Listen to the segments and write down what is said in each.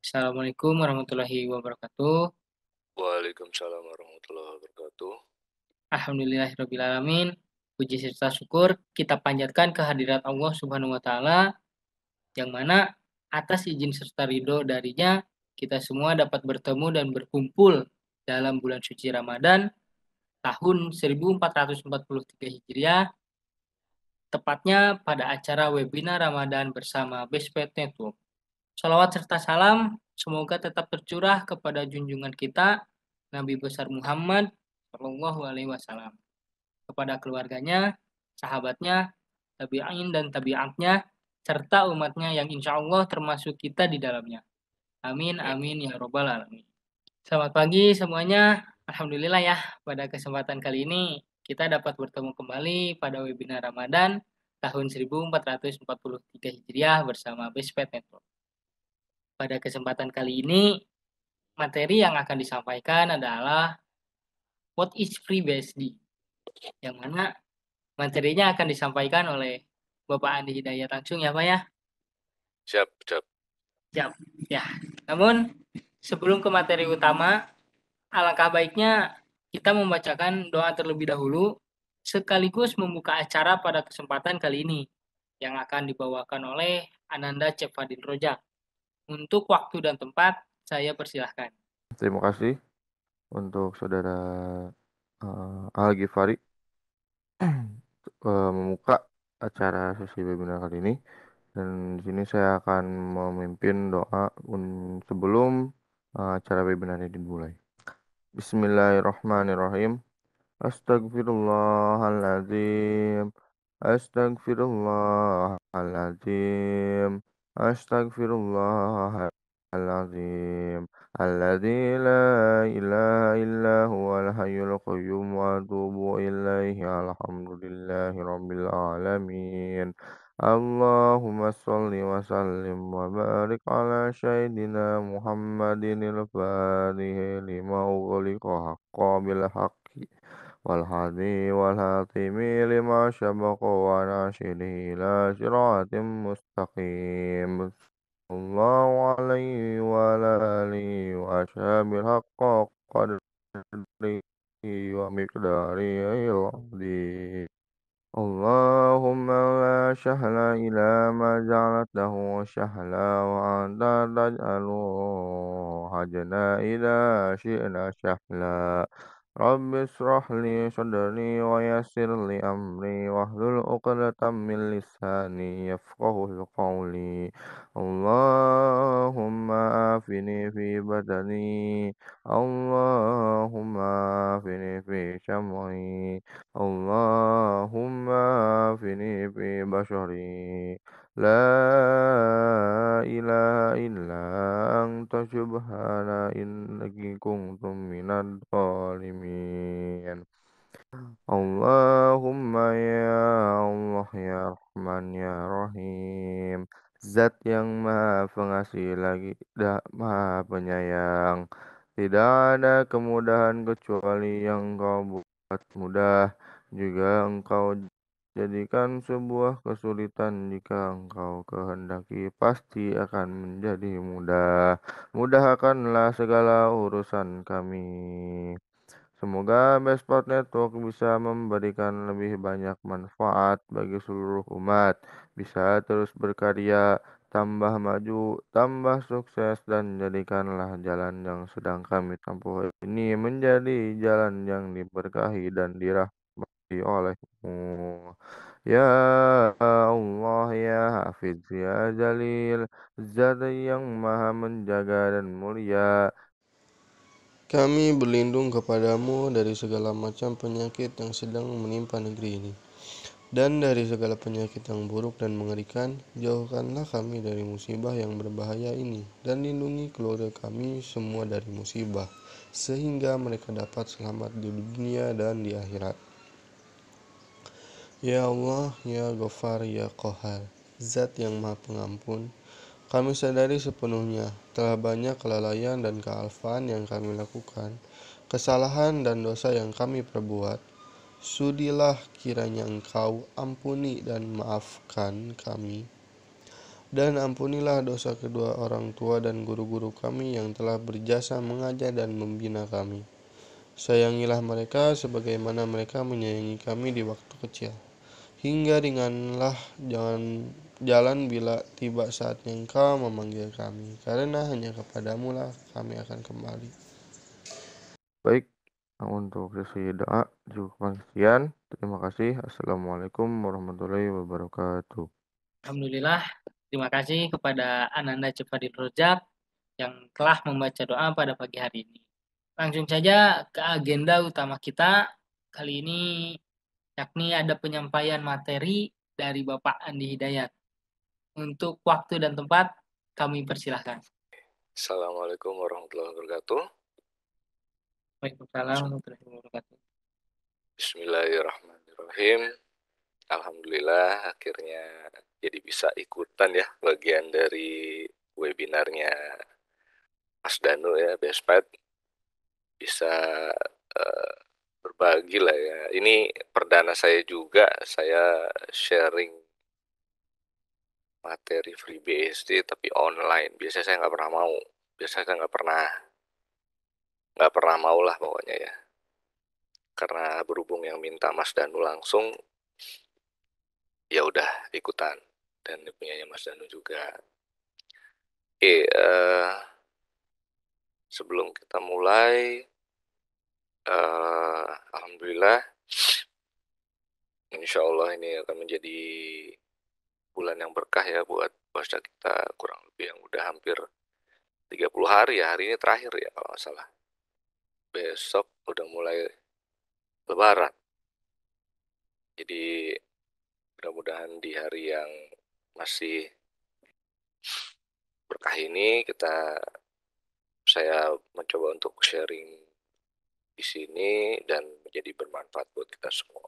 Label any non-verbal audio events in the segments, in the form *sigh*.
Assalamualaikum warahmatullahi wabarakatuh. Waalaikumsalam warahmatullahi wabarakatuh. Alhamdulillahirrabbilalamin. Puji serta syukur kita panjatkan kehadirat Allah Subhanahu wa Ta'ala, yang mana atas izin serta ridho darinya, kita semua dapat bertemu dan berkumpul dalam bulan suci Ramadan tahun 1443 Hijriah, tepatnya pada acara webinar Ramadan bersama Bespet Network. Salawat serta salam semoga tetap tercurah kepada junjungan kita Nabi besar Muhammad Shallallahu Alaihi Wasallam, kepada keluarganya, sahabatnya, tabi'in dan tabiatnya, serta umatnya yang insya Allah termasuk kita di dalamnya. Amin, amin, ya robbal alamin. Selamat pagi semuanya. Alhamdulillah ya, pada kesempatan kali ini kita dapat bertemu kembali pada webinar Ramadan tahun 1443 Hijriah bersama Bespet Network. Pada kesempatan kali ini, materi yang akan disampaikan adalah What is FreeBSD? Yang mana materinya akan disampaikan oleh Bapak Andi Hidayat langsung ya Pak ya? Siap, siap. Siap, ya. Namun, Sebelum ke materi utama, alangkah baiknya kita membacakan doa terlebih dahulu sekaligus membuka acara pada kesempatan kali ini yang akan dibawakan oleh Ananda Cefadin Rojak. Untuk waktu dan tempat, saya persilahkan. Terima kasih untuk saudara uh, Al Ghifari uh, *clears throat* membuka acara sesi webinar kali ini dan di sini saya akan memimpin doa sebelum acara ah, webinar ini dimulai. Bismillahirrahmanirrahim. Astagfirullahaladzim. Astagfirullahaladzim. Astagfirullahaladzim. Alladzi la ilaha illa huwal hayyul qayyum wa atubu ilaihi alhamdulillahi rabbil alamin. اللهم صل وسلم وبارك على سيدنا محمد الفاتح لما أغلق حقا بالحق والهادي والهاتم لما سبق وناشده إلى صراط مستقيم الله عليه وعلى آله وأصحابه الحق قدره ومقداره العظيم اللهم لا سهل إلى ما جعلته سهلا وأنت تجعل حزنا إذا شئنا سهلا رب اشرح لي صدري ويسر لي أمري واحلل عقدة من لساني يفقه قولي اللهم آفني في بدني اللهم آفني في شمعي اللهم آفني في بشري La ilaha illa anta subhana innaki kuntum minad zalimin. Allahumma ya Allah ya Rahman ya Rahim. Zat yang maha pengasih lagi dah maha penyayang. Tidak ada kemudahan kecuali yang kau buat mudah. Juga engkau Jadikan sebuah kesulitan jika engkau kehendaki pasti akan menjadi mudah. Mudahkanlah segala urusan kami. Semoga Bestport Network bisa memberikan lebih banyak manfaat bagi seluruh umat. Bisa terus berkarya, tambah maju, tambah sukses, dan jadikanlah jalan yang sedang kami tempuh ini menjadi jalan yang diberkahi dan dirahmati oleh Ya Allah ya Hafiz ya Jalil Zat yang maha menjaga dan mulia Kami berlindung kepadamu dari segala macam penyakit yang sedang menimpa negeri ini dan dari segala penyakit yang buruk dan mengerikan, jauhkanlah kami dari musibah yang berbahaya ini, dan lindungi keluarga kami semua dari musibah, sehingga mereka dapat selamat di dunia dan di akhirat. Ya Allah, Ya Ghafar, Ya Kohar, Zat yang Maha Pengampun, kami sadari sepenuhnya telah banyak kelalaian dan kealfaan yang kami lakukan, kesalahan dan dosa yang kami perbuat. Sudilah kiranya Engkau ampuni dan maafkan kami. Dan ampunilah dosa kedua orang tua dan guru-guru kami yang telah berjasa mengajar dan membina kami. Sayangilah mereka sebagaimana mereka menyayangi kami di waktu kecil hingga ringanlah jangan jalan bila tiba saatnya engkau memanggil kami karena hanya kepadamu lah kami akan kembali baik untuk sesi doa juga sekian terima kasih assalamualaikum warahmatullahi wabarakatuh Alhamdulillah terima kasih kepada Ananda Cepadi Rojak yang telah membaca doa pada pagi hari ini langsung saja ke agenda utama kita kali ini yakni ada penyampaian materi dari Bapak Andi Hidayat. Untuk waktu dan tempat, kami persilahkan. Assalamualaikum warahmatullahi wabarakatuh. Waalaikumsalam warahmatullahi wabarakatuh. Bismillahirrahmanirrahim. Alhamdulillah akhirnya jadi bisa ikutan ya bagian dari webinarnya Mas Danu ya Bespet bisa eh, berbagi lah ya. Ini perdana saya juga, saya sharing materi free BSD tapi online. Biasanya saya nggak pernah mau, biasanya saya nggak pernah nggak pernah mau lah pokoknya ya. Karena berhubung yang minta Mas Danu langsung, ya udah ikutan dan punyanya Mas Danu juga. Oke, uh, sebelum kita mulai, uh, alhamdulillah insya Allah ini akan menjadi bulan yang berkah ya buat puasa kita kurang lebih yang udah hampir 30 hari ya hari ini terakhir ya kalau nggak salah besok udah mulai lebaran jadi mudah-mudahan di hari yang masih berkah ini kita saya mencoba untuk sharing di sini dan menjadi bermanfaat buat kita semua.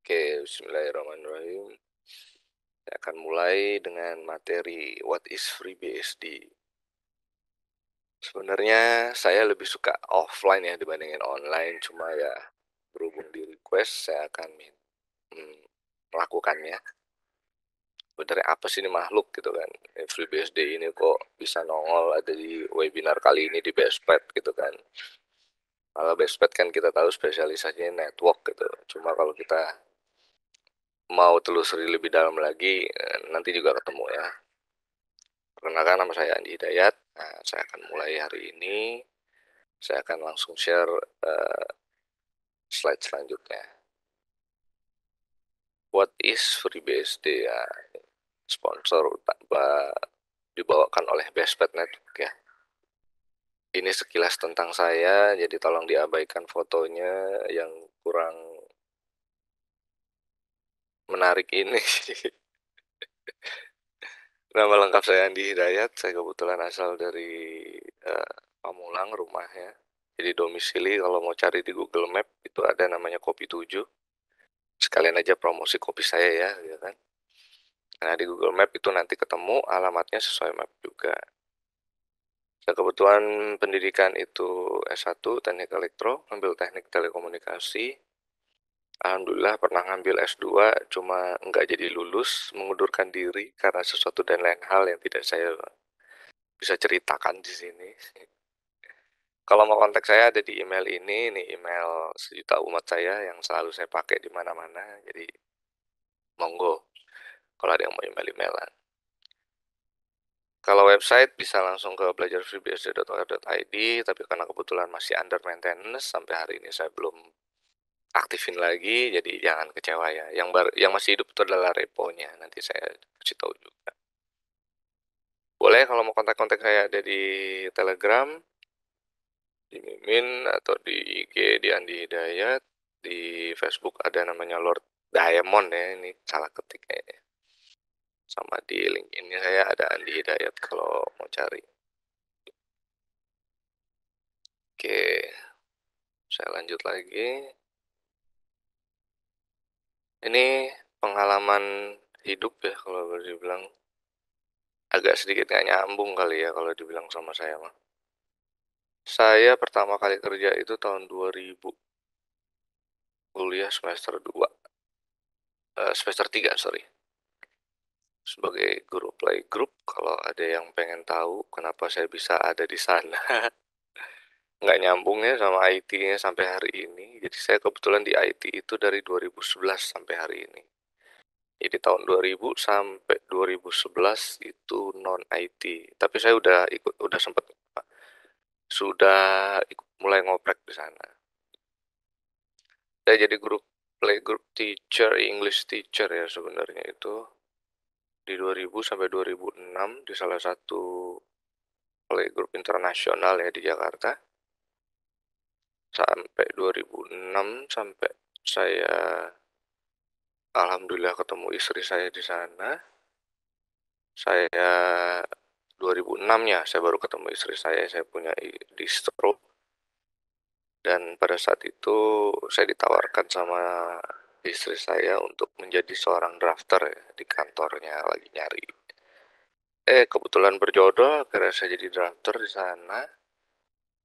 Oke, bismillahirrahmanirrahim. Saya akan mulai dengan materi What is FreeBSD. Sebenarnya saya lebih suka offline ya dibandingin online, cuma ya berhubung di request saya akan hmm, melakukannya. Sebenarnya apa sih ini makhluk gitu kan? FreeBSD ini kok bisa nongol ada di webinar kali ini di Bestpad gitu kan? kalau eh, Bestpad kan kita tahu spesialisasinya network gitu. Cuma kalau kita mau telusuri lebih dalam lagi eh, nanti juga ketemu ya. Perkenalkan nama saya Andi Hidayat. Nah, saya akan mulai hari ini. Saya akan langsung share uh, slide selanjutnya. What is FreeBSD ya? Sponsor utama dibawakan oleh Bestpad Network ya ini sekilas tentang saya, jadi tolong diabaikan fotonya yang kurang menarik ini. *laughs* Nama lengkap saya Andi Hidayat, saya kebetulan asal dari uh, Pamulang rumahnya. Jadi domisili kalau mau cari di Google Map itu ada namanya Kopi 7. Sekalian aja promosi kopi saya ya, ya kan. Nah di Google Map itu nanti ketemu alamatnya sesuai map juga. Saya kebetulan pendidikan itu S1 Teknik Elektro, ambil Teknik Telekomunikasi. Alhamdulillah pernah ngambil S2, cuma nggak jadi lulus, mengundurkan diri karena sesuatu dan lain hal yang tidak saya bisa ceritakan di sini. Kalau mau kontak saya ada di email ini, ini email sejuta umat saya yang selalu saya pakai di mana-mana. Jadi monggo kalau ada yang mau email-emailan. Kalau website bisa langsung ke belajarfreebsd.org.id, tapi karena kebetulan masih under maintenance sampai hari ini saya belum aktifin lagi, jadi jangan kecewa ya. Yang bar, yang masih hidup itu adalah reponya, nanti saya kasih tahu juga. Boleh kalau mau kontak-kontak saya ada di Telegram, di Mimin atau di IG di Andi Hidayat, di Facebook ada namanya Lord Diamond ya, ini salah ketik kayaknya sama di link ini saya ya. ada Andi Hidayat kalau mau cari. Oke, saya lanjut lagi. Ini pengalaman hidup ya kalau boleh dibilang agak sedikit nggak nyambung kali ya kalau dibilang sama saya mah. Saya pertama kali kerja itu tahun 2000. Kuliah semester 2. Uh, eh, semester 3, sorry sebagai guru group kalau ada yang pengen tahu kenapa saya bisa ada di sana *laughs* nggak nyambungnya sama IT-nya sampai hari ini jadi saya kebetulan di IT itu dari 2011 sampai hari ini jadi tahun 2000 sampai 2011 itu non IT tapi saya udah ikut udah sempat sudah ikut, mulai ngoprek di sana saya jadi guru group teacher English teacher ya sebenarnya itu di 2000 sampai 2006 di salah satu grup internasional ya di Jakarta sampai 2006 sampai saya alhamdulillah ketemu istri saya di sana saya 2006 ya saya baru ketemu istri saya saya punya distro dan pada saat itu saya ditawarkan sama istri saya untuk menjadi seorang drafter ya, di kantornya lagi nyari. Eh kebetulan berjodoh karena saya jadi drafter di sana.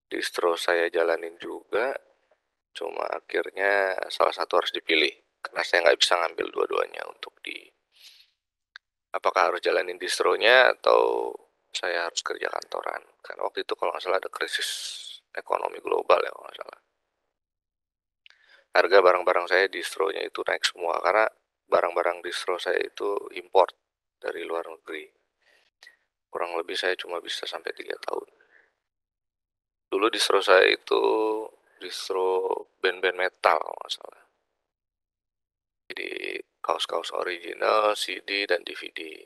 Distro saya jalanin juga. Cuma akhirnya salah satu harus dipilih karena saya nggak bisa ngambil dua-duanya untuk di apakah harus jalanin distronya atau saya harus kerja kantoran kan waktu itu kalau nggak salah ada krisis ekonomi global ya kalau nggak salah harga barang-barang saya nya itu naik semua karena barang-barang distro saya itu import dari luar negeri kurang lebih saya cuma bisa sampai tiga tahun dulu distro saya itu distro band-band metal masalah jadi kaos-kaos original CD dan DVD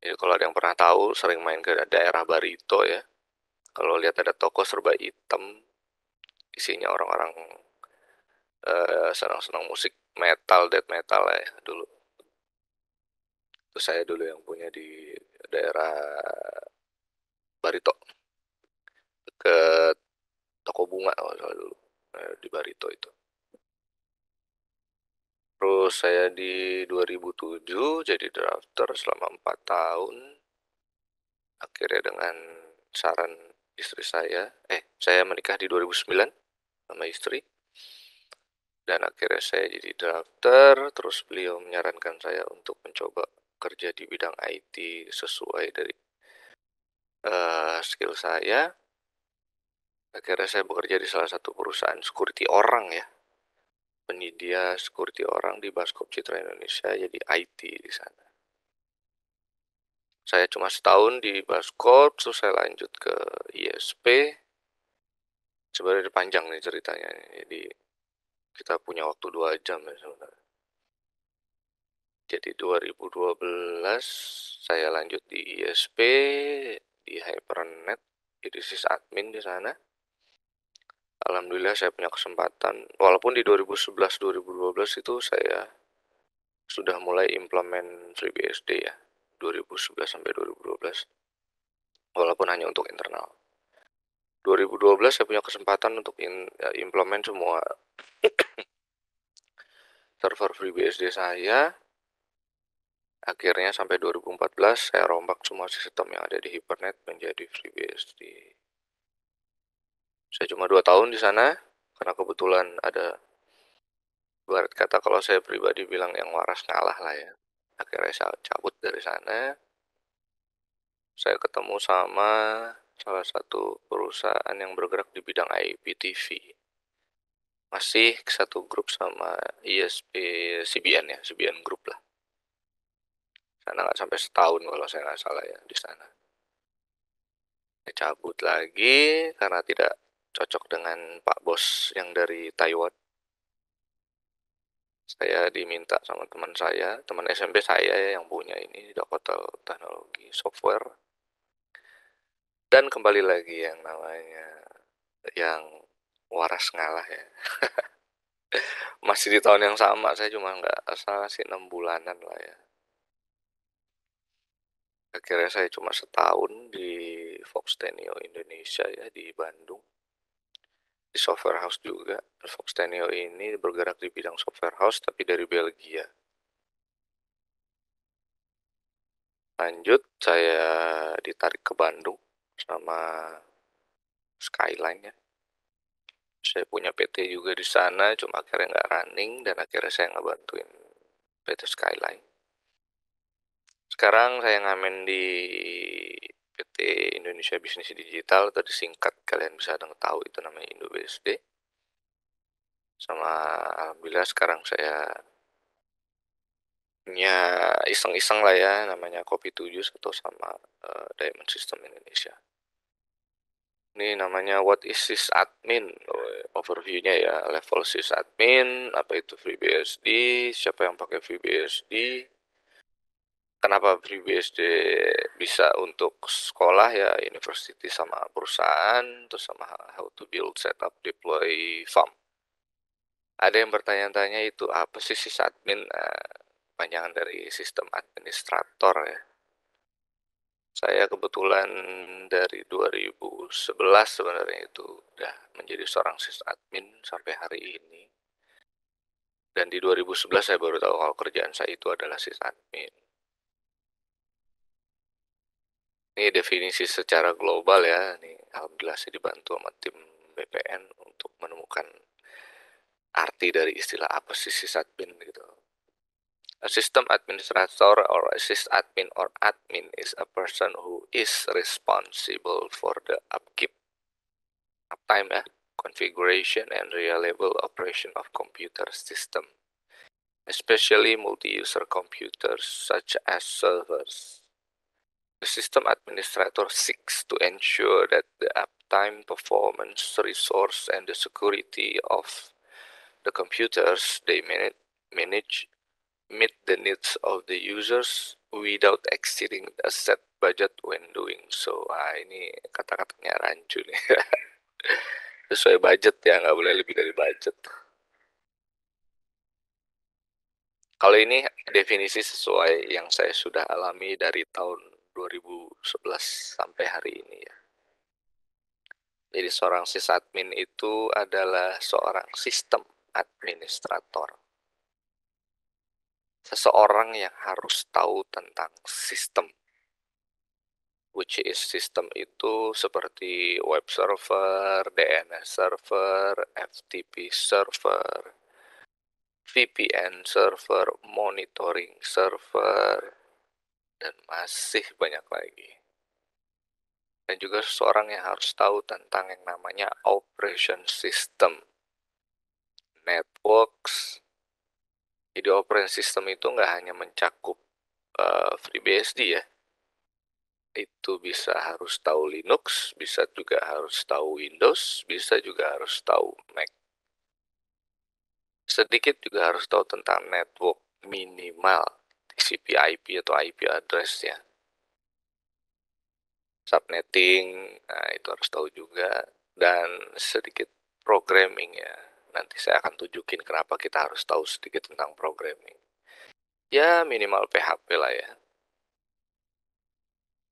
jadi kalau ada yang pernah tahu sering main ke daerah Barito ya kalau lihat ada toko serba hitam isinya orang-orang uh, senang-senang musik metal, death metal lah ya dulu. Itu saya dulu yang punya di daerah Barito ke toko bunga kalau dulu eh, di Barito itu. Terus saya di 2007 jadi drafter selama 4 tahun. Akhirnya dengan saran istri saya, eh saya menikah di 2009 sama istri dan akhirnya saya jadi dokter terus beliau menyarankan saya untuk mencoba kerja di bidang IT sesuai dari uh, skill saya akhirnya saya bekerja di salah satu perusahaan security orang ya penyedia security orang di Baskop Citra Indonesia jadi IT di sana saya cuma setahun di Baskop terus saya lanjut ke ISP sebenarnya panjang nih ceritanya jadi kita punya waktu dua jam ya sebenarnya jadi 2012 saya lanjut di ISP di Hypernet jadi admin di sana Alhamdulillah saya punya kesempatan walaupun di 2011-2012 itu saya sudah mulai implement FreeBSD ya 2011 sampai 2012 walaupun hanya untuk internal 2012 saya punya kesempatan untuk in, ya, implement semua *coughs* server FreeBSD saya. Akhirnya sampai 2014 saya rombak semua sistem yang ada di Hypernet menjadi FreeBSD. Saya cuma dua tahun di sana karena kebetulan ada barat kata kalau saya pribadi bilang yang waras ngalah lah ya. Akhirnya saya cabut dari sana. Saya ketemu sama salah satu perusahaan yang bergerak di bidang IPTV. Masih satu grup sama ISP CBN ya, CBN Group lah. Sana nggak sampai setahun kalau saya nggak salah ya di sana. Saya cabut lagi karena tidak cocok dengan Pak Bos yang dari Taiwan. Saya diminta sama teman saya, teman SMP saya yang punya ini, di hotel Teknologi Software dan kembali lagi yang namanya yang waras ngalah ya. *laughs* Masih di tahun yang sama, saya cuma nggak salah sih enam bulanan lah ya. Akhirnya saya cuma setahun di Fox Tenio Indonesia ya di Bandung. Di software house juga. Fox Tenio ini bergerak di bidang software house tapi dari Belgia. Lanjut, saya ditarik ke Bandung sama Skyline ya saya punya PT juga di sana cuma akhirnya nggak running dan akhirnya saya nggak bantuin PT Skyline sekarang saya ngamen di PT Indonesia Bisnis Digital atau disingkat kalian bisa tahu itu namanya IndoBSD sama alhamdulillah sekarang saya punya iseng-iseng lah ya namanya Kopi Tujuh atau sama uh, Diamond System Indonesia ini namanya what is Admin oh, Overviewnya ya, level Admin apa itu FreeBSD, siapa yang pakai FreeBSD, kenapa FreeBSD bisa untuk sekolah ya, university sama perusahaan, terus sama how to build, setup, deploy, farm. Ada yang bertanya-tanya itu apa sih sysadmin? Admin nah, panjangan dari sistem administrator ya saya kebetulan dari 2011 sebenarnya itu udah menjadi seorang sysadmin sampai hari ini. Dan di 2011 saya baru tahu kalau kerjaan saya itu adalah sysadmin. Ini definisi secara global ya. Ini Alhamdulillah saya dibantu sama tim BPN untuk menemukan arti dari istilah apa sih sysadmin gitu A system administrator or a sysadmin or admin is a person who is responsible for the upkeep, uptime, eh, configuration, and reliable operation of computer system, especially multi-user computers such as servers. The system administrator seeks to ensure that the uptime, performance, resource, and the security of the computers they manage meet the needs of the users without exceeding a set budget when doing so. Ah ini kata-katanya rancu nih. *laughs* Sesuai budget ya, nggak boleh lebih dari budget. Kalau ini definisi sesuai yang saya sudah alami dari tahun 2011 sampai hari ini ya. Jadi seorang sysadmin itu adalah seorang sistem administrator seseorang yang harus tahu tentang sistem which is sistem itu seperti web server, DNS server, FTP server, VPN server, monitoring server, dan masih banyak lagi. Dan juga seseorang yang harus tahu tentang yang namanya operation system, networks, jadi operating system itu nggak hanya mencakup uh, FreeBSD ya. Itu bisa harus tahu Linux, bisa juga harus tahu Windows, bisa juga harus tahu Mac. Sedikit juga harus tahu tentang network minimal TCP IP atau IP address ya. Subnetting, nah itu harus tahu juga dan sedikit programming ya Nanti saya akan tunjukin kenapa kita harus tahu sedikit tentang programming. Ya, minimal PHP lah ya.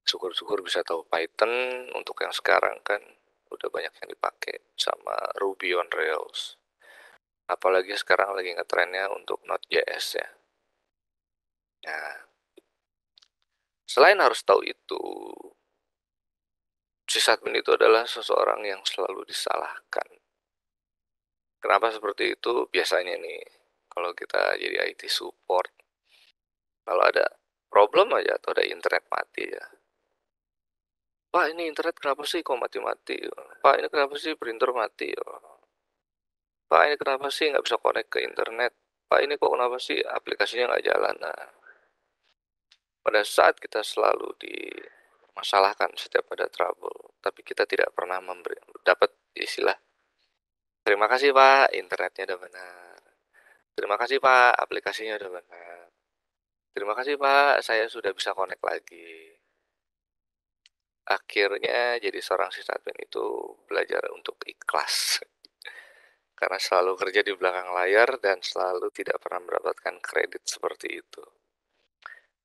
Syukur-syukur bisa tahu Python untuk yang sekarang kan udah banyak yang dipakai sama Ruby on Rails. Apalagi sekarang lagi ngetrennya untuk Node.js ya. Nah, selain harus tahu itu, sysadmin itu adalah seseorang yang selalu disalahkan Kenapa seperti itu? Biasanya nih, kalau kita jadi IT support, kalau ada problem aja atau ada internet mati ya. Pak, ini internet kenapa sih kok mati-mati? Pak, ini kenapa sih printer mati? Pak, ini kenapa sih nggak bisa connect ke internet? Pak, ini kok kenapa sih aplikasinya nggak jalan? Nah, pada saat kita selalu dimasalahkan setiap ada trouble, tapi kita tidak pernah memberi, dapat istilah Terima kasih Pak, internetnya udah benar. Terima kasih Pak, aplikasinya udah benar. Terima kasih Pak, saya sudah bisa connect lagi. Akhirnya jadi seorang sysadmin itu belajar untuk ikhlas. *laughs* Karena selalu kerja di belakang layar dan selalu tidak pernah mendapatkan kredit seperti itu.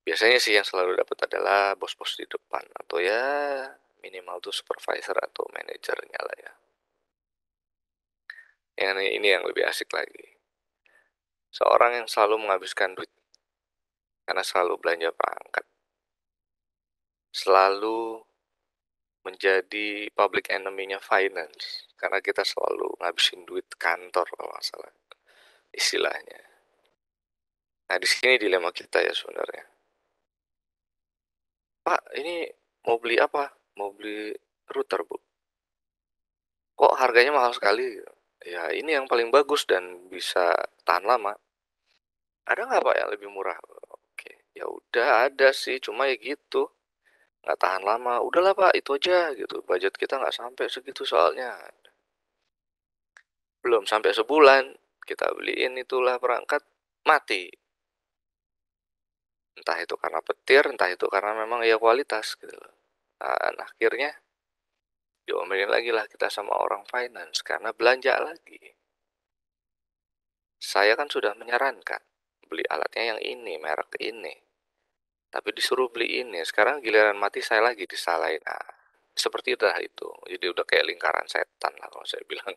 Biasanya sih yang selalu dapat adalah bos-bos di depan atau ya minimal tuh supervisor atau manajernya lah ya yang ini yang lebih asik lagi seorang yang selalu menghabiskan duit karena selalu belanja perangkat selalu menjadi public enemy-nya finance karena kita selalu ngabisin duit kantor kalau nggak salah istilahnya. Nah di sini dilema kita ya sebenarnya. Pak ini mau beli apa? Mau beli router bu? Kok harganya mahal sekali? Gitu. Ya, ini yang paling bagus dan bisa tahan lama. Ada nggak Pak yang lebih murah? Oke, ya udah ada sih, cuma ya gitu. Nggak tahan lama. Udahlah Pak, itu aja gitu. Budget kita nggak sampai segitu soalnya. Belum sampai sebulan, kita beliin itulah perangkat, mati. Entah itu karena petir, entah itu karena memang ya kualitas gitu loh. akhirnya diomelin lagi lah kita sama orang finance karena belanja lagi. Saya kan sudah menyarankan beli alatnya yang ini, merek ini. Tapi disuruh beli ini, sekarang giliran mati saya lagi disalahin. Nah, seperti itu itu. Jadi udah kayak lingkaran setan lah kalau saya bilang.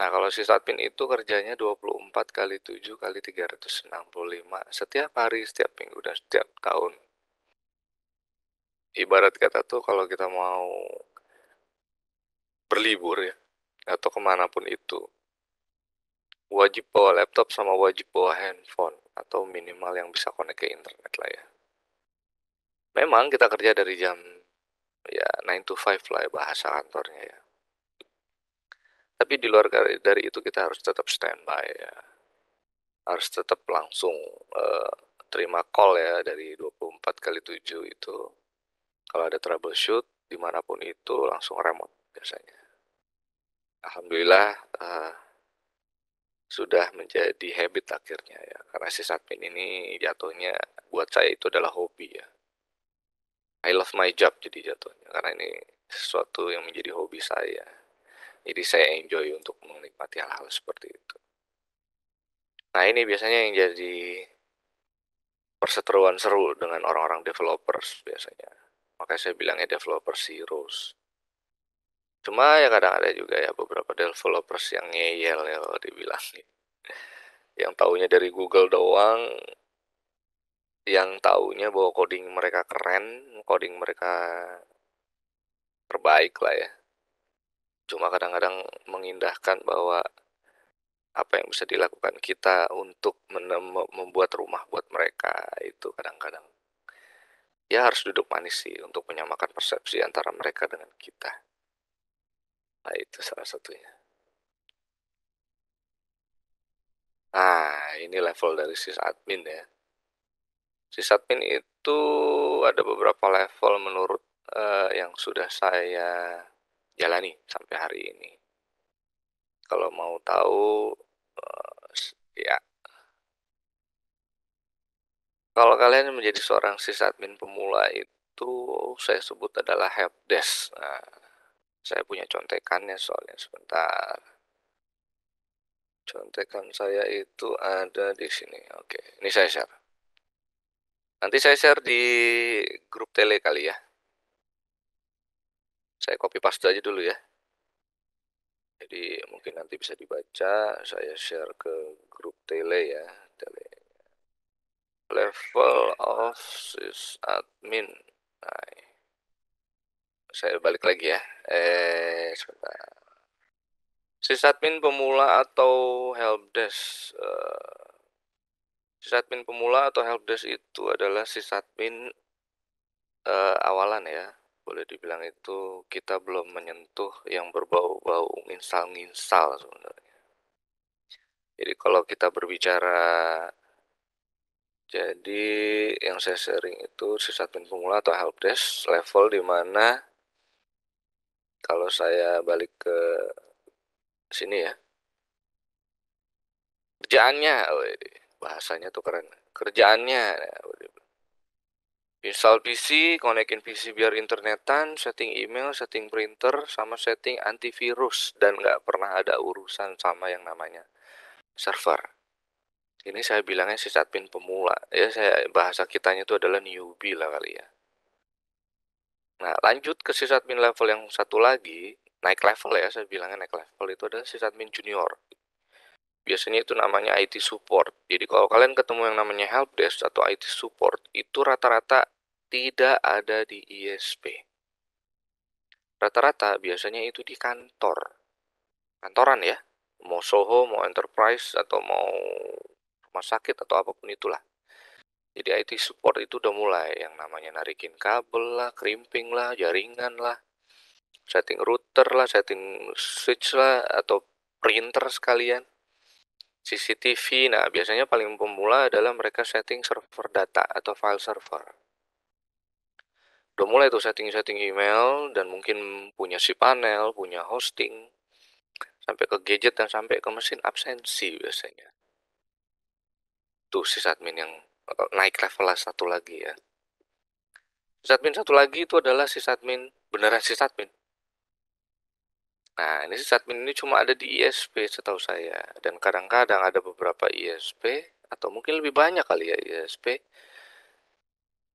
Nah, kalau si satpin itu kerjanya 24 kali 7 kali 365 setiap hari, setiap minggu dan setiap tahun ibarat kata tuh kalau kita mau berlibur ya atau kemanapun itu wajib bawa laptop sama wajib bawa handphone atau minimal yang bisa connect ke internet lah ya memang kita kerja dari jam ya 9 to 5 lah ya bahasa kantornya ya tapi di luar dari itu kita harus tetap standby ya harus tetap langsung uh, terima call ya dari 24 kali 7 itu kalau ada troubleshoot, dimanapun itu langsung remote biasanya. Alhamdulillah uh, sudah menjadi habit akhirnya ya. Karena si admin ini jatuhnya buat saya itu adalah hobi ya. I love my job jadi jatuhnya karena ini sesuatu yang menjadi hobi saya. Jadi saya enjoy untuk menikmati hal-hal seperti itu. Nah ini biasanya yang jadi perseteruan seru dengan orang-orang developers biasanya Makanya saya bilangnya developer heroes. Cuma ya kadang ada juga ya beberapa developers yang ngeyel ya kalau dibilang. Yang tahunya dari Google doang, yang tahunya bahwa coding mereka keren, coding mereka terbaik lah ya. Cuma kadang-kadang mengindahkan bahwa apa yang bisa dilakukan kita untuk membuat rumah buat mereka itu kadang-kadang Ya harus duduk manis sih untuk menyamakan persepsi antara mereka dengan kita. Nah itu salah satunya. Nah ini level dari sysadmin ya. admin itu ada beberapa level menurut uh, yang sudah saya jalani sampai hari ini. Kalau mau tahu, uh, ya kalau kalian menjadi seorang sysadmin pemula itu saya sebut adalah helpdesk. Nah, saya punya contekannya soalnya sebentar. Contekan saya itu ada di sini. Oke, ini saya share. Nanti saya share di grup tele kali ya. Saya copy paste aja dulu ya. Jadi mungkin nanti bisa dibaca. Saya share ke grup tele ya. Tele level of admin. nah, saya balik lagi ya eh sebentar sysadmin pemula atau helpdesk uh, eh, sysadmin pemula atau helpdesk itu adalah sysadmin uh, awalan ya boleh dibilang itu kita belum menyentuh yang berbau-bau install-install sebenarnya jadi kalau kita berbicara jadi yang saya sering itu sysadmin pemula atau helpdesk level di mana kalau saya balik ke sini ya. Kerjaannya, bahasanya tuh keren. Kerjaannya, install PC, konekin PC biar internetan, setting email, setting printer, sama setting antivirus dan nggak pernah ada urusan sama yang namanya server ini saya bilangnya si admin pemula ya saya bahasa kitanya itu adalah newbie lah kali ya nah lanjut ke si sysadmin level yang satu lagi naik level ya saya bilangnya naik level itu adalah si sysadmin junior biasanya itu namanya IT support jadi kalau kalian ketemu yang namanya helpdesk atau IT support itu rata-rata tidak ada di ISP rata-rata biasanya itu di kantor kantoran ya mau Soho, mau Enterprise, atau mau rumah sakit atau apapun itulah. Jadi IT support itu udah mulai yang namanya narikin kabel lah, krimping lah, jaringan lah, setting router lah, setting switch lah, atau printer sekalian. CCTV, nah biasanya paling pemula adalah mereka setting server data atau file server. Udah mulai tuh setting-setting email dan mungkin punya si panel, punya hosting, sampai ke gadget dan sampai ke mesin absensi biasanya itu admin yang naik level satu lagi ya. Sysadmin satu lagi itu adalah admin beneran admin. Nah, ini admin ini cuma ada di ISP setahu saya dan kadang-kadang ada beberapa ISP atau mungkin lebih banyak kali ya ISP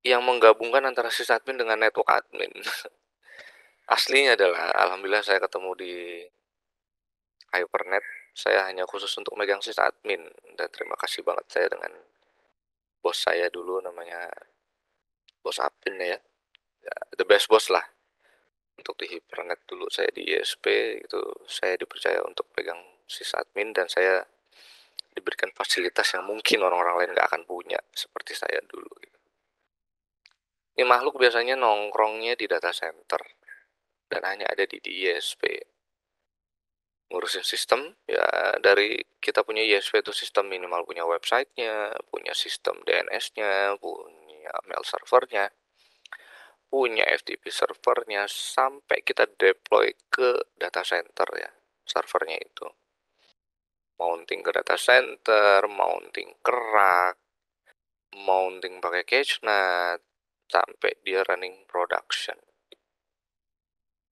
yang menggabungkan antara admin dengan network admin. *laughs* Aslinya adalah alhamdulillah saya ketemu di Hypernet saya hanya khusus untuk megang sis admin dan terima kasih banget saya dengan bos saya dulu namanya bos admin ya. ya. the best bos lah untuk di hipernet dulu saya di ISP itu saya dipercaya untuk pegang sis admin dan saya diberikan fasilitas yang mungkin orang-orang lain nggak akan punya seperti saya dulu gitu. ini makhluk biasanya nongkrongnya di data center dan hanya ada di ISP ngurusin sistem ya dari kita punya ISP itu sistem minimal punya websitenya, punya sistem DNS-nya, punya mail servernya, punya FTP servernya sampai kita deploy ke data center ya servernya itu mounting ke data center, mounting kerak, mounting pakai cache nah sampai dia running production.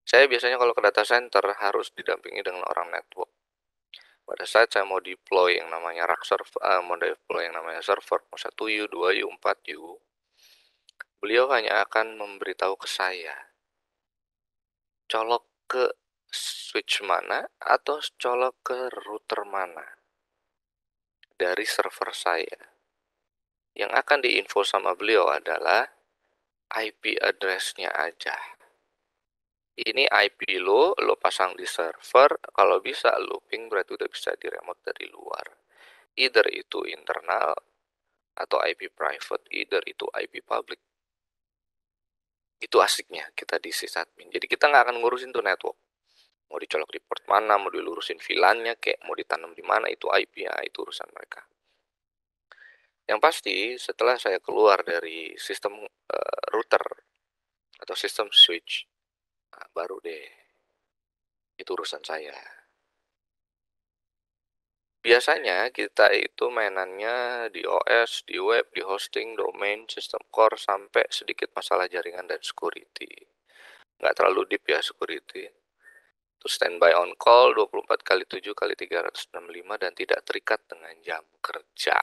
Saya biasanya kalau ke data center harus didampingi dengan orang network. Pada saat saya mau deploy yang namanya rack server, uh, mau deploy yang namanya server, mau 1U, 2U, 4U, beliau hanya akan memberitahu ke saya, colok ke switch mana atau colok ke router mana dari server saya. Yang akan diinfo sama beliau adalah IP address-nya aja ini IP lo, lo pasang di server, kalau bisa looping berarti udah bisa di remote dari luar. Either itu internal atau IP private, either itu IP public. Itu asiknya kita di sysadmin. Jadi kita nggak akan ngurusin tuh network. Mau dicolok di port mana, mau dilurusin VLAN-nya, kayak mau ditanam di mana, itu IP-nya, itu urusan mereka. Yang pasti setelah saya keluar dari sistem uh, router atau sistem switch, Ah, baru deh itu urusan saya. Biasanya kita itu mainannya di OS, di web, di hosting, domain, sistem core, sampai sedikit masalah jaringan dan security. Nggak terlalu deep ya security. Terus standby on call 24 kali 7 kali 365 dan tidak terikat dengan jam kerja.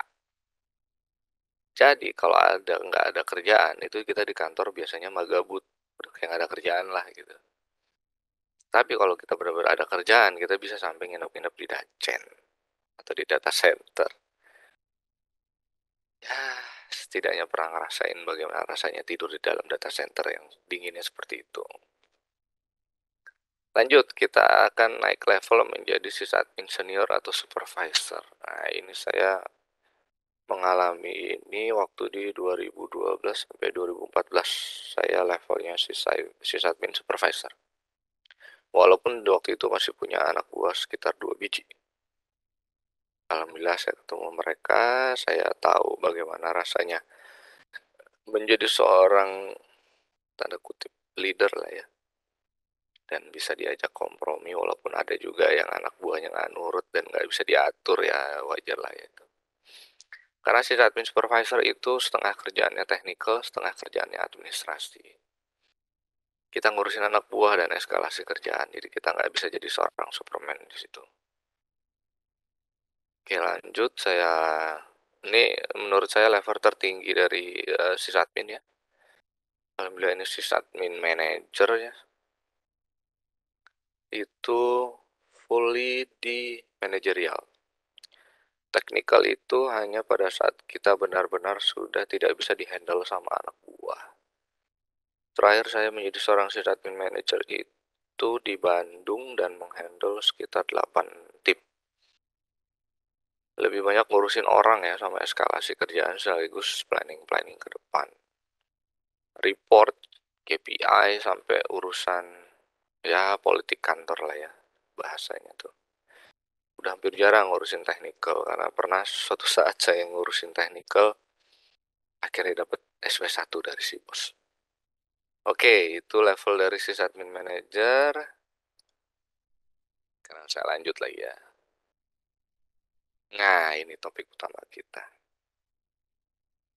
Jadi kalau ada nggak ada kerjaan itu kita di kantor biasanya magabut yang kayak gak ada kerjaan lah gitu tapi kalau kita benar-benar ada kerjaan kita bisa sampai nginep-nginep di dacen atau di data center ya setidaknya pernah ngerasain bagaimana rasanya tidur di dalam data center yang dinginnya seperti itu Lanjut, kita akan naik level menjadi sysadmin senior atau supervisor. Nah, ini saya mengalami ini waktu di 2012 sampai 2014 saya levelnya sisa admin supervisor walaupun waktu itu masih punya anak buah sekitar dua biji Alhamdulillah saya ketemu mereka saya tahu bagaimana rasanya menjadi seorang tanda kutip leader lah ya dan bisa diajak kompromi walaupun ada juga yang anak buahnya nggak nurut dan nggak bisa diatur ya wajar lah ya itu karena si admin supervisor itu setengah kerjaannya teknikal, setengah kerjaannya administrasi. Kita ngurusin anak buah dan eskalasi kerjaan, jadi kita nggak bisa jadi seorang superman di situ. Oke lanjut, saya ini menurut saya level tertinggi dari uh, admin ya. Alhamdulillah ini si admin manager ya. Itu fully di managerial. Teknikal itu hanya pada saat kita benar-benar sudah tidak bisa dihandle sama anak buah. Terakhir saya menjadi seorang admin manager itu di Bandung dan menghandle sekitar 8 tip. Lebih banyak ngurusin orang ya sama eskalasi kerjaan sekaligus planning-planning ke depan. Report, KPI, sampai urusan ya politik kantor lah ya bahasanya tuh udah hampir jarang ngurusin technical karena pernah suatu saat saya ngurusin technical akhirnya dapat SP1 dari si bos. Oke, itu level dari admin manager. Sekarang saya lanjut lagi ya. Nah, ini topik utama kita.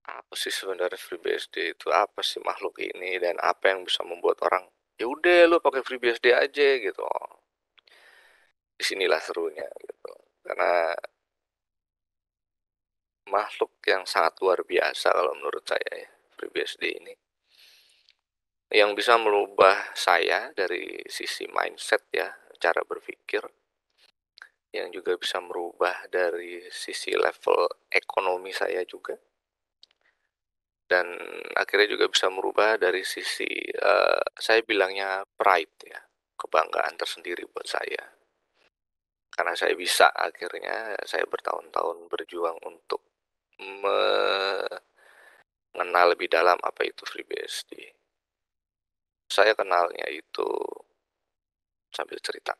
Apa sih sebenarnya FreeBSD itu? Apa sih makhluk ini dan apa yang bisa membuat orang ya udah lu pakai FreeBSD aja gitu disinilah serunya gitu karena makhluk yang sangat luar biasa kalau menurut saya ya FreeBSD ini yang bisa merubah saya dari sisi mindset ya cara berpikir yang juga bisa merubah dari sisi level ekonomi saya juga dan akhirnya juga bisa merubah dari sisi uh, saya bilangnya pride ya kebanggaan tersendiri buat saya karena saya bisa akhirnya saya bertahun-tahun berjuang untuk mengenal lebih dalam apa itu FreeBSD. Saya kenalnya itu sambil cerita.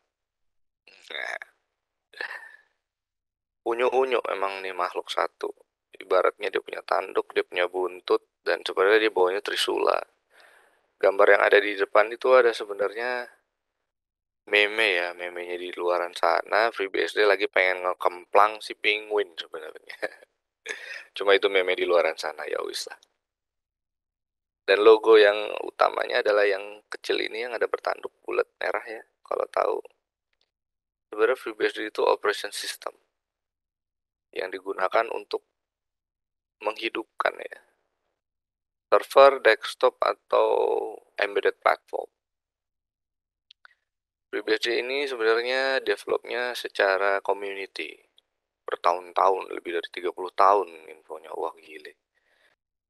Unyu-unyu emang nih makhluk satu. Ibaratnya dia punya tanduk, dia punya buntut, dan sebenarnya dia bawahnya trisula. Gambar yang ada di depan itu ada sebenarnya Meme ya, memenya di luaran sana, FreeBSD lagi pengen ngekemplang si penguin sebenarnya. *laughs* Cuma itu meme di luaran sana, ya wis lah. Dan logo yang utamanya adalah yang kecil ini yang ada bertanduk bulat merah ya, kalau tahu. Sebenarnya FreeBSD itu operation system yang digunakan untuk menghidupkan ya server, desktop, atau embedded platform BBC ini sebenarnya developnya secara community bertahun-tahun lebih dari 30 tahun infonya wah gile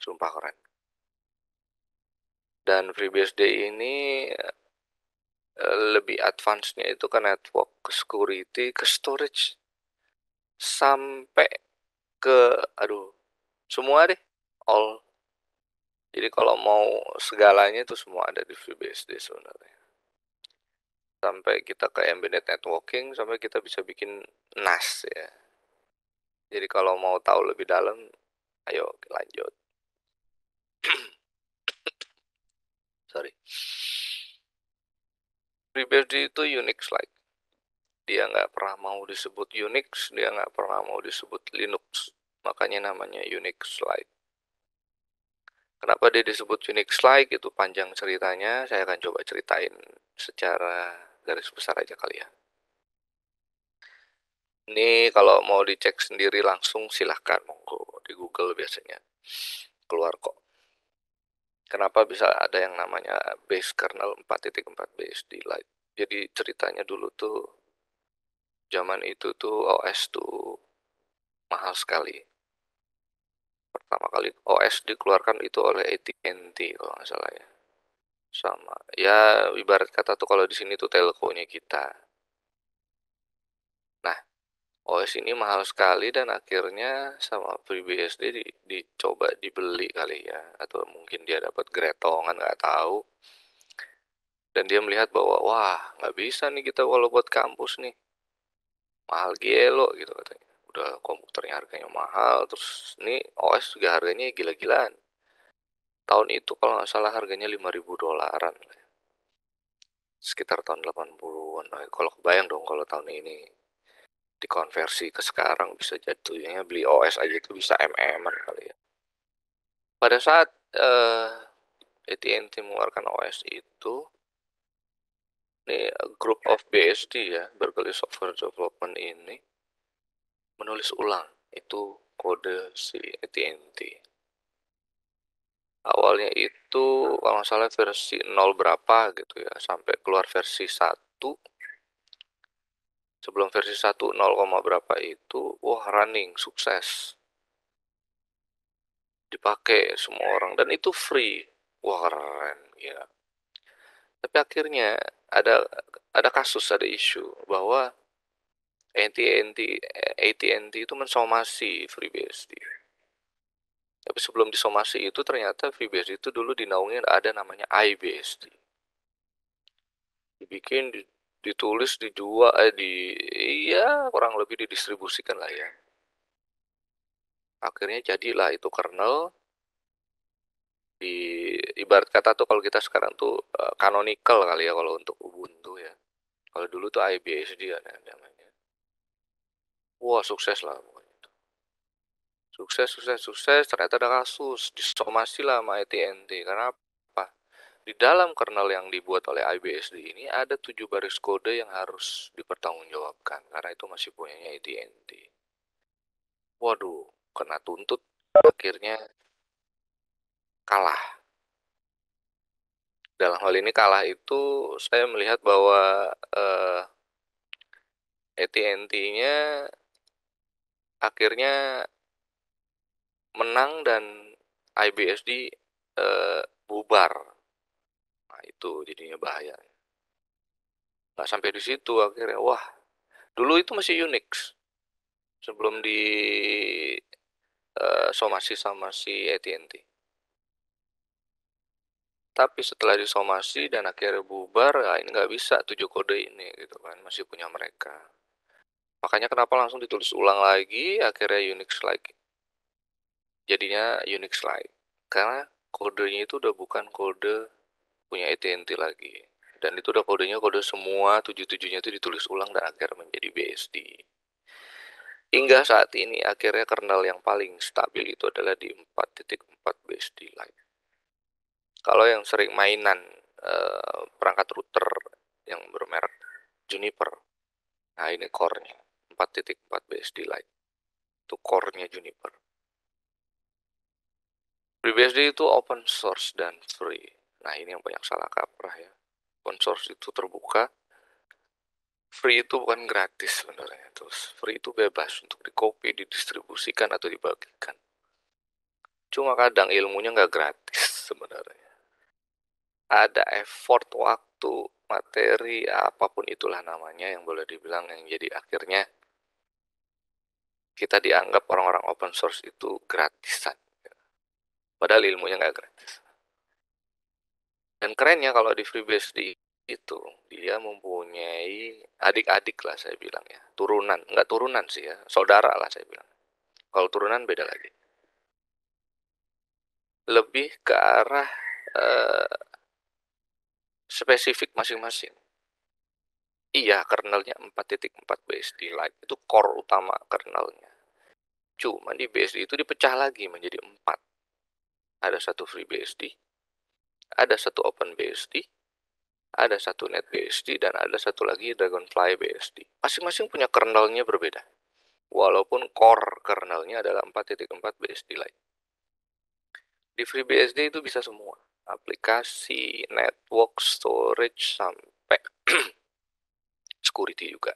sumpah keren dan FreeBSD ini eh, lebih advance-nya itu kan network, ke security, ke storage sampai ke aduh semua deh all jadi kalau mau segalanya itu semua ada di FreeBSD sebenarnya sampai kita ke embedded networking sampai kita bisa bikin NAS ya. Jadi kalau mau tahu lebih dalam, ayo lanjut. *coughs* Sorry. FreeBSD itu Unix-like. Dia nggak pernah mau disebut Unix, dia nggak pernah mau disebut Linux. Makanya namanya Unix-like. Kenapa dia disebut Unix-like itu panjang ceritanya, saya akan coba ceritain secara garis besar aja kali ya. Ini kalau mau dicek sendiri langsung silahkan monggo di Google biasanya keluar kok. Kenapa bisa ada yang namanya base kernel 4.4 BSD Lite? Jadi ceritanya dulu tuh zaman itu tuh OS tuh mahal sekali. Pertama kali OS dikeluarkan itu oleh AT&T kalau nggak salah ya sama ya ibarat kata tuh kalau di sini tuh telkonya kita nah OS ini mahal sekali dan akhirnya sama FreeBSD di, dicoba dibeli kali ya atau mungkin dia dapat gretongan nggak tahu dan dia melihat bahwa wah nggak bisa nih kita kalau buat kampus nih mahal gelo gitu katanya udah komputernya harganya mahal terus nih OS juga harganya gila-gilaan tahun itu kalau nggak salah harganya 5000 dolaran sekitar tahun 80-an nah, kalau kebayang dong kalau tahun ini dikonversi ke sekarang bisa jatuhnya beli OS aja itu bisa mm kali ya pada saat uh, eh, AT&T mengeluarkan OS itu nih group of BSD ya Berkeley Software Development ini menulis ulang itu kode si AT&T awalnya itu kalau nggak salah versi 0 berapa gitu ya sampai keluar versi 1 sebelum versi 1 0, berapa itu wah running sukses dipakai semua orang dan itu free wah keren ya tapi akhirnya ada ada kasus ada isu bahwa AT&T AT&T itu mensomasi FreeBSD tapi sebelum disomasi itu ternyata VBSD itu dulu dinaungin ada namanya IBSD. Dibikin, ditulis, dijual, eh, di, iya kurang lebih didistribusikan lah ya. Akhirnya jadilah itu kernel di ibarat kata tuh kalau kita sekarang tuh kanonikal eh, canonical kali ya kalau untuk Ubuntu ya. Kalau dulu tuh IBSD ya namanya. Wah, sukses lah sukses sukses sukses ternyata ada kasus disomasi lah sama AT&T karena apa di dalam kernel yang dibuat oleh IBSD ini ada tujuh baris kode yang harus dipertanggungjawabkan karena itu masih punya AT&T waduh kena tuntut akhirnya kalah dalam hal ini kalah itu saya melihat bahwa eh, AT&T-nya akhirnya menang dan IBSD e, eh, bubar. Nah, itu jadinya bahaya. Nah, sampai di situ akhirnya wah. Dulu itu masih Unix. Sebelum di e, somasi sama si AT&T. Tapi setelah disomasi dan akhirnya bubar, ya ini nggak bisa tujuh kode ini gitu kan, masih punya mereka. Makanya kenapa langsung ditulis ulang lagi, akhirnya Unix lagi jadinya Unix Lite karena kodenya itu udah bukan kode punya AT&T lagi dan itu udah kodenya kode semua 77-nya itu ditulis ulang dan akhirnya menjadi BSD hingga saat ini akhirnya kernel yang paling stabil itu adalah di 4.4 BSD Lite kalau yang sering mainan eh, perangkat router yang bermerek Juniper nah ini core-nya 4.4 BSD Lite itu core-nya Juniper FreeBSD itu open source dan free. Nah, ini yang banyak salah kaprah ya. Open source itu terbuka. Free itu bukan gratis sebenarnya. Terus free itu bebas untuk dikopi, didistribusikan atau dibagikan. Cuma kadang ilmunya nggak gratis sebenarnya. Ada effort waktu, materi, apapun itulah namanya yang boleh dibilang yang jadi akhirnya kita dianggap orang-orang open source itu gratisan Padahal ilmunya nggak gratis. Dan kerennya kalau di FreeBSD itu, dia mempunyai adik-adik lah saya bilang ya. Turunan, nggak turunan sih ya, saudara lah saya bilang. Kalau turunan beda lagi. Lebih ke arah uh, spesifik masing-masing. Iya, kernelnya 4.4 BSD Lite itu core utama kernelnya. Cuma di BSD itu dipecah lagi menjadi 4 ada satu FreeBSD, ada satu OpenBSD, ada satu NetBSD, dan ada satu lagi Dragonfly BSD. Masing-masing punya kernelnya berbeda. Walaupun core kernelnya adalah 4.4 BSD Lite. Di FreeBSD itu bisa semua. Aplikasi, network, storage, sampai *clears throat* security juga.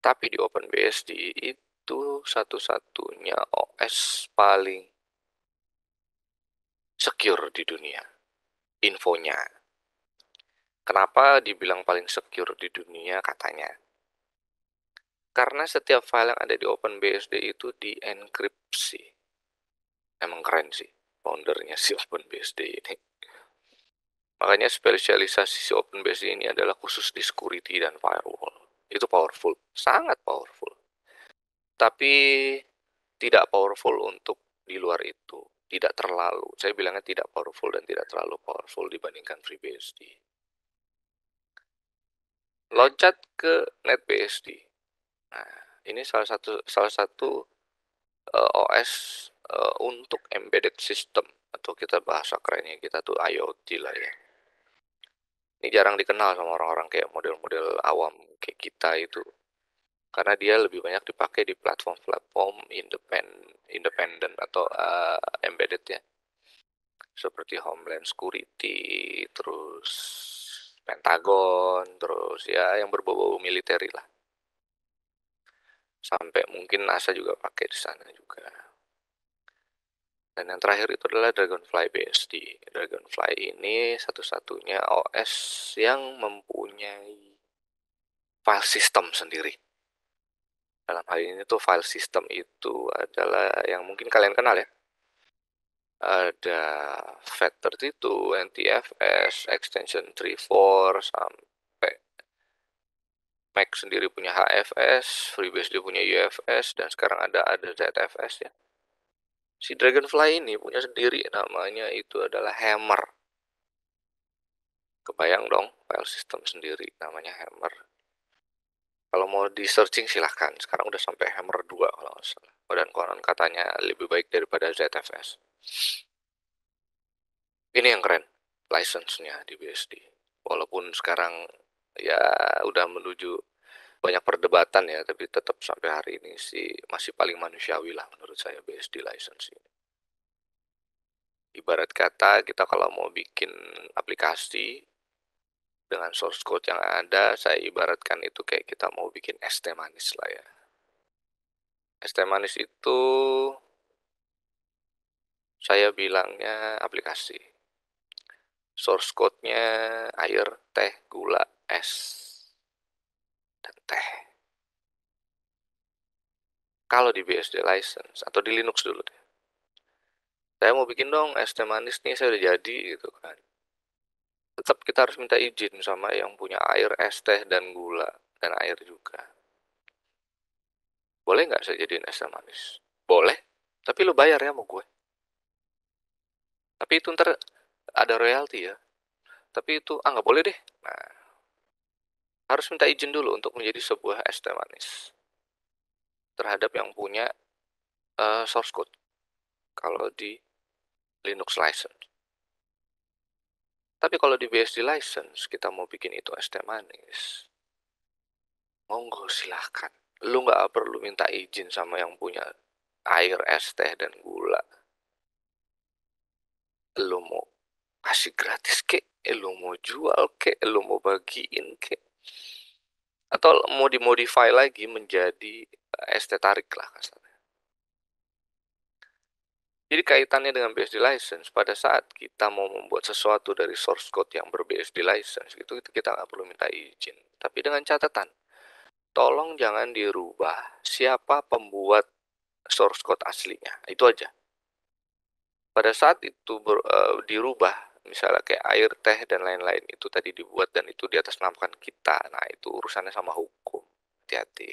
Tapi di OpenBSD itu satu-satunya OS paling secure di dunia. Infonya. Kenapa dibilang paling secure di dunia katanya? Karena setiap file yang ada di OpenBSD itu dienkripsi. Emang keren sih foundernya si OpenBSD ini. Makanya spesialisasi si OpenBSD ini adalah khusus di security dan firewall. Itu powerful, sangat powerful. Tapi tidak powerful untuk di luar itu tidak terlalu, saya bilangnya tidak powerful dan tidak terlalu powerful dibandingkan FreeBSD. Loncat ke NetBSD. Nah, ini salah satu salah satu uh, eh, OS uh, eh, untuk embedded system atau kita bahasa kerennya kita tuh IoT lah ya. Ini jarang dikenal sama orang-orang kayak model-model awam kayak kita itu karena dia lebih banyak dipakai di platform-platform independen atau uh, eh, embedded ya seperti Homeland Security terus Pentagon terus ya yang berbau-bau militeri lah sampai mungkin NASA juga pakai di sana juga dan yang terakhir itu adalah Dragonfly BSD Dragonfly ini satu-satunya OS yang mempunyai file system sendiri dalam hal ini tuh file system itu adalah yang mungkin kalian kenal ya ada FAT32, NTFS, extension 34, sampai Mac sendiri punya HFS, FreeBSD punya UFS, dan sekarang ada ada ZFS ya. Si Dragonfly ini punya sendiri namanya itu adalah Hammer. Kebayang dong, file system sendiri namanya Hammer. Kalau mau di searching silahkan. Sekarang udah sampai Hammer 2 kalau nggak salah. Dan konon katanya lebih baik daripada ZFS. Ini yang keren. License-nya di BSD. Walaupun sekarang ya udah menuju banyak perdebatan ya, tapi tetap sampai hari ini sih masih paling manusiawi lah menurut saya BSD license ini. Ibarat kata kita kalau mau bikin aplikasi dengan source code yang ada, saya ibaratkan itu kayak kita mau bikin es teh manis lah ya. Es teh manis itu saya bilangnya aplikasi. Source code-nya air, teh, gula, es, dan teh. Kalau di BSD license atau di Linux dulu deh. Saya mau bikin dong es teh manis nih, saya udah jadi gitu kan tetap kita harus minta izin sama yang punya air, es teh, dan gula, dan air juga. Boleh nggak saya jadiin es teh manis? Boleh, tapi lu bayar ya mau gue. Tapi itu ntar ada royalti ya. Tapi itu, ah nggak boleh deh. Nah, harus minta izin dulu untuk menjadi sebuah es teh manis terhadap yang punya uh, source code kalau di Linux license. Tapi kalau di BSD license kita mau bikin itu es teh manis, monggo silahkan. Lu nggak perlu minta izin sama yang punya air, es teh, dan gula. Lu mau kasih gratis kek, eh, lu mau jual kek, eh, lu mau bagiin kek. Atau mau dimodify lagi menjadi eh, es teh tarik lah kasar. Jadi kaitannya dengan BSD license pada saat kita mau membuat sesuatu dari source code yang ber-BSD license itu kita nggak perlu minta izin. Tapi dengan catatan, tolong jangan dirubah siapa pembuat source code aslinya. Itu aja. Pada saat itu ber, uh, dirubah, misalnya kayak air teh dan lain-lain itu tadi dibuat dan itu di atas namakan kita. Nah, itu urusannya sama hukum. Hati-hati.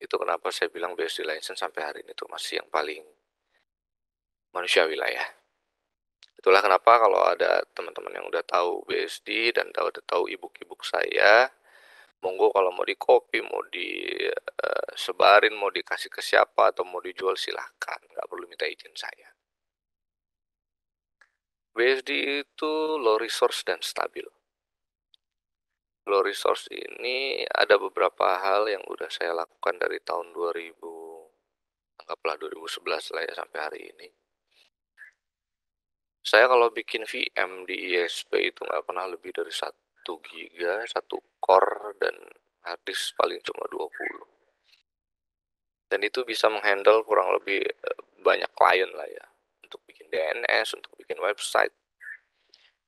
Itu kenapa saya bilang BSD license sampai hari ini itu masih yang paling manusia wilayah. Itulah kenapa kalau ada teman-teman yang udah tahu BSD dan tahu tahu ibu ebook saya, monggo kalau mau di copy, mau di eh, sebarin, mau dikasih ke siapa atau mau dijual silahkan, nggak perlu minta izin saya. BSD itu low resource dan stabil. Low resource ini ada beberapa hal yang udah saya lakukan dari tahun 2000 anggaplah 2011 lah ya sampai hari ini saya kalau bikin VM di ISP itu nggak pernah lebih dari satu giga, satu core, dan harddisk paling cuma 20 dan itu bisa menghandle kurang lebih eh, banyak klien lah ya untuk bikin DNS untuk bikin website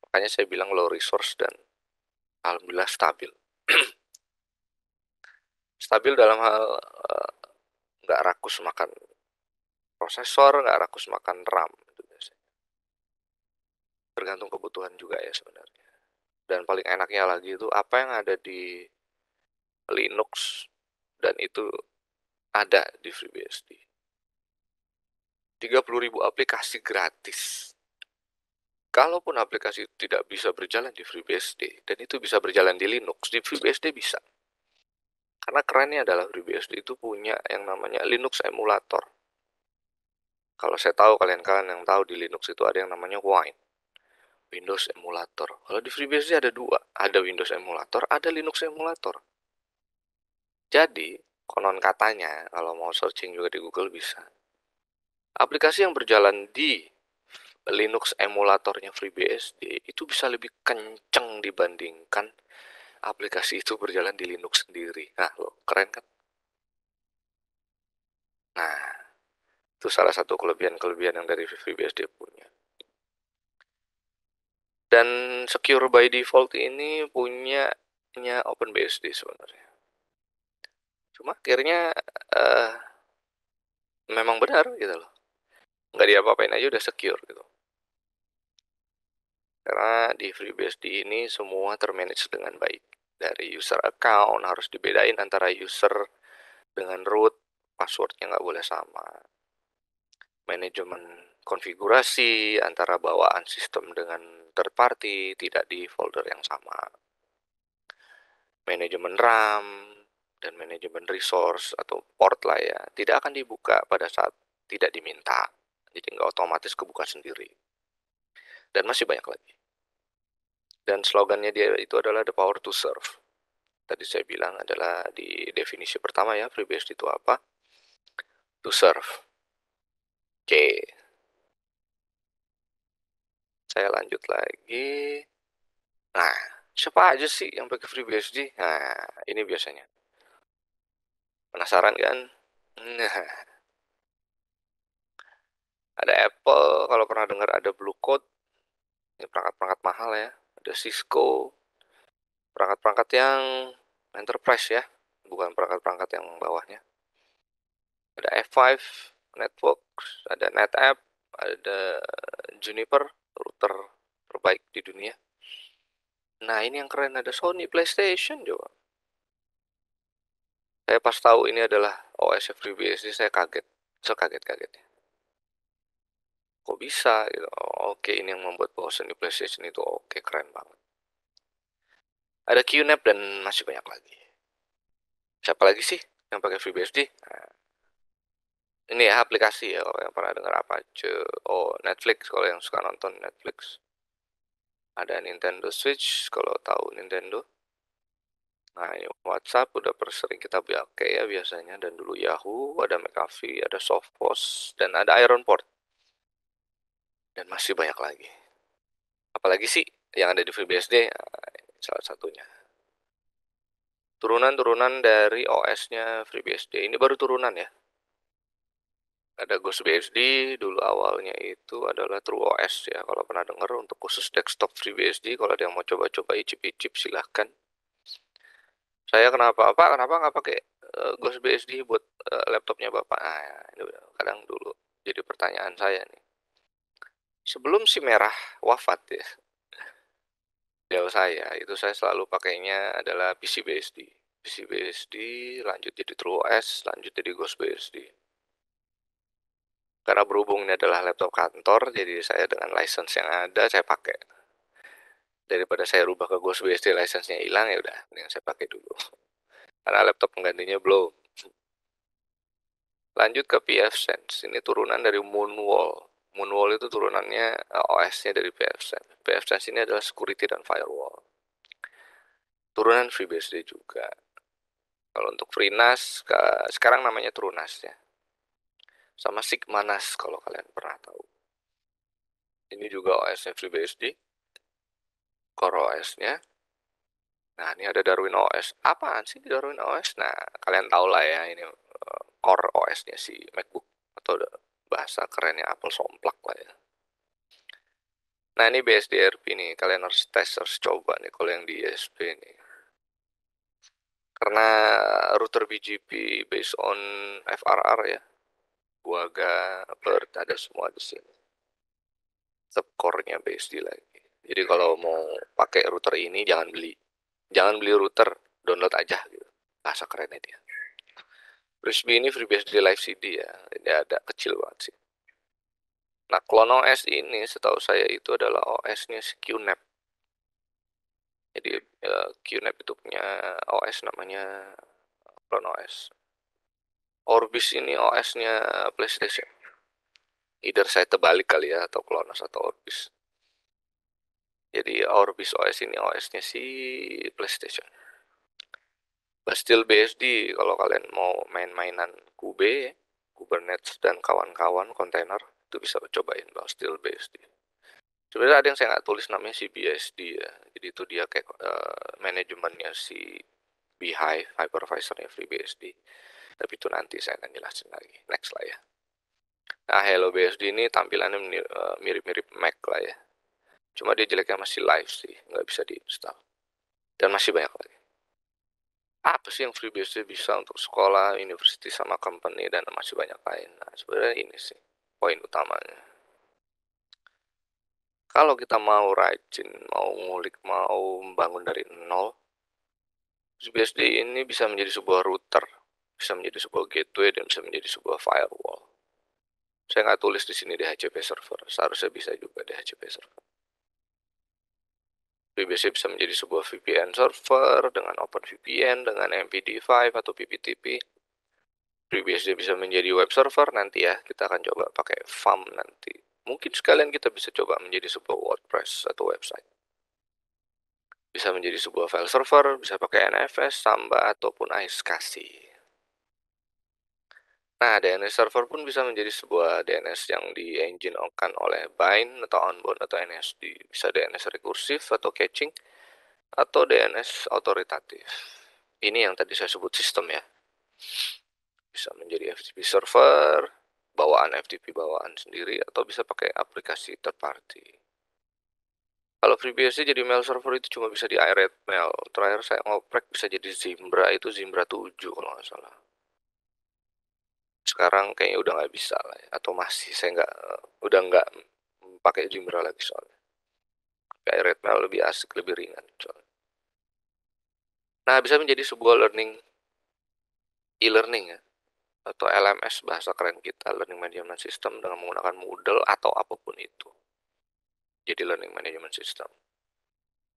makanya saya bilang low resource dan alhamdulillah stabil *clears throat* stabil dalam hal eh, nggak uh, rakus makan prosesor nggak rakus makan RAM tergantung kebutuhan juga ya sebenarnya dan paling enaknya lagi itu apa yang ada di Linux dan itu ada di FreeBSD 30.000 aplikasi gratis kalaupun aplikasi tidak bisa berjalan di FreeBSD dan itu bisa berjalan di Linux di FreeBSD bisa karena kerennya adalah FreeBSD itu punya yang namanya Linux emulator kalau saya tahu kalian-kalian yang tahu di Linux itu ada yang namanya Wine Windows emulator. Kalau di FreeBSD ada dua, ada Windows emulator, ada Linux emulator. Jadi, konon katanya, kalau mau searching juga di Google bisa. Aplikasi yang berjalan di Linux emulatornya FreeBSD itu bisa lebih kenceng dibandingkan aplikasi itu berjalan di Linux sendiri. Nah, lo keren kan? Nah, itu salah satu kelebihan-kelebihan yang dari FreeBSD punya dan secure by default ini punya nya BSD sebenarnya. Cuma akhirnya uh, memang benar gitu loh. Nggak diapa-apain aja udah secure gitu. Karena di FreeBSD ini semua termanage dengan baik. Dari user account harus dibedain antara user dengan root, passwordnya nggak boleh sama. Manajemen konfigurasi antara bawaan sistem dengan third party tidak di folder yang sama. Manajemen RAM dan manajemen resource atau port lah ya, tidak akan dibuka pada saat tidak diminta. Jadi nggak otomatis kebuka sendiri. Dan masih banyak lagi. Dan slogannya dia itu adalah the power to serve. Tadi saya bilang adalah di definisi pertama ya, FreeBSD itu apa? To serve. Oke, okay saya lanjut lagi. Nah, siapa aja sih yang pakai FreeBSD? Nah, ini biasanya. Penasaran kan? Nah. Ada Apple, kalau pernah dengar ada Blue Code. Ini perangkat-perangkat mahal ya. Ada Cisco. Perangkat-perangkat yang enterprise ya, bukan perangkat-perangkat yang bawahnya. Ada F5 Networks, ada NetApp, ada Juniper, router terbaik di dunia nah ini yang keren ada Sony PlayStation juga saya pas tahu ini adalah OS FreeBSD saya kaget kaget kagetnya kok bisa gitu. oke ini yang membuat bahwa Sony PlayStation itu oke keren banget ada QNAP dan masih banyak lagi siapa lagi sih yang pakai FreeBSD nah, ini ya aplikasi ya kalau yang pernah dengar apa aja oh Netflix kalau yang suka nonton Netflix ada Nintendo Switch kalau tahu Nintendo nah ini WhatsApp udah persering kita pakai ya biasanya dan dulu Yahoo ada McAfee ada Softpost dan ada Ironport dan masih banyak lagi apalagi sih yang ada di FreeBSD eh, salah satunya turunan-turunan dari OS-nya FreeBSD ini baru turunan ya ada Ghost BSD dulu awalnya itu adalah True OS ya kalau pernah dengar untuk khusus desktop BSD, kalau ada yang mau coba-coba icip-icip silahkan saya kenapa apa kenapa nggak pakai uh, eh, BSD buat uh, laptopnya bapak ah, ya, ini kadang dulu jadi pertanyaan saya nih sebelum si merah wafat ya jauh saya itu saya selalu pakainya adalah PC BSD PC BSD lanjut jadi True OS, lanjut jadi Ghost BSD. Karena berhubung ini adalah laptop kantor, jadi saya dengan license yang ada saya pakai. Daripada saya rubah ke GhostBSD license-nya hilang ya udah, yang saya pakai dulu. Karena laptop penggantinya belum. Lanjut ke PF Sense. Ini turunan dari Moonwall. Moonwall itu turunannya eh, OS-nya dari PF Sense. PF Sense ini adalah security dan firewall. Turunan FreeBSD juga. Kalau untuk FreeNAS, sekarang namanya Trunas ya sama Sigmanas kalau kalian pernah tahu. Ini juga OS-nya FreeBSD. Core OS-nya. Nah, ini ada Darwin OS. Apaan sih Darwin OS? Nah, kalian tahu lah ya ini eh, core OS-nya si MacBook atau bahasa kerennya Apple somplak lah ya. Nah, ini BSD RP nih. Kalian harus tes, harus coba nih kalau yang di ISP e nih. Karena router BGP based on FRR ya, Buaga, Perth ada semua di sini. core nya BSD lagi. Jadi kalau mau pakai router ini jangan beli. Jangan beli router, download aja gitu. Rasa kerennya dia. Frisbee ini FreeBSD Live CD ya. Ini ada kecil banget sih. Nah, Clone OS ini setahu saya itu adalah OS-nya si QNAP. Jadi uh, QNAP itu punya OS namanya Clone OS. Orbis ini OS-nya PlayStation. Either saya terbalik kali ya atau Clonos atau Orbis. Jadi Orbis OS ini OS-nya si PlayStation. Bastille BSD kalau kalian mau main-mainan Kube, Kubernetes dan kawan-kawan kontainer itu bisa cobain Bastille BSD. Sebenarnya ada yang saya nggak tulis namanya si BSD ya. Jadi itu dia kayak uh, manajemennya si Beehive, hypervisornya FreeBSD. BSD tapi itu nanti saya akan jelasin lagi next lah ya nah Hello BSD ini tampilannya eh, mirip-mirip Mac lah ya cuma dia jeleknya masih live sih nggak bisa diinstal dan masih banyak lagi apa sih yang FreeBSD bisa untuk sekolah, university sama company dan masih banyak lain. Nah, sebenarnya ini sih poin utamanya. Kalau kita mau rajin, mau ngulik, mau membangun dari nol, FreeBSD ini bisa menjadi sebuah router bisa menjadi sebuah gateway dan bisa menjadi sebuah firewall. Saya nggak tulis di sini DHCP server, seharusnya bisa juga DHCP server. BBC bisa menjadi sebuah VPN server dengan OpenVPN, dengan MPD5 atau PPTP. FreeBSD bisa menjadi web server nanti ya, kita akan coba pakai Farm nanti. Mungkin sekalian kita bisa coba menjadi sebuah WordPress atau website. Bisa menjadi sebuah file server, bisa pakai NFS, Samba, ataupun iSCSI. Nah, DNS server pun bisa menjadi sebuah DNS yang di engine onkan oleh bind atau onboard atau NSD. Bisa DNS rekursif atau caching atau DNS otoritatif. Ini yang tadi saya sebut sistem ya. Bisa menjadi FTP server, bawaan FTP bawaan sendiri atau bisa pakai aplikasi third party. Kalau FreeBSD jadi mail server itu cuma bisa di irate mail. Terakhir saya ngoprek bisa jadi Zimbra itu Zimbra 7 kalau nggak salah sekarang kayaknya udah nggak bisa lah ya. atau masih saya nggak eh, udah nggak pakai Jimbra lagi soalnya kayak Red lebih asik lebih ringan soalnya nah bisa menjadi sebuah learning e-learning ya atau LMS bahasa keren kita learning management system dengan menggunakan Moodle atau apapun itu jadi learning management system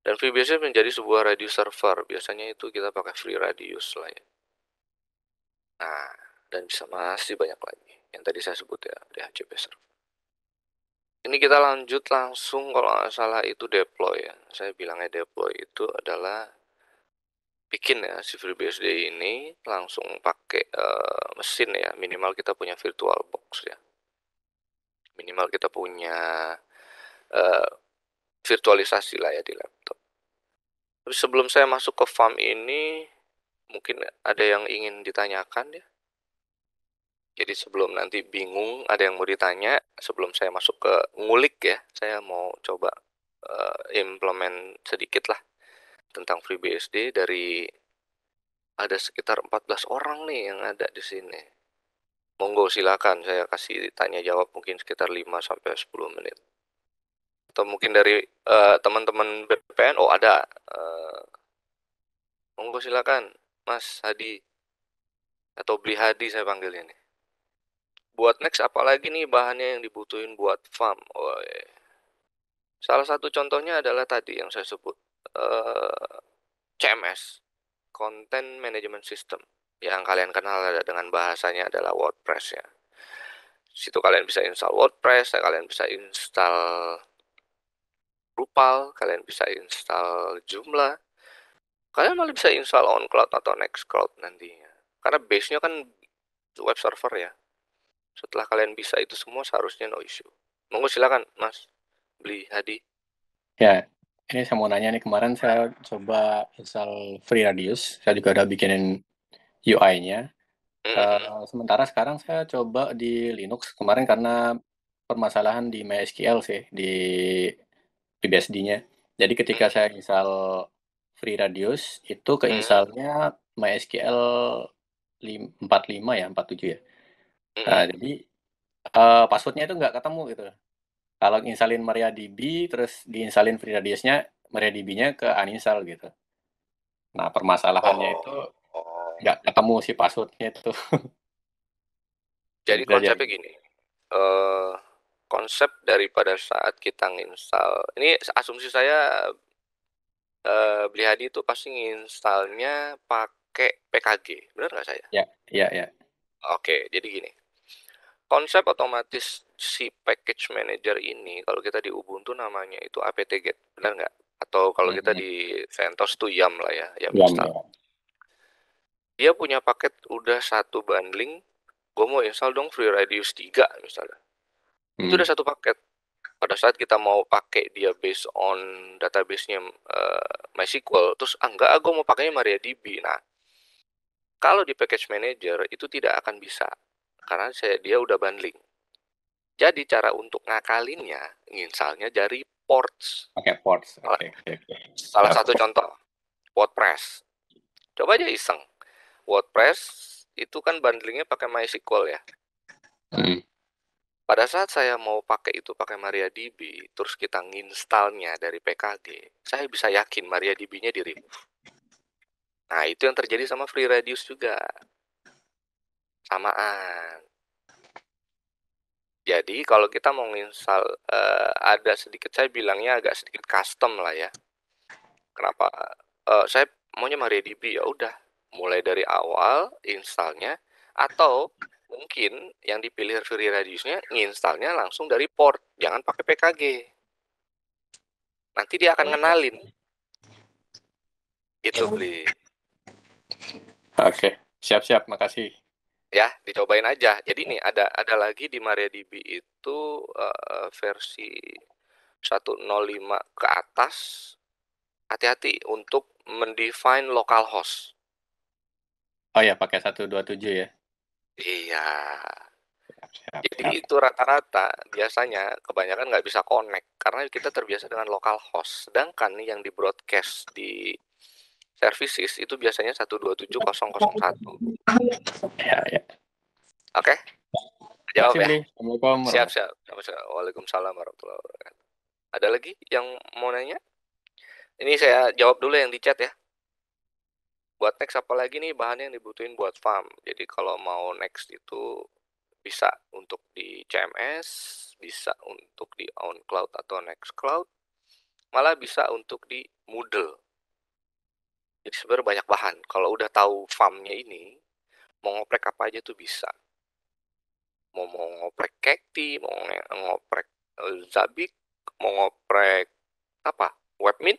dan VBS menjadi sebuah radio server biasanya itu kita pakai free radius lah ya nah dan bisa masih banyak lagi yang tadi saya sebut ya DHCP server. Ini kita lanjut langsung kalau nggak salah itu deploy ya. Saya bilangnya deploy itu adalah bikin ya si FreeBSD ini langsung pakai uh, mesin ya. Minimal kita punya virtual box ya. Minimal kita punya uh, virtualisasi lah ya di laptop. Tapi sebelum saya masuk ke farm ini mungkin ada yang ingin ditanyakan ya. Jadi sebelum nanti bingung ada yang mau ditanya, sebelum saya masuk ke ngulik ya, saya mau coba uh, implement sedikit lah tentang FreeBSD dari ada sekitar 14 orang nih yang ada di sini. Monggo silakan saya kasih tanya jawab mungkin sekitar 5 sampai 10 menit. Atau mungkin dari eh, teman-teman BPN oh ada uh, Monggo silakan Mas Hadi atau Bli Hadi saya panggilnya nih buat next apalagi nih bahannya yang dibutuhin buat farm oh, yeah. salah satu contohnya adalah tadi yang saya sebut uh, eh, CMS content management system yang kalian kenal dengan bahasanya adalah WordPress ya situ kalian bisa install WordPress kalian bisa install Drupal kalian bisa install Joomla kalian malah bisa install OnCloud atau NextCloud nantinya karena base-nya kan web server ya setelah kalian bisa itu semua seharusnya no issue monggo silakan mas beli hadi ya ini saya mau nanya nih kemarin saya coba install free radius saya juga udah bikinin UI-nya mm. uh, eh, sementara sekarang saya coba di Linux kemarin karena permasalahan di MySQL sih di BSD-nya jadi ketika mm. saya install free radius itu ke installnya MySQL 45 ya 47 ya Nah, jadi, uh, passwordnya itu nggak ketemu gitu. Kalau nginstalin MariaDB, terus diinstalin FreeRadios-nya MariaDB-nya ke uninstall gitu. Nah, permasalahannya itu Oh. nggak ketemu si pasutnya itu. Jadi kalau konsepnya jadi. gini, uh, konsep daripada saat kita nginstal ini asumsi saya, uh, eh, beli Hadi itu pasti nginstalnya pakai PKG, benar nggak saya? Ya, ya ya Oke, jadi gini konsep otomatis si package manager ini kalau kita di Ubuntu namanya itu apt get benar nggak atau kalau kita di CentOS tuh YAM lah ya YAM, YAM dia punya paket udah satu bundling gue mau install dong free radius 3 misalnya hmm. itu udah satu paket pada saat kita mau pakai dia based on database-nya uh, MySQL terus ah enggak ah, gue mau pakainya MariaDB nah kalau di package manager itu tidak akan bisa karena saya, dia udah bundling. Jadi cara untuk ngakalinnya, misalnya dari ports. Oke, okay, ports. Okay, okay, Salah satu nah. contoh, WordPress. Coba aja iseng. WordPress itu kan bundlingnya pakai MySQL ya. Hmm. Pada saat saya mau pakai itu pakai MariaDB, terus kita nginstalnya dari PKG, saya bisa yakin MariaDB-nya di remove. Nah, itu yang terjadi sama Free Radius juga samaan. Jadi kalau kita mau install uh, eh, ada sedikit saya bilangnya agak sedikit custom lah ya. Kenapa? Uh, saya maunya MariaDB ya udah mulai dari awal installnya atau mungkin yang dipilih Free Radiusnya nginstalnya langsung dari port jangan pakai PKG nanti dia akan kenalin. itu beli oke siap-siap makasih ya dicobain aja jadi ini iya. ada ada lagi di MariaDB itu uh, versi 105 ke atas hati-hati untuk mendefine localhost oh ya pakai 127 ya iya jadi itu rata-rata biasanya kebanyakan nggak bisa connect karena kita terbiasa dengan local host. sedangkan nih yang di broadcast di services itu biasanya 127001. Ya, ya. Oke. Okay? Jawab ya. Assalamualaikum. Siap, siap. Waalaikumsalam warahmatullahi wabarakatuh. Ada lagi yang mau nanya? Ini saya jawab dulu yang di chat ya. Buat next apa lagi nih bahan yang dibutuhin buat farm. Jadi kalau mau next itu bisa untuk di CMS, bisa untuk di on cloud atau next cloud malah bisa untuk di Moodle jadi sebenarnya banyak bahan. Kalau udah tahu farmnya ini, mau ngoprek apa aja tuh bisa. Mau mau ngoprek kekti, mau ngoprek eh, zabik, mau ngoprek apa? Webmin.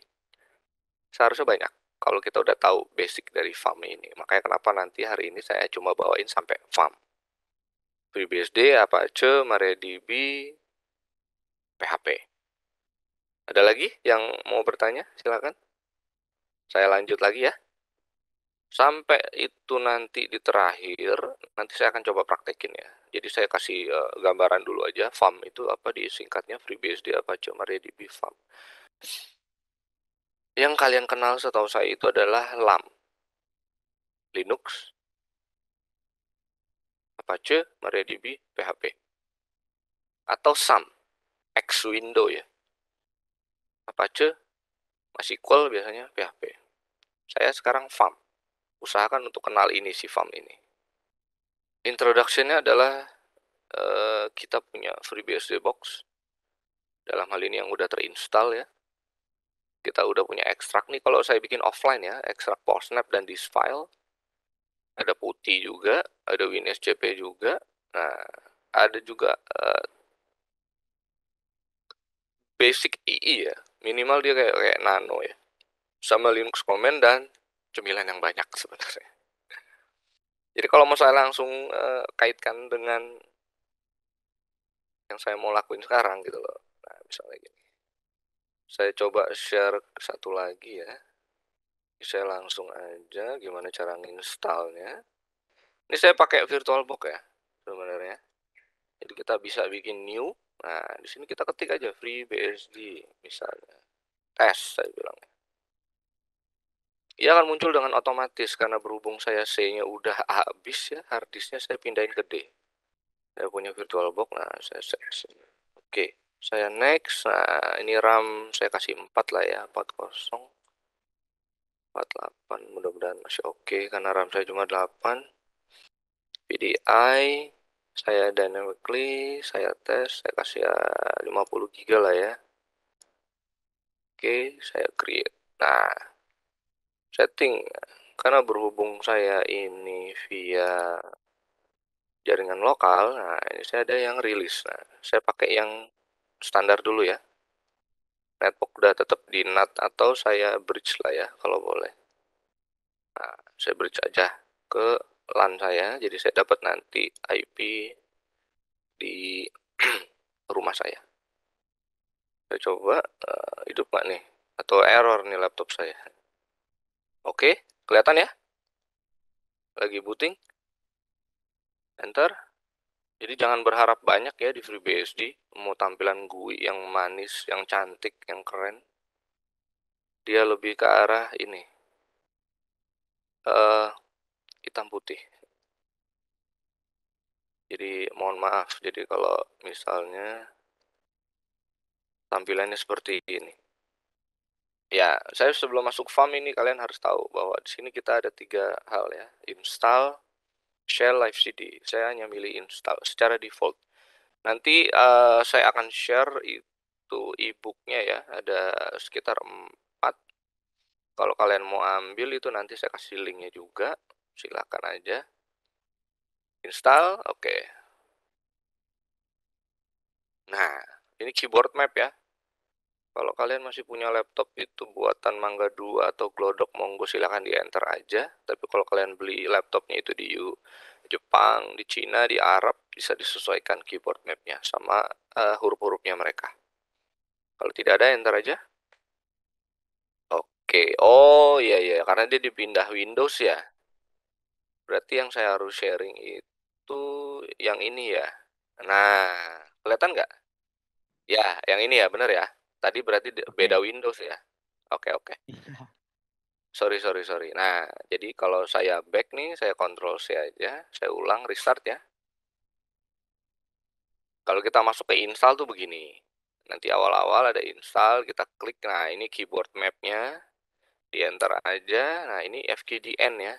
Seharusnya banyak. Kalau kita udah tahu basic dari farm ini, makanya kenapa nanti hari ini saya cuma bawain sampai farm. FreeBSD, Apache, MariaDB, PHP. Ada lagi yang mau bertanya? Silakan. Saya lanjut lagi ya. Sampai itu nanti di terakhir, nanti saya akan coba praktekin ya. Jadi saya kasih uh, gambaran dulu aja, farm itu apa Di singkatnya FreeBSD apa MariaDB farm. Yang kalian kenal setahu saya itu adalah LAM. Linux, Apache, MariaDB, PHP. Atau SAM, X window ya. Apache, MySQL biasanya PHP. Saya sekarang farm. Usahakan untuk kenal ini si farm ini. Introductionnya adalah uh, kita punya FreeBSD box. Dalam hal ini yang udah terinstall ya. Kita udah punya ekstrak nih kalau saya bikin offline ya, ekstrak snap dan this file. Ada putih juga, ada WinSCP juga. Nah, ada juga uh, basic EE ya. Minimal dia kayak kayak nano ya sama Linux Comment dan cemilan yang banyak *laughs* sebenarnya. Jadi kalau mau saya langsung eh, kaitkan dengan yang saya mau lakuin sekarang gitu loh. Nah, misalnya gini. Saya coba share satu lagi ya. Saya langsung aja gimana cara nginstalnya. Ini saya pakai VirtualBox ya sebenarnya. Jadi kita bisa bikin new. Nah, di sini kita ketik aja FreeBSD misalnya. Tes saya bilang. Ia akan muncul dengan otomatis karena berhubung saya C-nya udah *laughs* habis ya, harddisknya saya pindahin ke D. Saya punya virtual box, nah saya set Oke, okay. saya next. Nah, ini RAM saya kasih 4 lah ya, 40. 48 mudah-mudahan masih oke okay, karena RAM saya cuma 8 PDI saya dynamically saya tes saya kasih 50 eh, GB lah ya oke okay, saya create nah setting karena berhubung saya ini via jaringan lokal nah ini saya ada yang rilis nah saya pakai yang standar dulu ya network udah tetap di NAT atau saya bridge lah ya kalau boleh nah saya bridge aja ke LAN saya jadi saya dapat nanti IP di *clears throat* rumah saya saya coba uh, hidup nggak nih atau error nih laptop saya Oke, kelihatan ya? Lagi booting. Enter. Jadi jangan berharap banyak ya di FreeBSD. Mau tampilan GUI yang manis, yang cantik, yang keren. Dia lebih ke arah ini. Uh, hitam putih. Jadi mohon maaf. Jadi kalau misalnya tampilannya seperti ini ya saya sebelum masuk farm ini kalian harus tahu bahwa di sini kita ada tiga hal ya install share live CD saya hanya milih install secara default nanti uh, saya akan share itu ebooknya ya ada sekitar empat. kalau kalian mau ambil itu nanti saya kasih linknya juga silahkan aja install oke okay. nah ini keyboard map ya kalau kalian masih punya laptop itu buatan Mangga 2 atau Glodok monggo silahkan di enter aja. Tapi kalau kalian beli laptopnya itu di Jepang, di Cina, di Arab bisa disesuaikan keyboard mapnya sama uh, huruf-hurufnya mereka. Kalau tidak ada enter aja. Oke, oh iya iya karena dia dipindah Windows ya. Berarti yang saya harus sharing itu yang ini ya. Nah, kelihatan nggak? Ya, yang ini ya, bener ya. Tadi berarti okay. beda Windows ya? Oke, okay, oke. Okay. Iya. sorry, sorry, sorry. Nah, jadi kalau saya back nih, saya kontrol C aja. Saya ulang, restart ya. Kalau kita masuk ke install tuh begini. Nanti awal-awal ada install, kita klik. Nah, ini keyboard map-nya. Di enter aja. Nah, ini FQDN ya.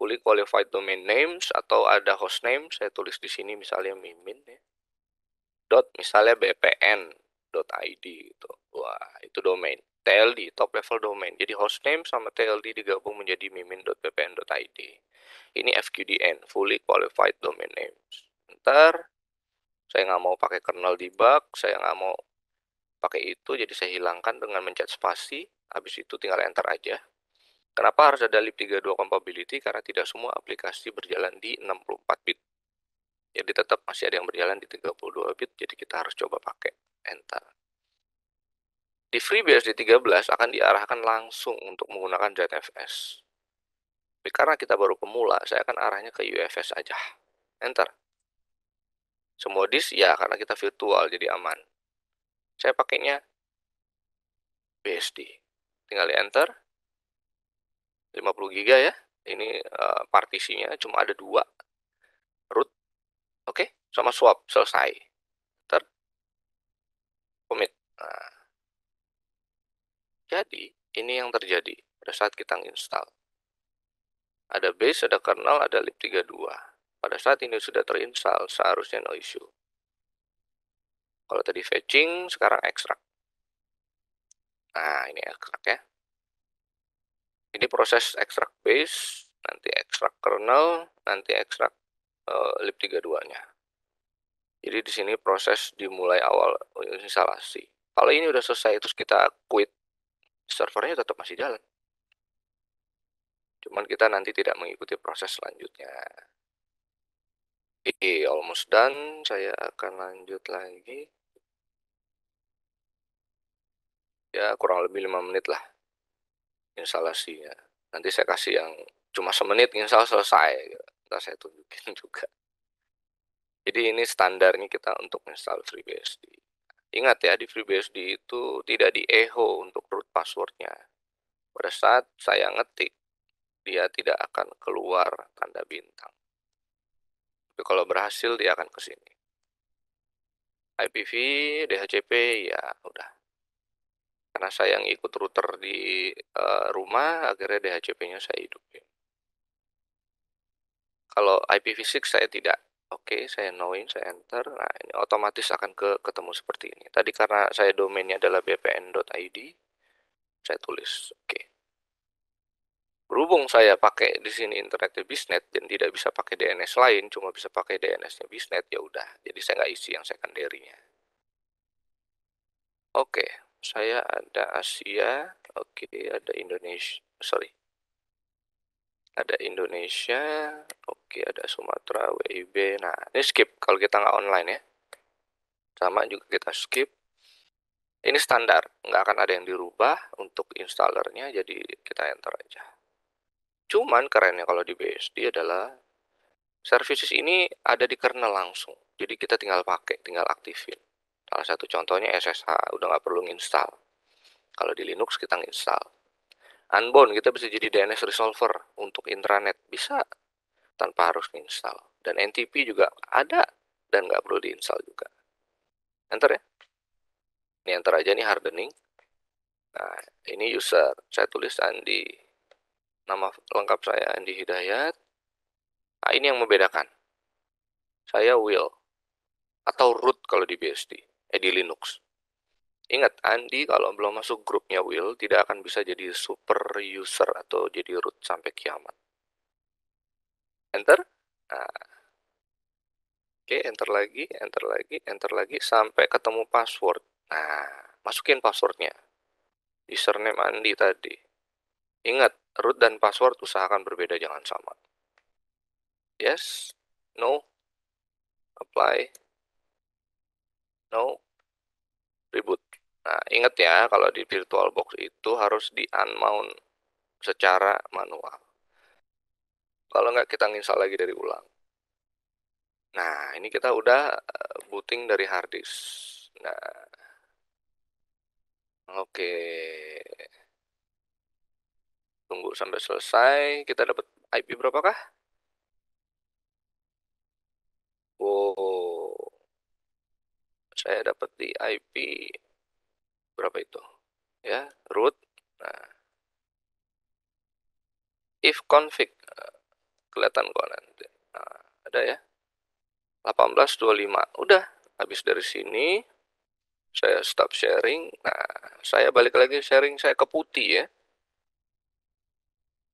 Fully Qualified Domain Names atau ada host hostname. Saya tulis di sini misalnya Mimin ya. Dot misalnya BPN .id gitu. Wah, itu domain. TLD, top level domain. Jadi hostname sama TLD digabung menjadi mimin.ppn.id. Ini FQDN, fully qualified domain names. Ntar saya nggak mau pakai kernel debug, saya nggak mau pakai itu, jadi saya hilangkan dengan mencet spasi, habis itu tinggal enter aja. Kenapa harus ada lib32 compatibility? Karena tidak semua aplikasi berjalan di 64 bit. Jadi tetap masih ada yang berjalan di 32 bit, jadi kita harus coba pakai enter. Di FreeBSD 13 akan diarahkan langsung untuk menggunakan ZFS. Tapi karena kita baru pemula, saya akan arahnya ke UFS aja. Enter. Semua disk ya karena kita virtual jadi aman. Saya pakainya BSD. Tinggal di enter. 50 GB ya. Ini eh, partisinya cuma ada dua. Root. Oke, okay? sama swap selesai. Nah, jadi, ini yang terjadi pada saat kita install. Ada base, ada kernel, ada lib32. Pada saat ini sudah terinstall, seharusnya no issue. Kalau tadi fetching, sekarang extract. Nah, ini extract ya. Ini proses extract base, nanti extract kernel, nanti extract uh, eh, lib32-nya. Jadi di sini proses dimulai awal instalasi. Kalau ini udah selesai terus kita quit, servernya tetap masih jalan. Cuman kita nanti tidak mengikuti proses selanjutnya. Oke, almost done. Saya akan lanjut lagi. Ya, kurang lebih lima menit lah instalasinya. Nanti saya kasih yang cuma semenit install selesai. Ntar saya tunjukin *laughs* juga. Jadi ini standarnya kita untuk install FreeBSD. Ingat ya, di FreeBSD itu tidak di echo untuk root passwordnya. Pada saat saya ngetik, dia tidak akan keluar tanda bintang. Tapi kalau berhasil, dia akan ke sini. IPv, DHCP, ya udah. Karena saya yang ikut router di uh, rumah, akhirnya DHCP-nya saya hidupin. Kalau IPv6 saya tidak, Oke, saya knowing, saya enter. Nah, ini otomatis akan ke ketemu seperti ini. Tadi karena saya domainnya adalah bpn.id, saya tulis. Oke. Berhubung saya pakai di sini interactive bisnet dan tidak bisa pakai DNS lain, cuma bisa pakai DNS-nya bisnet, ya udah. Jadi saya nggak isi yang secondary-nya. Oke, saya ada Asia, oke, ada Indonesia, sorry, ada Indonesia, oke ada Sumatera, WIB. Nah, ini skip kalau kita nggak online ya. Sama juga kita skip. Ini standar, nggak akan ada yang dirubah untuk installernya, jadi kita enter aja. Cuman kerennya kalau di BSD adalah services ini ada di kernel langsung. Jadi kita tinggal pakai, tinggal aktifin. Salah satu contohnya SSH, udah nggak perlu install. Kalau di Linux kita install unbound kita bisa jadi DNS resolver untuk intranet bisa tanpa harus install dan NTP juga ada dan nggak perlu diinstal juga enter ya ini enter aja nih hardening nah ini user saya tulis Andi nama lengkap saya Andi Hidayat nah, ini yang membedakan saya will atau root kalau di BSD eh di Linux Ingat, Andi kalau belum masuk grupnya Will, tidak akan bisa jadi super user atau jadi root sampai kiamat. Enter. Nah. Oke, enter lagi, enter lagi, enter lagi, sampai ketemu password. Nah, masukin passwordnya. Username Andi tadi. Ingat, root dan password usahakan berbeda, jangan sama. Yes, no, apply, no, reboot. Nah, ingat ya kalau di virtual box itu harus di unmount secara manual. Kalau nggak kita nginstall lagi dari ulang. Nah, ini kita udah eh, booting dari hard Nah, oke. Okay. Tunggu sampai selesai. Kita dapat IP berapakah? Wow. Saya dapat di IP berapa itu? Ya, root. Nah. If config eh, kelihatan kok nanti. Nah, ada ya. 1825. Udah, habis dari sini saya stop sharing. Nah, saya balik lagi sharing saya ke putih ya.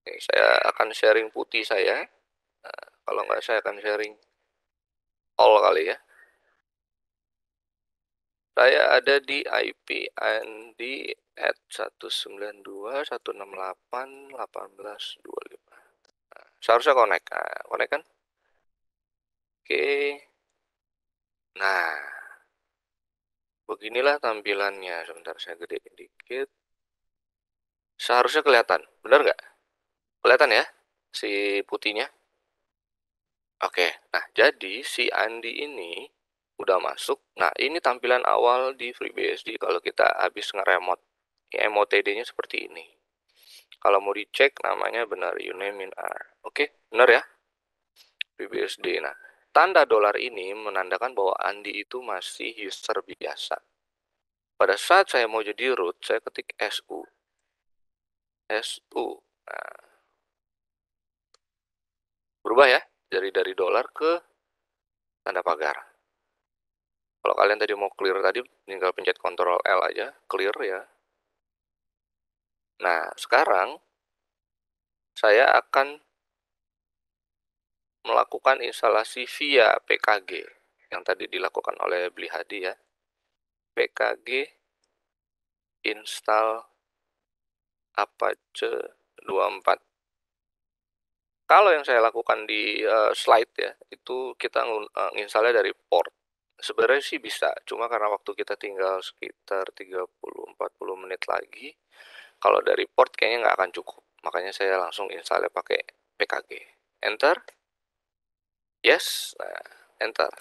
Oke, saya akan sharing putih saya. Nah, kalau nggak saya akan sharing all kali ya. Saya ada di IP Andi at 192.168.18.25. seharusnya connect. Nah, connect kan? Oke. Nah, beginilah tampilannya. Sebentar saya gede dikit. Seharusnya kelihatan, benar nggak? Kelihatan ya, si putihnya. Oke, nah jadi si Andi ini udah masuk. Nah, ini tampilan awal di FreeBSD kalau kita habis ngeremot. MOTD-nya seperti ini. Kalau mau dicek namanya benar uname in R. Oke, okay, benar ya? FreeBSD. Nah, tanda dolar ini menandakan bahwa Andi itu masih user biasa. Pada saat saya mau jadi root, saya ketik SU. SU. Nah, berubah ya, dari dari dolar ke tanda pagar. Kalau kalian tadi mau clear tadi, tinggal pencet Ctrl L aja, clear ya. Nah, sekarang saya akan melakukan instalasi via PKG yang tadi dilakukan oleh Bli Hadi ya. PKG install Apache 24. Kalau yang saya lakukan di uh, slide ya, itu kita uh, eh, installnya dari port Sebenarnya sih bisa, cuma karena waktu kita tinggal sekitar 30-40 menit lagi, kalau dari port kayaknya nggak akan cukup. Makanya saya langsung install pakai PKG. Enter. Yes. Nah, enter.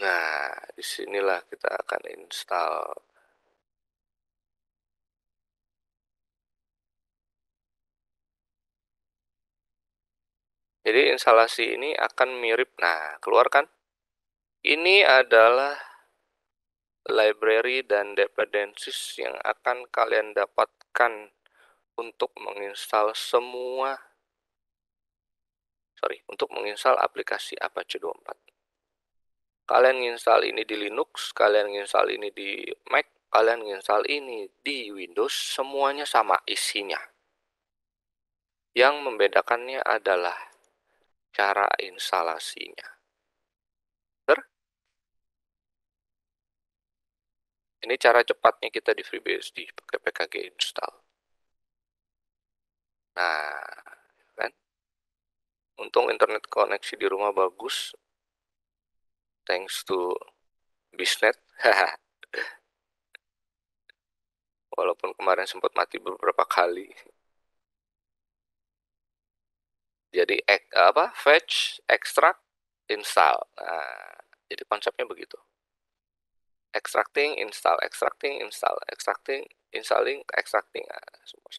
Nah, disinilah kita akan install Jadi instalasi ini akan mirip, nah keluarkan. Ini adalah library dan dependencies yang akan kalian dapatkan untuk menginstal semua sorry, untuk menginstal aplikasi Apache 24. Kalian install ini di Linux, kalian install ini di Mac, kalian install ini di Windows, semuanya sama isinya. Yang membedakannya adalah cara instalasinya. Ter? Ini cara cepatnya kita di FreeBSD pakai PKG install. Nah, kan? Untung internet koneksi di rumah bagus. Thanks to bisnet. *laughs* Walaupun kemarin sempat mati beberapa kali. Jadi ek, apa? fetch, extract, install. Nah, jadi konsepnya begitu. Extracting, install, extracting, install, extracting, installing, extracting. Nah, semua.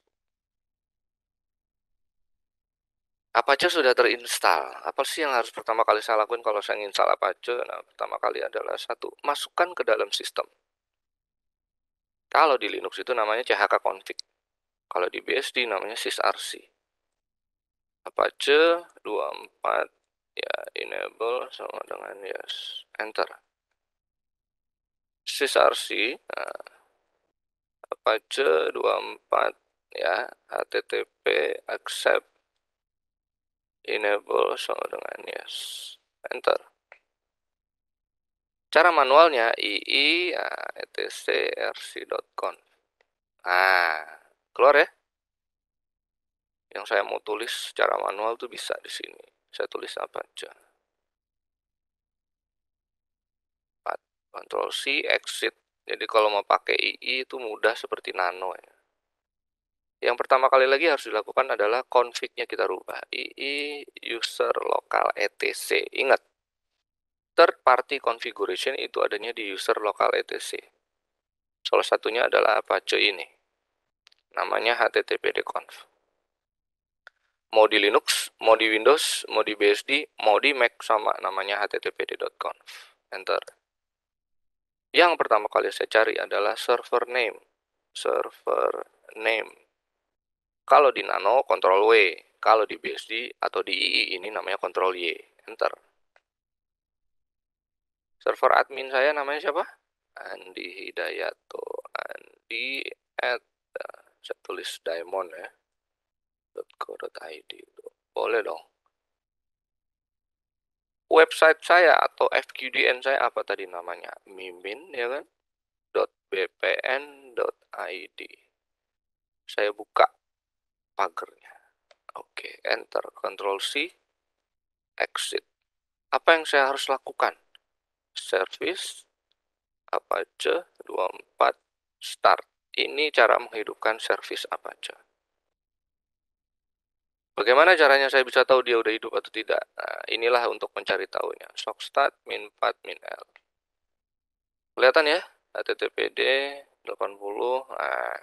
aja sudah terinstall. Apa sih yang harus pertama kali saya lakukan kalau saya install apa aja? Nah, pertama kali adalah satu, masukkan ke dalam sistem. Kalau di Linux itu namanya CHK config. Kalau di BSD namanya sysrc. Apache 24 ya enable sama dengan yes enter sysrc nah, Apache 24 ya http accept enable sama dengan yes enter cara manualnya ii ya, nah, etc rc.conf nah keluar ya yang saya mau tulis secara manual tuh bisa di sini. Saya tulis apa aja. Ctrl C, exit. Jadi kalau mau pakai II itu mudah seperti nano ya. Yang pertama kali lagi harus dilakukan adalah config-nya kita rubah. II user local etc. Ingat, third party configuration itu adanya di user local etc. Salah satunya adalah Apache ini. Namanya httpd conf mau di Linux, mau di Windows, mau di BSD, mau di Mac sama namanya httpd.conf. Enter. Yang pertama kali saya cari adalah server name. Server name. Kalau di Nano, control W. Kalau di BSD atau di II ini namanya control Y. Enter. Server admin saya namanya siapa? Andi Hidayato. Andi at, eh, saya tulis Diamond ya .co.id boleh dong website saya atau FQDN saya apa tadi namanya mimin ya kan .bpn.id saya buka pagernya oke enter control C exit apa yang saya harus lakukan service apa aja 24 start ini cara menghidupkan service apa aja Bagaimana caranya saya bisa tahu dia udah hidup atau tidak? Nah, inilah untuk mencari tahunya. start min 4 min L. Kelihatan ya? HTTPD 80. Nah.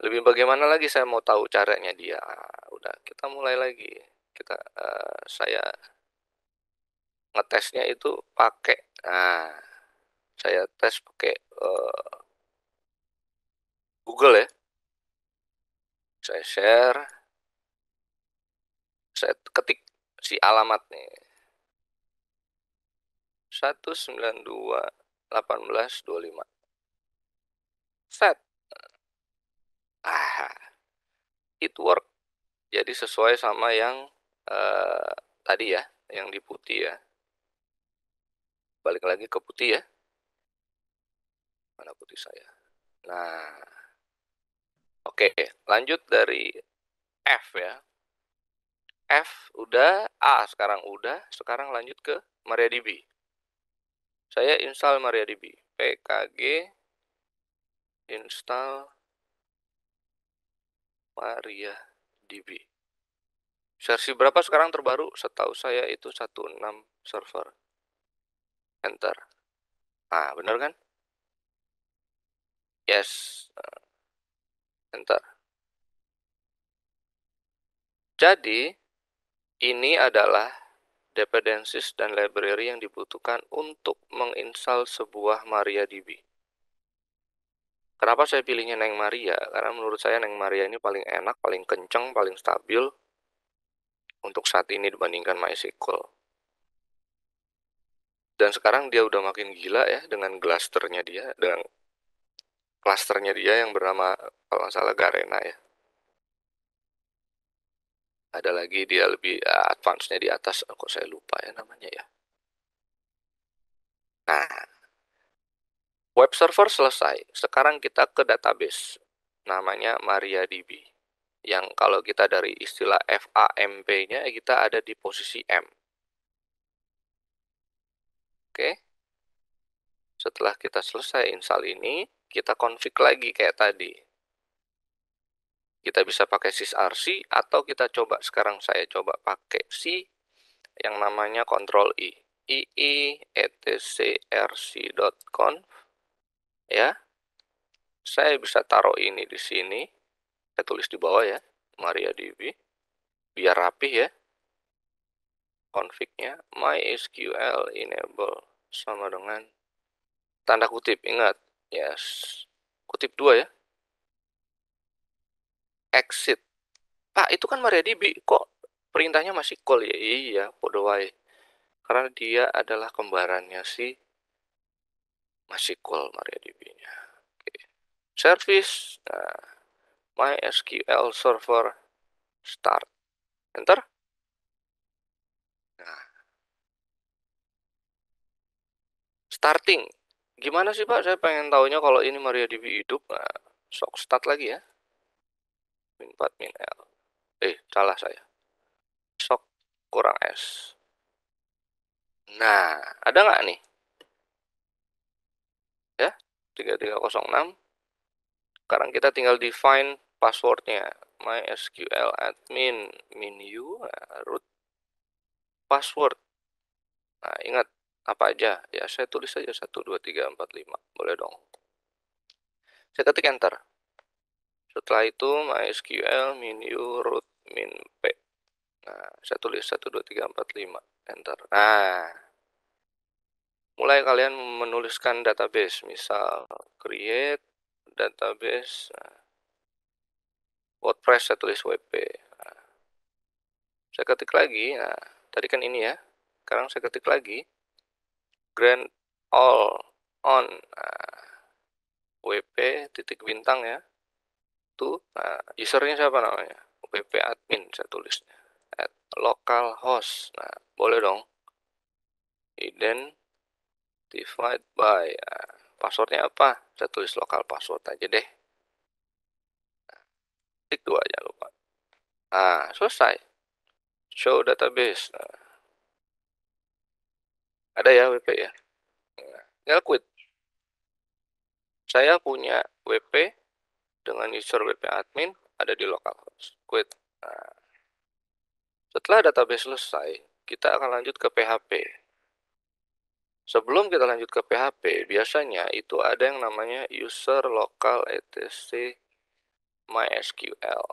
Lebih bagaimana lagi saya mau tahu caranya dia? Nah, udah, kita mulai lagi. Kita uh, saya ngetesnya itu pakai nah saya tes pakai uh, Google ya saya share saya ketik si alamatnya 192 18 set ah it work jadi sesuai sama yang uh, tadi ya yang di putih ya balik lagi ke putih ya mana putih saya nah Oke, lanjut dari F ya. F udah, A sekarang udah, sekarang lanjut ke MariaDB. Saya install MariaDB, pkg install MariaDB. Versi berapa sekarang terbaru? Setahu saya itu 16 server. Enter. Ah, benar kan? Yes enter. Jadi, ini adalah dependencies dan library yang dibutuhkan untuk menginstal sebuah MariaDB. Kenapa saya pilihnya Neng Maria? Karena menurut saya Neng Maria ini paling enak, paling kenceng, paling stabil untuk saat ini dibandingkan MySQL. Dan sekarang dia udah makin gila ya dengan glasternya dia, dengan klasternya dia yang bernama kalau nggak salah Garena ya ada lagi dia lebih eh, advance-nya di atas oh, kok saya lupa ya namanya ya nah web server selesai sekarang kita ke database namanya MariaDB yang kalau kita dari istilah FAMP-nya kita ada di posisi M oke setelah kita selesai install ini kita konfig lagi kayak tadi. Kita bisa pakai sysrc atau kita coba sekarang saya coba pakai si yang namanya control i ii etcrc.conf er ya. Saya bisa taruh ini di sini. Saya tulis di bawah ya, Maria DB biar rapi ya konfignya MySQL enable sama dengan tanda kutip ingat Yes. Kutip dua ya. Exit. Pak, itu kan MariaDB. Kok perintahnya masih call? Ya, iya, bodoh wae. Karena dia adalah kembarannya si masih call MariaDB-nya. Oke. Service. Nah, MySQL server start. Enter. Nah. Starting Gimana sih Pak? Saya pengen tahunya kalau ini MariaDB hidup. Nah, sok start lagi ya. Min 4 min L. Eh, salah saya. Sok kurang S. Nah, ada nggak nih? Ya, 3306. Sekarang kita tinggal define passwordnya. MySQL admin min nah, eh, root password. Nah, ingat apa aja? Ya, saya tulis saja 1, 2, 3, 4, 5. Boleh dong. Saya ketik Enter. Setelah itu, MySQL min u root min p. Nah, saya tulis 1, 2, 3, 4, 5. Enter. Nah, mulai kalian menuliskan database. Misal, create database. Ah. WordPress saya tulis WP. Nah, saya ketik lagi. Nah, tadi kan ini ya. Sekarang saya ketik lagi grand all on nah, uh, WP titik bintang ya itu nah, usernya siapa namanya WP admin saya tulisnya at local host. nah boleh dong identified by nah, passwordnya apa saya tulis local password aja deh nah, klik dua aja lupa nah selesai show database nah, ada ya WP ya? Tinggal quit. Saya punya WP dengan user WP admin ada di lokal Quit. Nah, setelah database selesai, kita akan lanjut ke PHP. Sebelum kita lanjut ke PHP, biasanya itu ada yang namanya user local etc MySQL.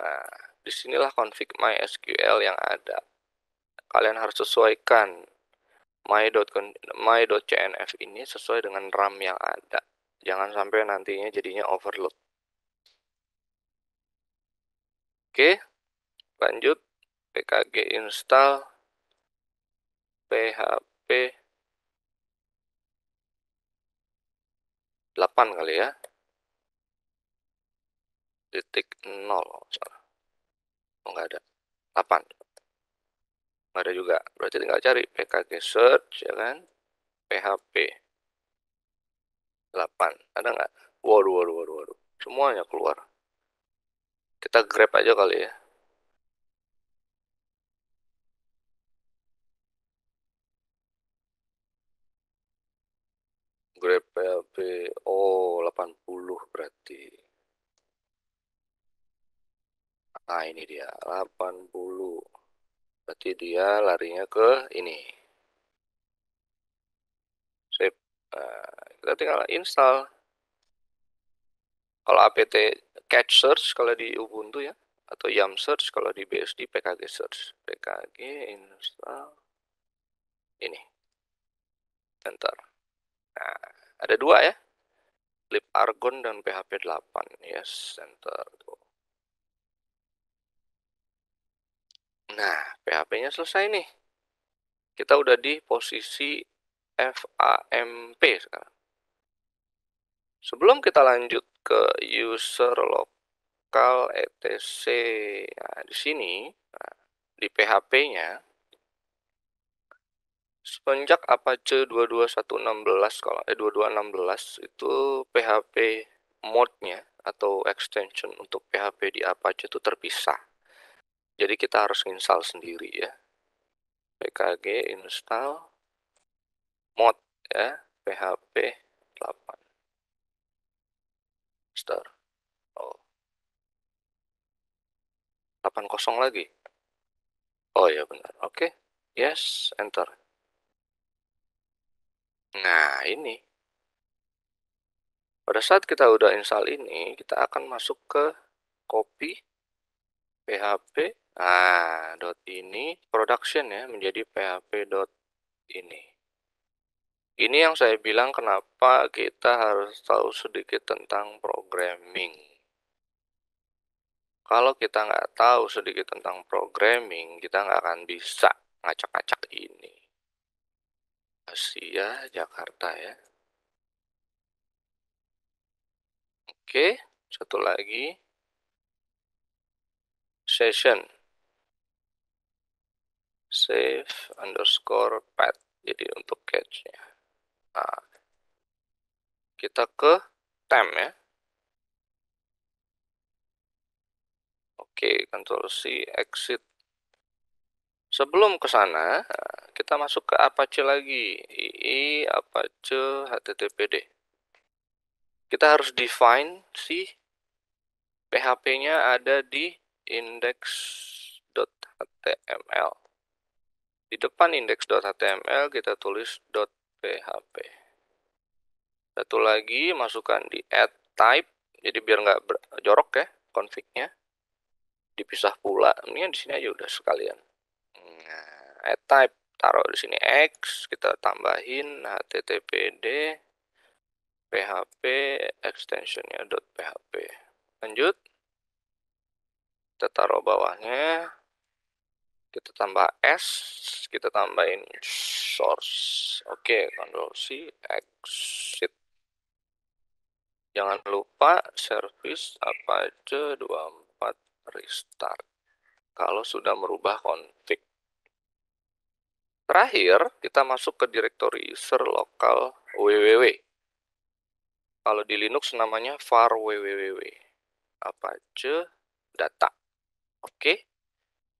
Nah, disinilah config MySQL yang ada kalian harus sesuaikan my.cnf ini sesuai dengan RAM yang ada. Jangan sampai nantinya jadinya overload. Oke, lanjut pkg install php 8 kali ya. Titik 0 Oh, enggak ada. 8 nggak ada juga berarti tinggal cari pkg search ya kan php 8 ada nggak waduh waduh waduh waduh semuanya keluar kita grab aja kali ya grab PHP oh 80 berarti nah ini dia 80 Berarti dia larinya ke ini. Sip. Nah, eh, kita tinggal install. Kalau apt catch search kalau di Ubuntu ya atau yum search kalau di BSD PKG search PKG install ini enter nah ada dua ya lib argon dan PHP 8 yes enter tuh Nah, PHP-nya selesai nih. Kita udah di posisi FAMP sekarang. Sebelum kita lanjut ke user lokal etc nah, di sini nah, di PHP-nya semenjak Apache 22116 kalau eh 2216 itu PHP mode-nya atau extension untuk PHP di Apache itu terpisah jadi kita harus install sendiri ya pkg install mod ya php 8 star oh 80 lagi oh ya benar oke okay. yes enter nah ini pada saat kita udah install ini, kita akan masuk ke copy php Nah, dot ini production ya menjadi php dot ini. Ini yang saya bilang kenapa kita harus tahu sedikit tentang programming. Kalau kita nggak tahu sedikit tentang programming, kita nggak akan bisa ngacak-ngacak ini. Asia, Jakarta ya. Oke, satu lagi. Session save underscore path jadi untuk catchnya nah, kita ke temp ya oke control C exit sebelum ke sana kita masuk ke Apache lagi ii Apache httpd kita harus define si PHP-nya ada di index.html di depan index.html kita tulis .php. Satu lagi masukkan di add type, jadi biar nggak jorok ya config Dipisah pula, ini di sini aja udah sekalian. Nah, add type, taruh di sini X, kita tambahin httpd php extensionnya .php. Lanjut. Kita taruh bawahnya kita tambah S, kita tambahin source. Oke, okay, Ctrl C, exit. Jangan lupa service apa aja 24 restart. Kalau sudah merubah config. Terakhir, kita masuk ke directory user lokal www. Kalau di Linux namanya var www. Apa aja data. Oke. Okay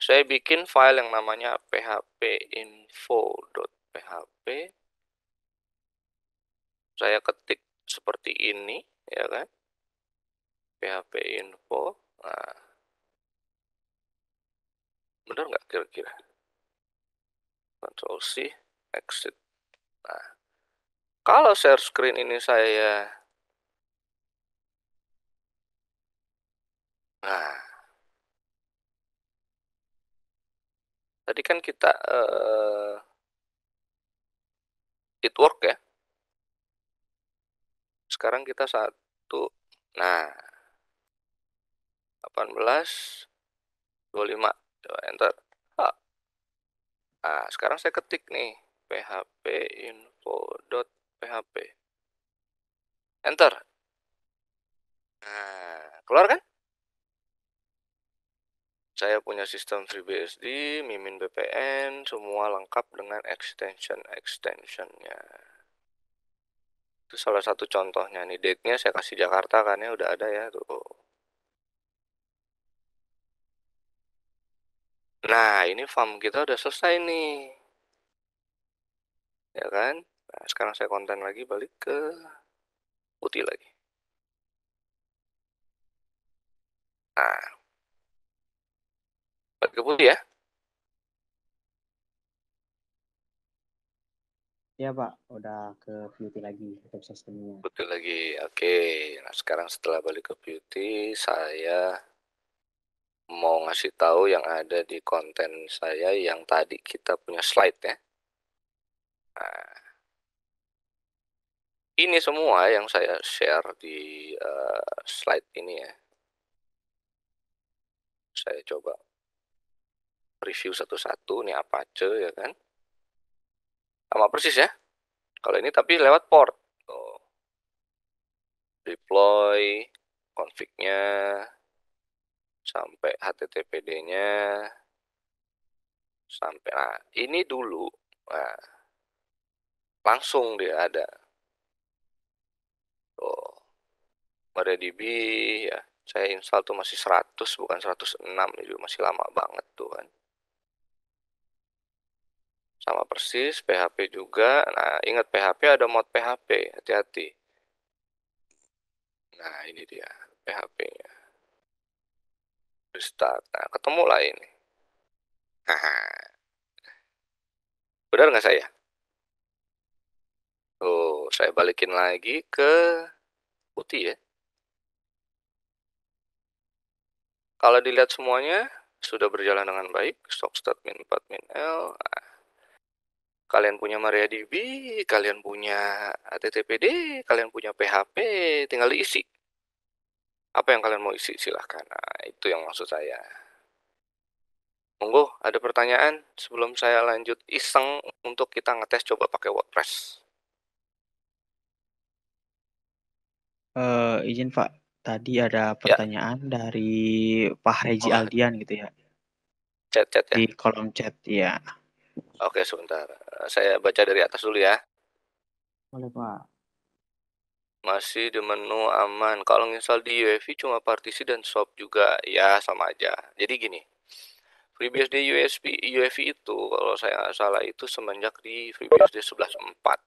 saya bikin file yang namanya phpinfo.php saya ketik seperti ini ya kan phpinfo nah benar nggak kira-kira Ctrl C exit nah kalau share screen ini saya nah Tadi kan kita uh, it work ya. Sekarang kita satu. Nah, 18 25 coba enter. Ah. Nah, sekarang saya ketik nih php info.php. Enter. Nah, keluar kan? Saya punya sistem FreeBSD, mimin BPN, semua lengkap dengan extension-extensionnya. Itu salah satu contohnya nih. Date-nya saya kasih Jakarta kan ya, udah ada ya tuh. Nah, ini farm kita udah selesai nih. Ya kan? Nah, sekarang saya konten lagi balik ke putih lagi. Nah, 40 ya? Ya Pak, udah ke beauty lagi, untuk sistemnya. Betul lagi, oke. Nah sekarang setelah balik ke beauty, saya mau ngasih tahu yang ada di konten saya yang tadi kita punya slide ya. Nah, ini semua yang saya share di uh, slide ini ya. Saya coba review satu-satu ini aja ya kan sama persis ya kalau ini tapi lewat port oh. deploy config-nya sampai httpd-nya sampai nah ini dulu nah, langsung dia ada tuh oh MariaDB ya saya install tuh masih 100 bukan 106 itu masih lama banget tuh kan sama persis PHP juga nah ingat PHP ada mod PHP hati-hati nah ini dia PHP nya restart nah ketemu lah ini *laughs* benar nggak saya Oh, saya balikin lagi ke putih ya kalau dilihat semuanya sudah berjalan dengan baik stock statement 4min L nah, kalian punya MariaDB, kalian punya TTPD, kalian punya PHP, tinggal diisi. Apa yang kalian mau isi silahkan. Nah, itu yang maksud saya. Monggo, ada pertanyaan sebelum saya lanjut iseng untuk kita ngetes coba pakai WordPress. Uh, izin Pak, tadi ada ya. pertanyaan ya. dari Pak Reji oh. Aldian gitu ya. Chat, chat, ya. Di kolom chat, ya. Oke, sebentar. Eh, saya baca dari atas dulu ya. Boleh, Pak. Masih di menu aman. Kalau install di UEFI cuma partisi dan swap juga. Ya, sama aja. Jadi gini, FreeBSD USB e UEFI itu, kalau saya nggak salah itu semenjak di FreeBSD 11.4.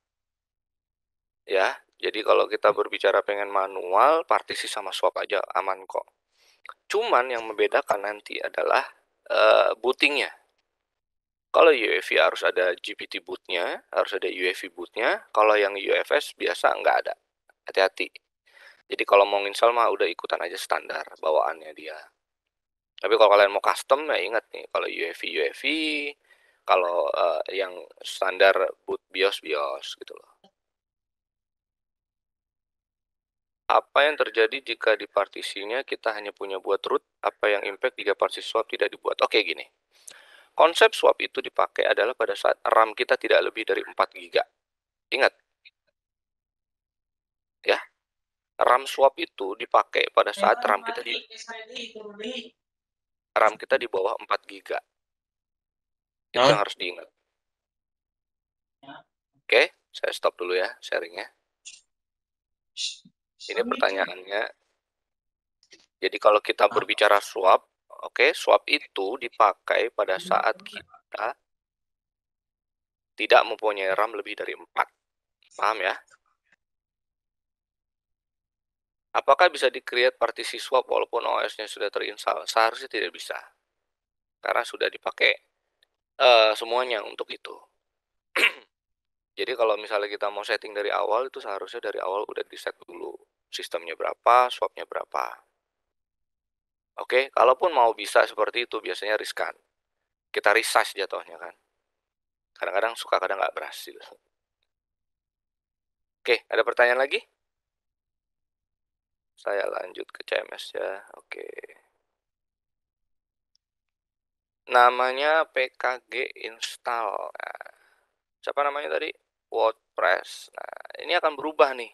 Ya, jadi kalau kita berbicara pengen manual, partisi sama swap aja aman kok. Cuman yang membedakan nanti adalah uh, bootingnya kalau UEFI harus ada GPT bootnya, harus ada UEFI bootnya. Kalau yang UFS biasa nggak ada. Hati-hati. Jadi kalau mau install mah udah ikutan aja standar bawaannya dia. Tapi kalau kalian mau custom ya ingat nih, kalau UEFI UEFI, kalau uh, yang standar boot BIOS BIOS gitu loh. Apa yang terjadi jika di partisinya kita hanya punya buat root, apa yang impact jika partisi swap tidak dibuat? Oke gini, Konsep swap itu dipakai adalah pada saat RAM kita tidak lebih dari 4 giga. Ingat. Ya. RAM swap itu dipakai pada saat RAM kita di RAM kita di bawah 4 giga. Itu yang harus diingat. Oke, okay, saya stop dulu ya sharingnya. Ini pertanyaannya. Jadi kalau kita berbicara swap, Oke, swap itu dipakai pada iya, saat kita tidak mempunyai RAM lebih dari 4. Paham ya? Apakah bisa di-create partisi swap walaupun OS-nya sudah terinstall? Seharusnya tidak bisa. Karena sudah dipakai uh, semuanya untuk itu. *clears throat* Jadi kalau misalnya kita mau setting dari awal, itu seharusnya dari awal udah di-set dulu. Sistemnya berapa, swapnya berapa. Oke, kalaupun mau bisa seperti itu biasanya riskan. Kita resize jatuhnya kan. Kadang-kadang suka kadang nggak berhasil. Oke, ada pertanyaan lagi? Saya lanjut ke CMS ya. Oke. Namanya PKG install. Nah, siapa namanya tadi? WordPress. Nah, ini akan berubah nih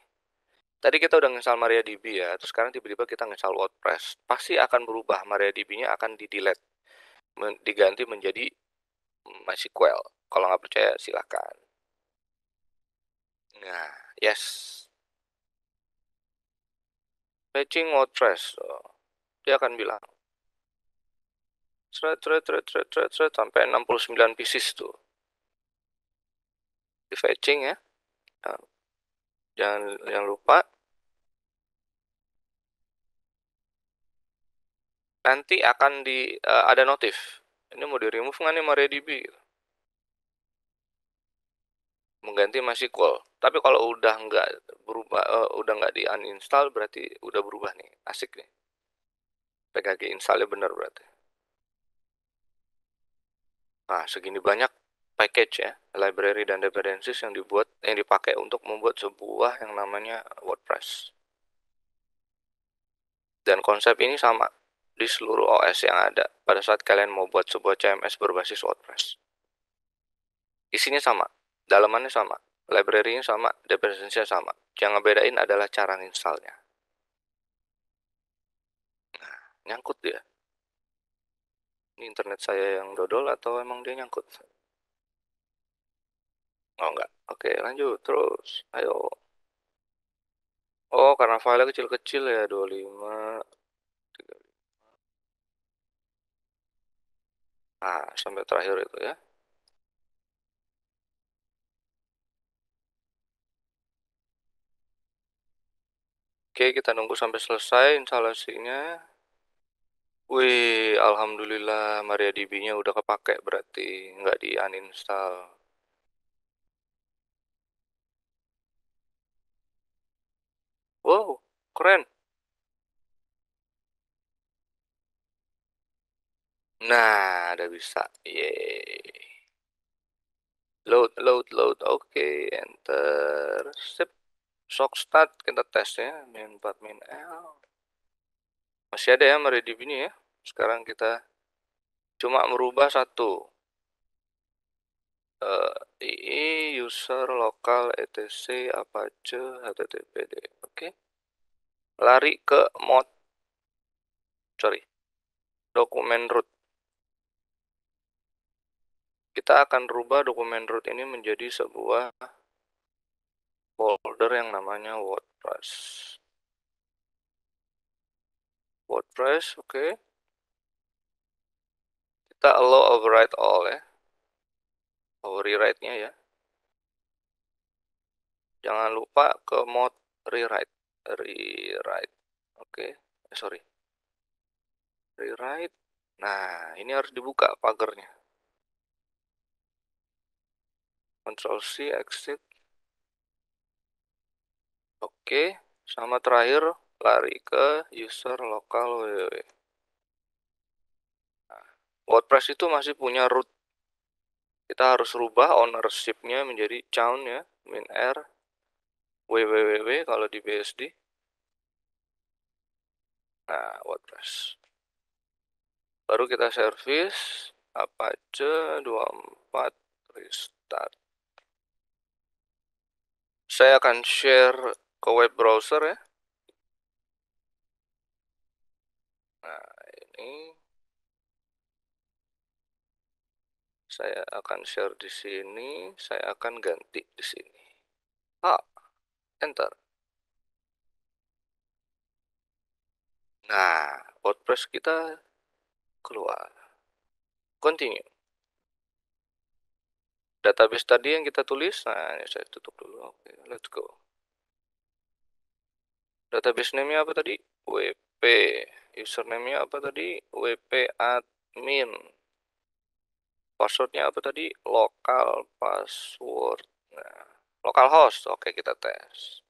Tadi kita udah nginstal MariaDB ya, terus sekarang tiba-tiba kita nginstal WordPress. Pasti akan berubah, MariaDB-nya akan di-delete, men diganti menjadi MySQL. Kalau nggak percaya, silakan. Nah, yes. Patching WordPress. Oh. Dia akan bilang, Tret, tret, tret, tret, tret, tret, sampai 69 pieces tuh. Di fetching ya. Nah, jangan yang lupa nanti akan di uh, ada notif ini mau di remove nggak nih MariaDB gitu. mengganti MySQL tapi kalau udah nggak berubah uh, udah nggak di uninstall berarti udah berubah nih asik nih PKG installnya bener berarti nah segini banyak package ya, library dan dependencies yang dibuat yang dipakai untuk membuat sebuah yang namanya WordPress. Dan konsep ini sama di seluruh OS yang ada pada saat kalian mau buat sebuah CMS berbasis WordPress. Isinya sama, dalamannya sama, library-nya sama, dependensinya sama. Yang ngebedain adalah cara installnya. Nah, nyangkut dia. Ini internet saya yang dodol atau emang dia nyangkut? Oh enggak. Oke, lanjut terus. Ayo. Oh, karena file kecil-kecil ya, 25 35. ah sampai terakhir itu ya. Oke, kita nunggu sampai selesai instalasinya. Wih, alhamdulillah MariaDB-nya udah kepake berarti nggak di uninstall. Wow, keren. Nah, udah bisa. Yeay. Load, load, load. Oke, enter. Sip. Shock start kita tes ya. Min 4, min L. Masih ada ya meredip ini ya. Sekarang kita cuma merubah satu uh, eh, ii user lokal etc apache httpd oke okay. lari ke mod sorry dokumen root kita akan rubah dokumen root ini menjadi sebuah folder yang namanya WordPress WordPress oke okay. kita allow override all ya oh rewrite-nya ya jangan lupa ke mode rewrite rewrite oke okay. eh, sorry rewrite nah ini harus dibuka pagernya Ctrl C exit oke sama terakhir lari ke user lokal nah, WordPress itu masih punya root kita harus rubah ownershipnya menjadi chown ya min r www kalau di BSD nah WordPress baru kita service apa aja? 24 restart saya akan share ke web browser ya nah ini Saya akan share di sini, saya akan ganti di sini. H, enter. Nah, WordPress kita keluar. Continue. Database tadi yang kita tulis, nah ini saya tutup dulu. Oke, let's go. Database name-nya apa tadi? WP. Username-nya apa tadi? WP admin passwordnya apa tadi lokal password nah, lokal host oke kita tes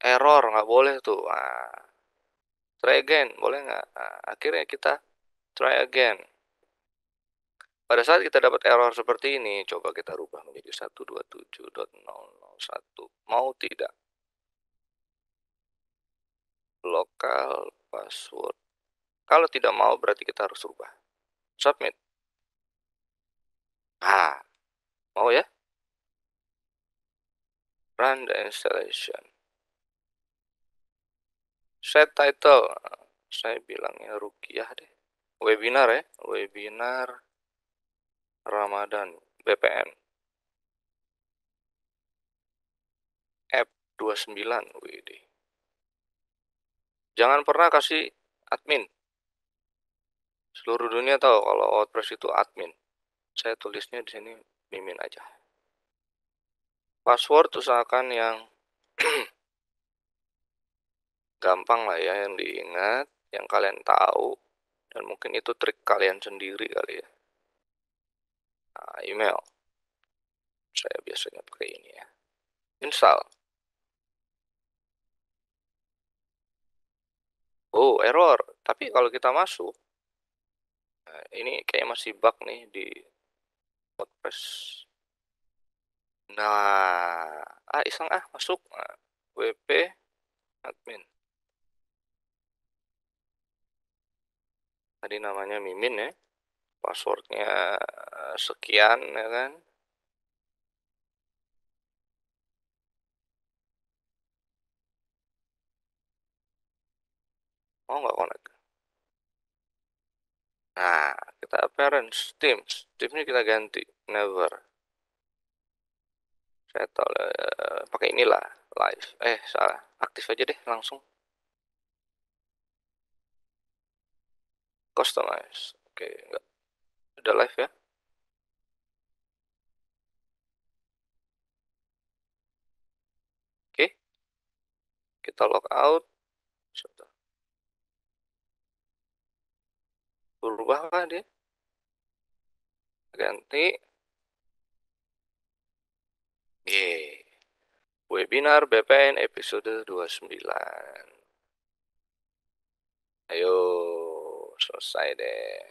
error nggak boleh tuh nah, try again boleh nggak nah, akhirnya kita try again pada saat kita dapat error seperti ini coba kita rubah menjadi 127.001 mau tidak lokal password kalau tidak mau berarti kita harus rubah. Submit. Ah, mau ya? Run the installation. Set title. Saya bilangnya rukiah deh. Webinar ya. Webinar Ramadan BPN. F29 WD. Jangan pernah kasih admin Seluruh dunia tahu kalau WordPress itu admin. Saya tulisnya di sini mimin aja. Password usahakan yang *clears throat* gampang lah ya yang diingat, yang kalian tahu dan mungkin itu trik kalian sendiri kali ya. Nah, email. Saya biasanya pakai ini ya. Install. Oh, error. Tapi kalau kita masuk, Eh, ini kayak masih bug nih di WordPress. Nah, ah iseng ah masuk nah, WP admin. Tadi namanya Mimin ya. Passwordnya eh, sekian ya kan. Oh nggak connect. Nah, kita appearance, teams. ini kita ganti, never. tahu uh, pakai inilah, live. Eh, salah. Aktif aja deh, langsung. Customize. Oke, enggak. Udah live ya? Oke. Kita log out. Sudah. berubah dia ganti G webinar BPN episode 29 ayo selesai deh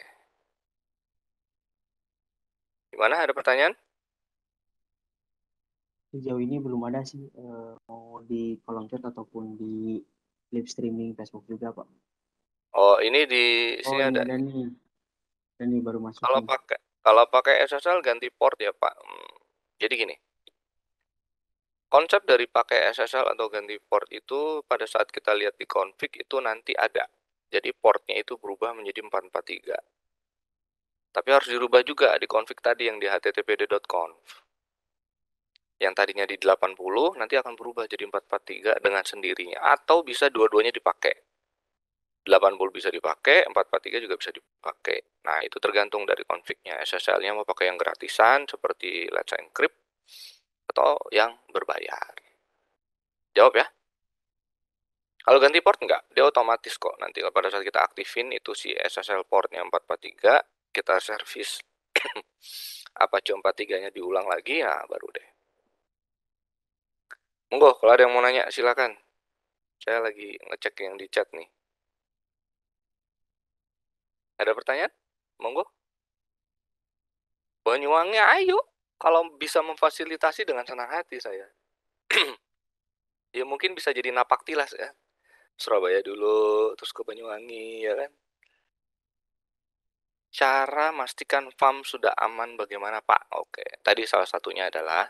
gimana ada pertanyaan sejauh ini belum ada sih eh, mau di kolom chat ataupun di live streaming Facebook juga pak Oh, ini di oh, sini iya, ada. Ini, ini baru masuk. Kalau pakai kalau pakai SSL ganti port ya, Pak. Hmm, jadi gini. Konsep dari pakai SSL atau ganti port itu pada saat kita lihat di config itu nanti ada. Jadi portnya itu berubah menjadi 443. Tapi harus dirubah juga di config tadi yang di httpd.conf. Yang tadinya di 80 nanti akan berubah jadi 443 dengan sendirinya atau bisa dua-duanya dipakai 80 bisa dipakai, 443 juga bisa dipakai. Nah, itu tergantung dari konfliknya. SSL-nya mau pakai yang gratisan seperti Let's Encrypt atau yang berbayar. Jawab ya. Kalau ganti port enggak, dia otomatis kok. Nanti pada saat kita aktifin itu si SSL portnya 443, kita service *coughs* apa cuma 43-nya diulang lagi, ya baru deh. Monggo, kalau ada yang mau nanya silakan. Saya lagi ngecek yang di chat nih. Ada pertanyaan? Monggo. Banyuwangi, ayo. Kalau bisa memfasilitasi dengan senang hati saya. *clears throat* ya mungkin bisa jadi napak tilas ya. Surabaya dulu, terus ke Banyuwangi, ya kan? Cara memastikan farm sudah aman bagaimana Pak? Oke, tadi salah satunya adalah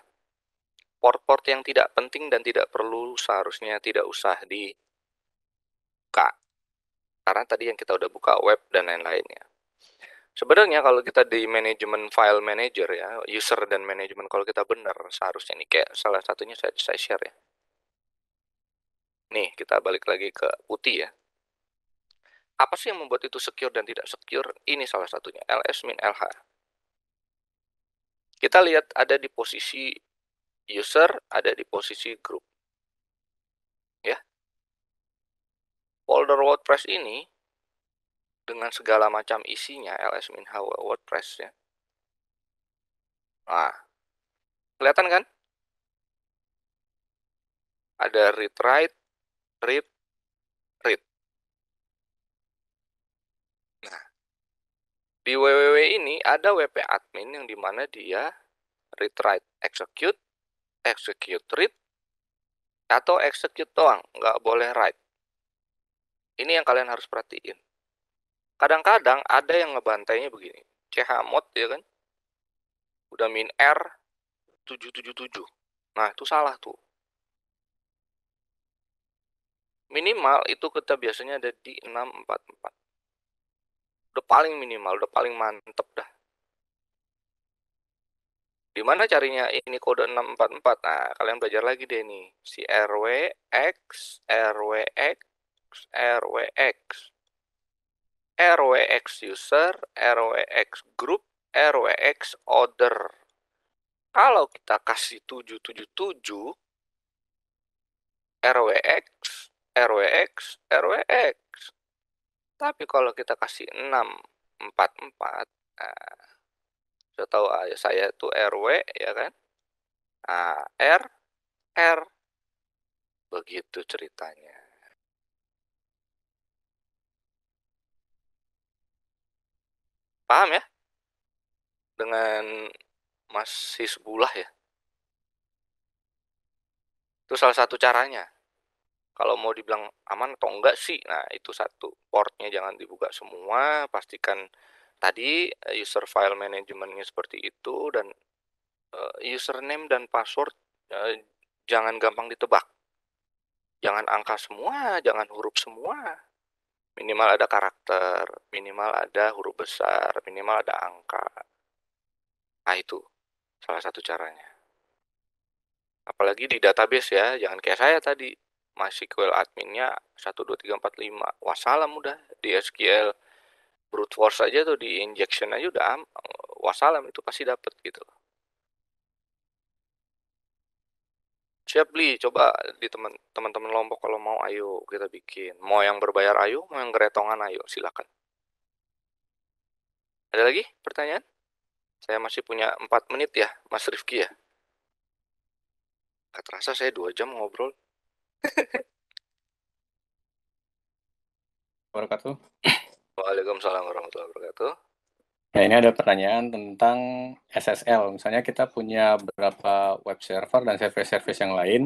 port-port yang tidak penting dan tidak perlu seharusnya tidak usah Kak, karena tadi yang kita udah buka web dan lain-lainnya. Sebenarnya kalau kita di manajemen file manager ya, user dan manajemen kalau kita benar seharusnya ini kayak salah satunya saya, saya share ya. Nih, kita balik lagi ke putih ya. Apa sih yang membuat itu secure dan tidak secure? Ini salah satunya, ls lh. Kita lihat ada di posisi user, ada di posisi grup. folder WordPress ini dengan segala macam isinya ls-h WordPress ya. Nah, kelihatan kan? Ada read write, read read. Nah, di www ini ada wp admin yang dimana dia read write execute, execute read, atau execute doang, nggak boleh write. Ini yang kalian harus perhatiin. Kadang-kadang ada yang ngebantainya begini. CH mod ya kan. Udah min R 777. Nah, itu salah tuh. Minimal itu kita biasanya ada di 644. Udah paling minimal, udah paling mantep dah. Di mana carinya ini kode 644? Nah, kalian belajar lagi deh nih. Si RWX, RWX. RWX, RWX user, RWX group, RWX order. Kalau kita kasih 777, RWX, RWX, RWX. Tapi kalau kita kasih 644, nah, saya tahu eh, saya itu RW ya kan? Nah, R, R. Begitu ceritanya. Paham ya? Dengan masih Hisbullah ya. Itu salah satu caranya. Kalau mau dibilang aman atau enggak sih, nah itu satu. Portnya jangan dibuka semua, pastikan tadi eh, user file manajemennya seperti itu dan eh, username dan password eh, jangan gampang ditebak. Jangan angka semua, jangan huruf semua minimal ada karakter, minimal ada huruf besar, minimal ada angka. Nah, itu salah satu caranya. Apalagi di database ya, jangan kayak saya tadi. MySQL adminnya 12345. Wassalam udah di SQL brute force aja tuh di injection aja udah wassalam itu pasti dapet gitu loh. siap beli coba di teman teman-teman lombok kalau mau ayo kita bikin mau yang berbayar ayo mau yang geretongan ayo silakan ada lagi pertanyaan saya masih punya empat menit ya mas Rifki ya Gak terasa saya dua jam ngobrol wabarakatuh Waalaikumsalam warahmatullahi wabarakatuh nah ini ada pertanyaan tentang SSL. Misalnya kita punya beberapa web server dan service-service yang lain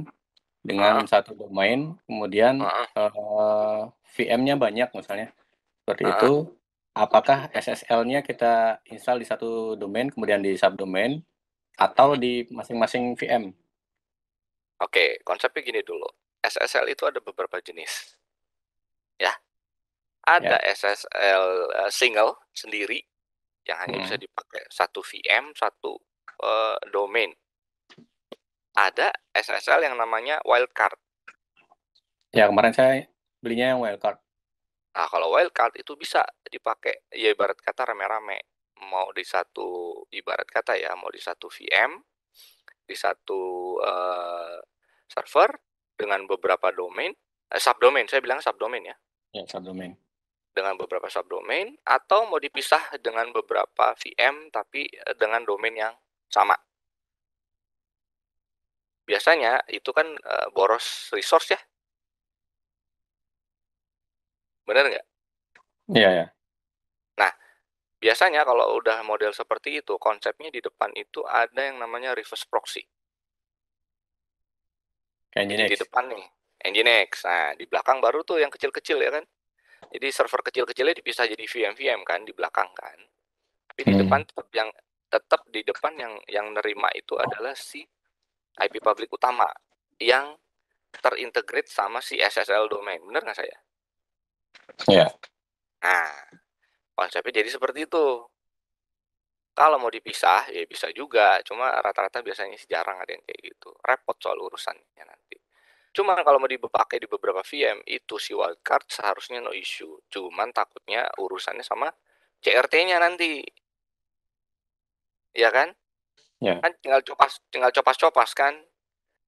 dengan uh. satu domain, kemudian uh. Ah. uh, eh, VM-nya banyak misalnya. Seperti uh. itu, apakah SSL-nya kita install di satu domain, kemudian di subdomain, atau di masing-masing VM? Oke, konsepnya gini dulu. SSL itu ada beberapa jenis. Ya. Ada ya. SSL eh, single sendiri, yang hanya bisa hmm. dipakai satu VM, satu uh, domain. Ada SSL yang namanya wildcard. Ya, kemarin saya belinya yang wildcard. Nah, kalau wildcard itu bisa dipakai, ya ibarat kata rame-rame. Mau di satu, ibarat kata ya, mau di satu VM, di satu uh, server, dengan beberapa domain, eh, subdomain, saya bilang subdomain ya. Ya, subdomain dengan beberapa subdomain atau mau dipisah dengan beberapa VM tapi eh, dengan domain yang sama. Biasanya itu kan eh, boros resource ya. Benar nggak? Iya, yeah, ya. Yeah. Nah, biasanya kalau udah model seperti itu, konsepnya di depan itu ada yang namanya reverse proxy. Nginx. Di depan nih, Nginx. Nah, di belakang baru tuh yang kecil-kecil ya kan? Jadi server kecil-kecilnya bisa jadi VM-VM kan di belakang kan. Tapi di hmm. depan tetap yang tetap di depan yang yang nerima itu adalah si IP public utama yang terintegrate sama si SSL domain. Benar nggak saya? Iya. Yeah. Nah, konsepnya jadi seperti itu. Kalau mau dipisah, ya bisa juga. Cuma rata-rata biasanya sih jarang ada yang kayak gitu. Repot soal urusannya nanti. Cuman kalau mau dipakai di beberapa VM itu si wildcard seharusnya no issue. Cuman takutnya urusannya sama CRT-nya nanti. Ya kan? Ya. Kan tinggal copas tinggal copas-copas kan.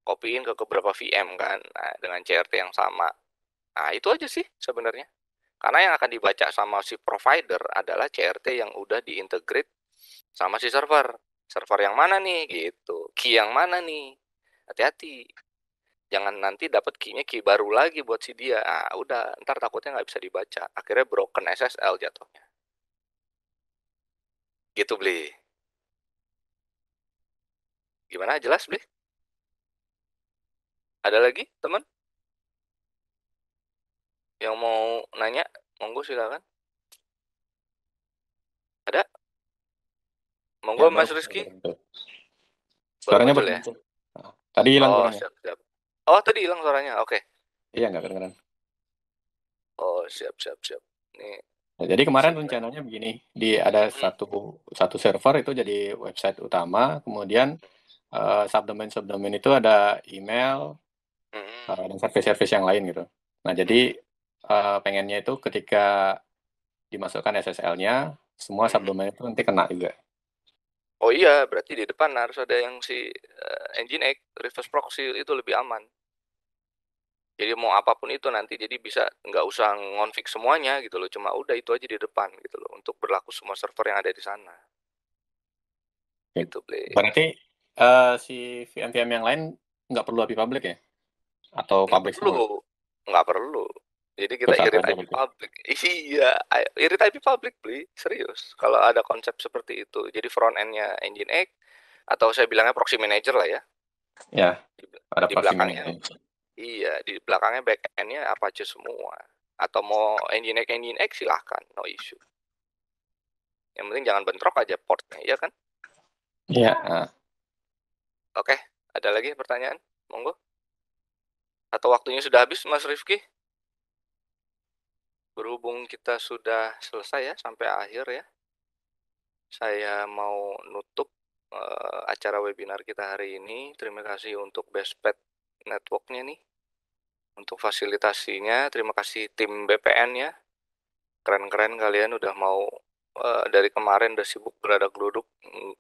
Kopiin ke beberapa VM kan nah, dengan CRT yang sama. Nah, itu aja sih sebenarnya. Karena yang akan dibaca sama si provider adalah CRT yang udah diintegrate sama si server. Server yang mana nih gitu. Key yang mana nih? Hati-hati jangan nanti dapat key-nya key baru lagi buat si dia ah udah ntar takutnya nggak bisa dibaca akhirnya broken SSL jatuhnya gitu beli gimana jelas beli ada lagi teman yang mau nanya monggo silakan ada monggo ya, mas Rizky suaranya betul ya tadi hilang oh, siap, siap. Oh, tadi hilang suaranya. Oke. Iya, nggak kedengeran. Oh, siap, siap, siap. Nih. Nah, jadi kemarin siap. rencananya begini, di ada hmm. satu satu server itu jadi website utama, kemudian uh, subdomain subdomain itu ada email hmm. uh, dan service-service yang lain gitu. Nah, jadi uh, pengennya itu ketika dimasukkan SSL-nya, semua hmm. subdomain itu nanti kena juga. Oh iya, berarti di depan harus ada yang si uh, Nginx reverse proxy itu lebih aman jadi mau apapun itu nanti jadi bisa nggak usah ngonfig semuanya gitu loh cuma udah itu aja di depan gitu loh untuk berlaku semua server yang ada di sana Itu Blade. berarti uh, si VM VM yang lain nggak perlu API public ya atau public nggak perlu nggak perlu jadi kita Terus irit kan IP public *laughs* iya irit IP public beli serius kalau ada konsep seperti itu jadi front endnya Nginx atau saya bilangnya proxy manager lah ya ya di, ada di belakangnya manager Iya, di belakangnya back end-nya apa aja semua. Atau mau engine X engine X silahkan, no issue. Yang penting jangan bentrok aja portnya, iya kan? Iya. iya. Oke, ada lagi pertanyaan? Monggo. Atau waktunya sudah habis, Mas Rifki? Berhubung kita sudah selesai ya, sampai akhir ya. Saya mau nutup uh, acara webinar kita hari ini. Terima kasih untuk pet networknya nih untuk fasilitasinya terima kasih tim BPN ya keren-keren kalian udah mau uh, dari kemarin udah sibuk berada geruduk uh,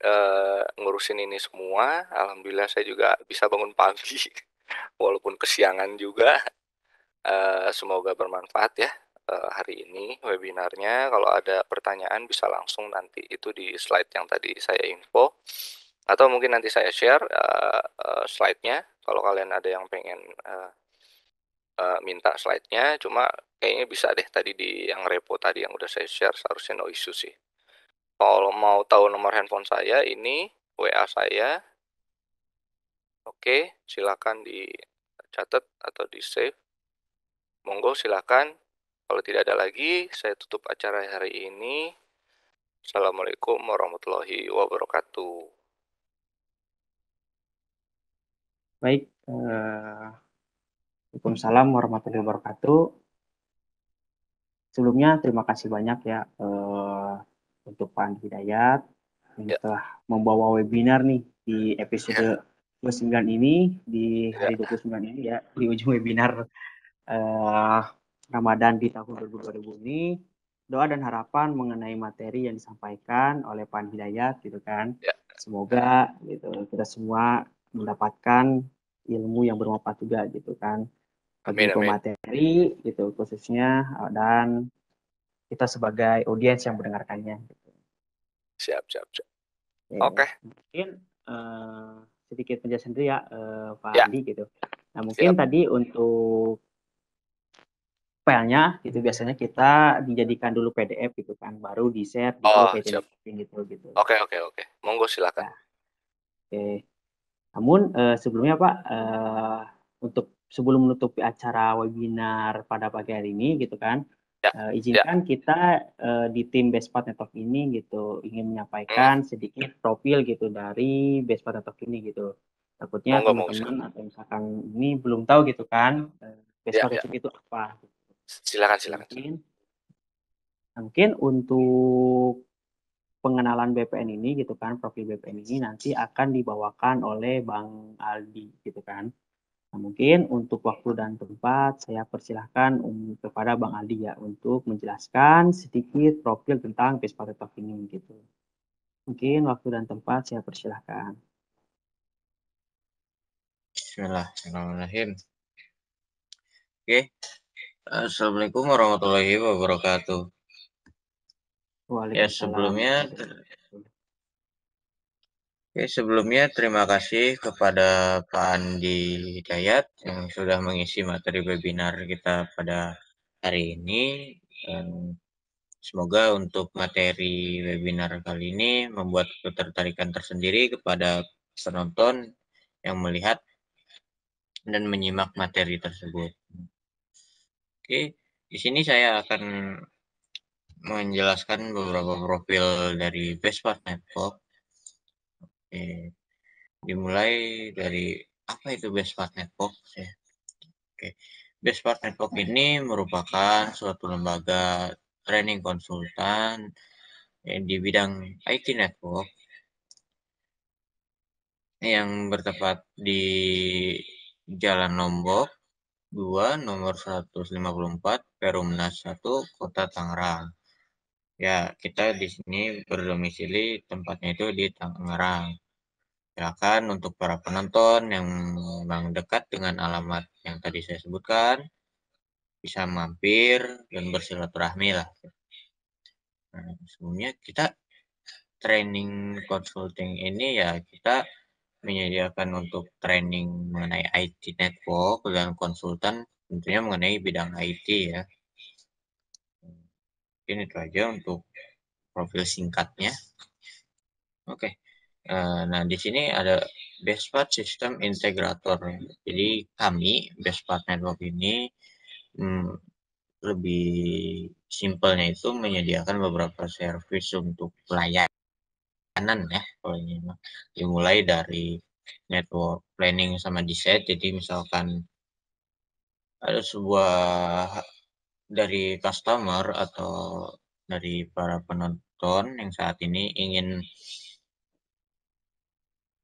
eh, ngurusin ini semua alhamdulillah saya juga bisa bangun pagi *laughs* walaupun kesiangan juga uh, semoga bermanfaat ya uh, hari ini webinarnya kalau ada pertanyaan bisa langsung nanti itu di slide yang tadi saya info atau mungkin nanti saya share uh, uh, slide-nya kalau kalian ada yang pengen uh, uh, minta slide-nya cuma kayaknya bisa deh tadi di yang repo tadi yang udah saya share seharusnya no issue sih kalau mau tahu nomor handphone saya ini WA saya oke silakan dicatat atau di save monggo silakan kalau tidak ada lagi saya tutup acara hari ini Assalamualaikum warahmatullahi wabarakatuh. Baik, eh, warahmatullahi wabarakatuh. Sebelumnya terima kasih banyak ya eh, untuk Pak Andi Hidayat yang yeah. telah membawa webinar nih di episode yeah. 29 ini di ya. hari yeah. 29 ini ya di ujung webinar eh, Ramadan di tahun 2020 ini doa dan harapan mengenai materi yang disampaikan oleh Pak Hidayat gitu kan. Ya. Semoga gitu kita semua mendapatkan ilmu yang bermanfaat juga gitu kan amin, amin. materi gitu khususnya eh, dan kita sebagai audiens yang mendengarkannya gitu. siap siap siap ya, oke okay. mungkin uh, sedikit penjelasan dulu ya uh, Pak ya. Andi gitu nah mungkin siap. tadi untuk filenya itu biasanya kita dijadikan dulu PDF gitu kan baru di share gitu, oh, gitu gitu oke okay, oke okay, oke monggo silakan nah, oke okay. Namun eh, sebelumnya Pak, eh, untuk sebelum menutupi acara webinar pada pagi hari ini gitu kan, ya. eh, ya. izinkan ya. kita eh, di tim Bespat Network ini gitu ingin menyampaikan hmm. sedikit profil gitu dari Bespat Network ini gitu. Takutnya teman-teman atau misalkan ini belum tahu gitu kan, eh, Bespat ya, ya, Network ya. itu apa. Gitu. Silakan, silakan. Mungkin, mungkin untuk pengenalan BPN ini gitu kan, profil BPN ini nanti akan dibawakan oleh Bang Aldi gitu kan. Nah, mungkin untuk waktu dan tempat saya persilahkan um, kepada Bang Aldi ya untuk menjelaskan sedikit profil tentang Vespa Talk ini gitu. Mungkin waktu dan tempat saya persilahkan. Bismillahirrahmanirrahim. Oke. Assalamualaikum warahmatullahi wabarakatuh. Ya sebelumnya Oke, sebelumnya terima kasih kepada Pak Andi Dayat yang sudah mengisi materi webinar kita pada hari ini dan semoga untuk materi webinar kali ini membuat ketertarikan tersendiri kepada penonton yang melihat dan menyimak materi tersebut. Oke, di sini saya akan menjelaskan beberapa profil dari Vespa Network. Oke. Dimulai dari apa itu Vespa Network? Ya? Oke. Vespa Network ini merupakan suatu lembaga training konsultan ya, di bidang IT network yang bertepat di Jalan Lombok 2 nomor 154 Perumnas 1 Kota Tangerang. Ya, kita di sini berdomisili tempatnya itu di Tangerang. Silakan untuk para penonton yang memang dekat dengan alamat yang tadi saya sebutkan, bisa mampir dan bersilaturahmi lah. Nah, sebelumnya kita training consulting ini ya kita menyediakan untuk training mengenai IT network dan konsultan tentunya mengenai bidang IT ya mungkin itu aja untuk profil singkatnya oke okay. Eh, nah, di sini ada Part System Integrator. Jadi kami, Best Part Network ini hmm, lebih simpelnya itu menyediakan beberapa service untuk pelayanan ya. Kalau ini dimulai dari network planning sama desain. Jadi misalkan ada sebuah dari customer atau dari para penonton yang saat ini ingin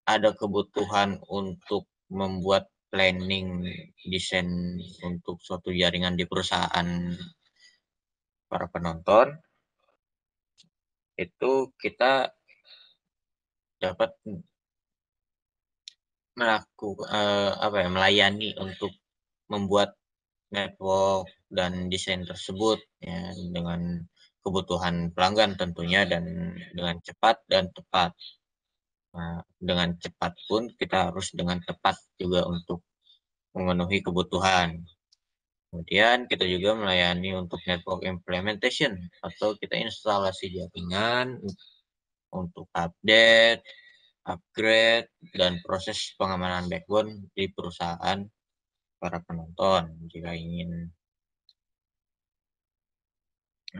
ada kebutuhan untuk membuat planning desain untuk suatu jaringan di perusahaan para penonton itu kita dapat melakukan eh, apa ya melayani untuk membuat network dan desain tersebut ya, dengan kebutuhan pelanggan tentunya dan dengan cepat dan tepat. Nah, dengan cepat pun kita harus dengan tepat juga untuk memenuhi kebutuhan. Kemudian kita juga melayani untuk network implementation atau kita instalasi jaringan untuk update, upgrade, dan proses pengamanan backbone di perusahaan para penonton jika ingin.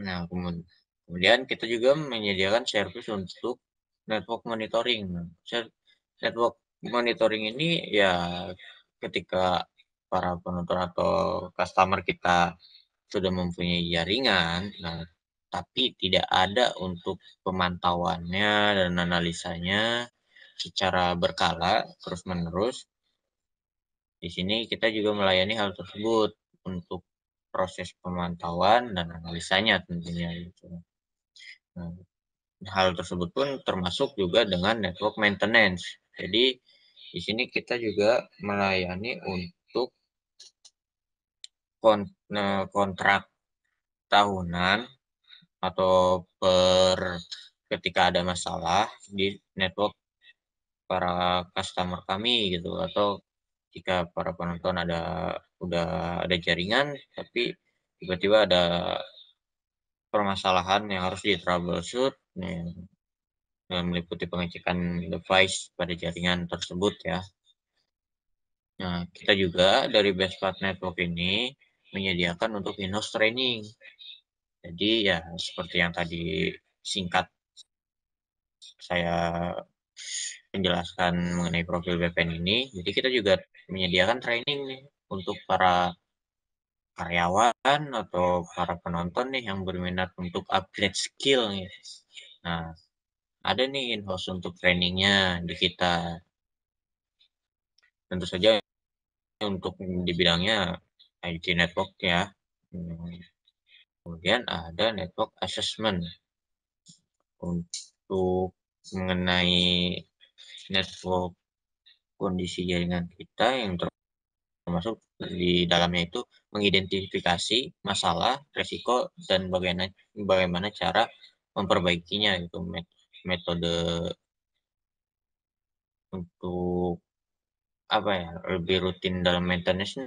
Nah, kemudian kita juga menyediakan service untuk network monitoring. Network monitoring ini ya ketika para penonton atau customer kita sudah mempunyai jaringan, nah, tapi tidak ada untuk pemantauannya dan analisanya secara berkala terus-menerus di sini kita juga melayani hal tersebut untuk proses pemantauan dan analisanya tentunya gitu. Nah, hal tersebut pun termasuk juga dengan network maintenance. Jadi di sini kita juga melayani untuk eh, kontrak tahunan atau per ketika ada masalah di network para customer kami gitu atau jika para penonton ada udah ada jaringan tapi tiba-tiba ada permasalahan yang harus di troubleshoot yang, eh, meliputi pengecekan device pada jaringan tersebut ya. Nah, kita juga dari Best Part Network ini menyediakan untuk in training. Jadi ya seperti yang tadi singkat saya menjelaskan mengenai profil BPN ini, jadi kita juga menyediakan training nih untuk para karyawan atau para penonton nih yang berminat untuk upgrade skill nih. Nah, ada nih info untuk trainingnya di kita. Tentu saja untuk di bidangnya IT network ya. Kemudian ada network assessment untuk mengenai network kondisi jaringan kita yang termasuk di dalamnya itu mengidentifikasi masalah, resiko, dan bagaimana, bagaimana cara memperbaikinya itu metode untuk apa ya lebih rutin dalam maintenance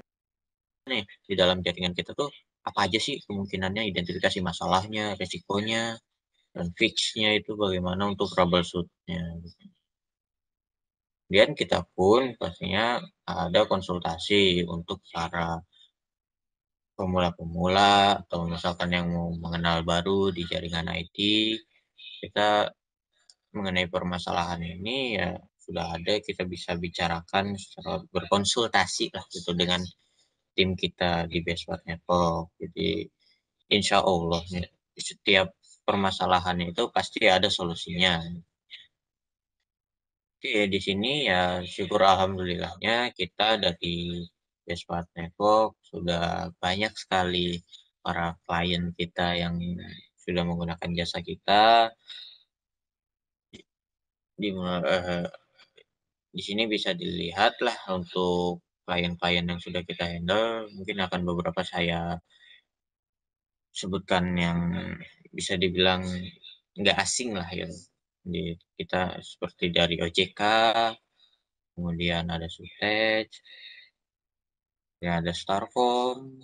nih di dalam jaringan kita tuh apa aja sih kemungkinannya identifikasi masalahnya, resikonya, dan fixnya itu bagaimana untuk troubleshootnya. Gitu. Kemudian kita pun pastinya ada konsultasi untuk para pemula-pemula atau misalkan yang mau mengenal baru di jaringan IT, kita mengenai permasalahan ini ya sudah ada kita bisa bicarakan secara berkonsultasi lah gitu dengan tim kita di Bestward Network. Jadi insya Allah ya, setiap permasalahan itu pasti ada solusinya. Oke, di sini ya syukur alhamdulillahnya kita dari Bespart Network sudah banyak sekali para klien kita yang sudah menggunakan jasa kita. Di, uh, di sini bisa dilihat lah untuk klien-klien yang sudah kita handle, mungkin akan beberapa saya sebutkan yang bisa dibilang nggak asing lah ya di kita seperti dari OJK, kemudian ada Sutej, ya ada Starform,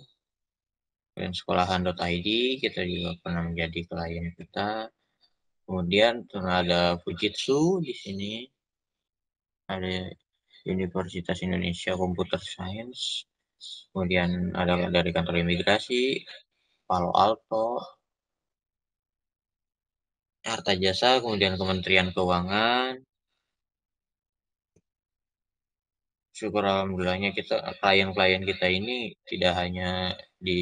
dan sekolahan.id kita juga pernah menjadi klien kita. Kemudian ada Fujitsu di sini, ada Universitas Indonesia Computer Science, kemudian ada dari kantor imigrasi, Palo Alto, Harta Jasa, kemudian Kementerian Keuangan. Syukur alhamdulillahnya kita klien-klien kita ini tidak hanya di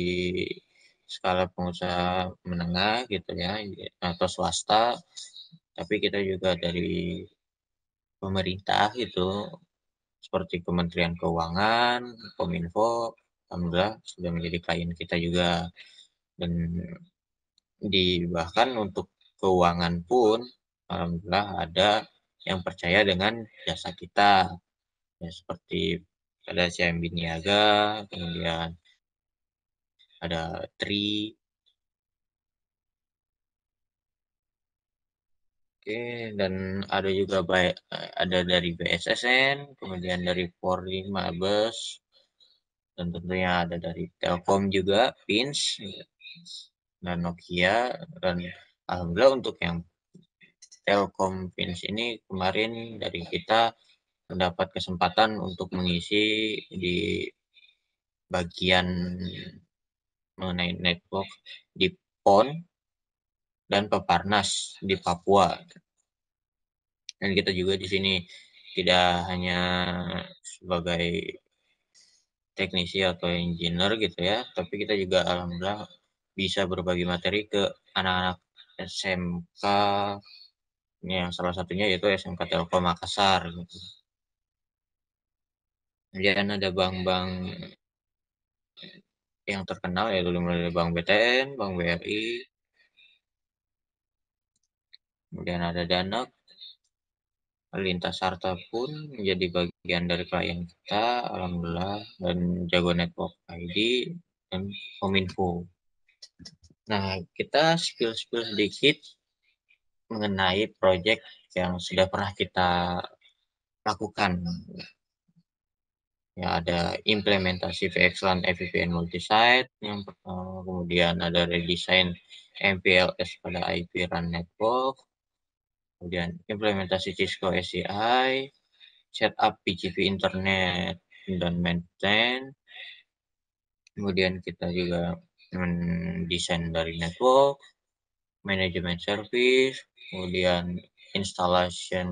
skala pengusaha menengah gitu ya atau swasta, tapi kita juga dari pemerintah itu seperti Kementerian Keuangan, Kominfo, alhamdulillah sudah menjadi klien kita juga dan di bahkan untuk keuangan pun alhamdulillah ada yang percaya dengan jasa kita ya seperti ada CMB Niaga kemudian ada Tri Oke, dan ada juga baik ada dari BSSN, kemudian dari Polri, Mabes, dan tentunya ada dari Telkom juga, Pins, ya, dan Nokia, dan Alhamdulillah untuk yang Telkom Finish ini kemarin dari kita mendapat kesempatan untuk mengisi di bagian mengenai network di PON dan Peparnas di Papua. Dan kita juga di sini tidak hanya sebagai teknisi atau engineer gitu ya, tapi kita juga alhamdulillah bisa berbagi materi ke anak-anak SMK ini yang salah satunya yaitu SMK Telkom Makassar gitu. Kemudian ada bank-bank yang terkenal yaitu mulai dari Bank BTN, Bank BRI, kemudian ada Danak, Lintas Harta pun menjadi bagian dari klien kita, alhamdulillah, dan Jago Network ID dan Kominfo. Nah, kita spill-spill sedikit mengenai proyek yang sudah pernah kita lakukan. Ya, ada implementasi VXLAN FVPN multisite, yang pertama, kemudian ada redesign MPLS pada IP RAN network, kemudian implementasi Cisco SCI, setup PGP internet dan maintain. Kemudian kita juga desain dari network, manajemen service, kemudian installation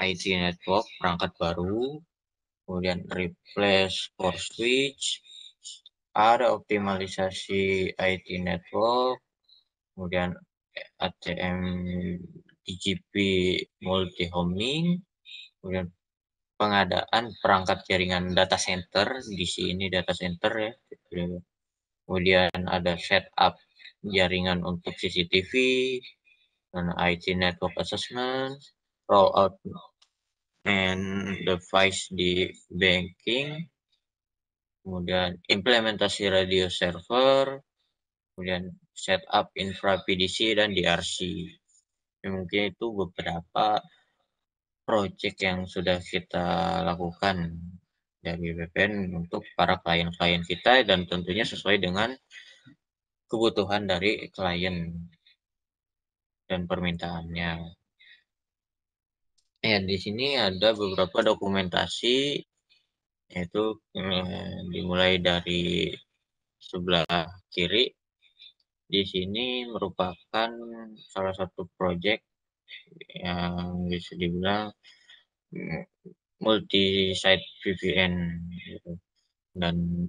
IT network, perangkat baru, kemudian replace core switch, ada optimalisasi IT network, kemudian ATM DGP multi homing, kemudian pengadaan perangkat jaringan data center di sini data center ya kemudian ada setup jaringan untuk CCTV, dan IT network assessment, rollout and device di banking, kemudian implementasi radio server, kemudian setup infra PDC dan DRC. Ya, mungkin itu beberapa project yang sudah kita lakukan dari BPN untuk para klien-klien kita dan tentunya sesuai dengan kebutuhan dari klien dan permintaannya. Ya, di sini ada beberapa dokumentasi yaitu eh, dimulai dari sebelah kiri. Di sini merupakan salah satu proyek yang bisa dibilang mm, multi site VPN gitu. dan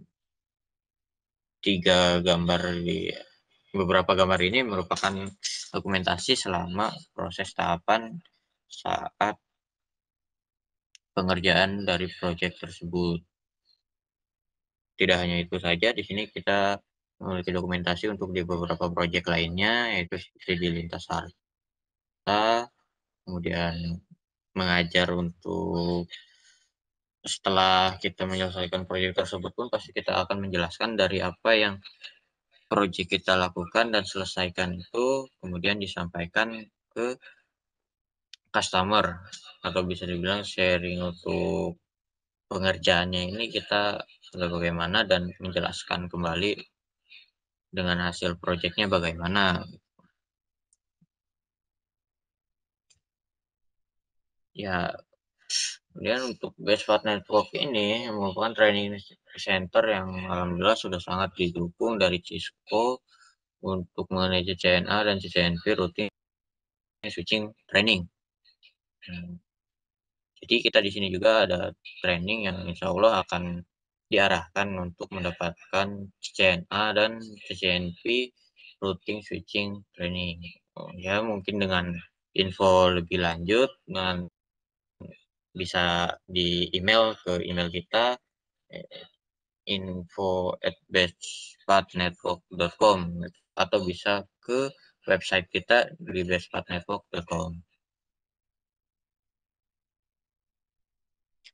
tiga gambar di beberapa gambar ini merupakan dokumentasi selama proses tahapan saat pengerjaan dari proyek tersebut. Tidak hanya itu saja, di sini kita memiliki dokumentasi untuk di beberapa proyek lainnya, yaitu di lintas harta, kemudian mengajar untuk setelah kita menyelesaikan proyek tersebut pun pasti kita akan menjelaskan dari apa yang proyek kita lakukan dan selesaikan itu kemudian disampaikan ke customer atau bisa dibilang sharing untuk pengerjaannya ini kita sudah bagaimana dan menjelaskan kembali dengan hasil proyeknya bagaimana Ya, kemudian untuk Bestpart Network ini merupakan training center yang alhamdulillah sudah sangat didukung dari Cisco untuk mengenai CNA dan CCNP rutin switching training. Hmm. Jadi kita di sini juga ada training yang insya Allah akan diarahkan untuk mendapatkan CNA dan CCNP routing switching training. Ya mungkin dengan info lebih lanjut dengan bisa di email ke email kita eh, info at bestpartnetwork.com atau bisa ke website kita di bestpartnetwork.com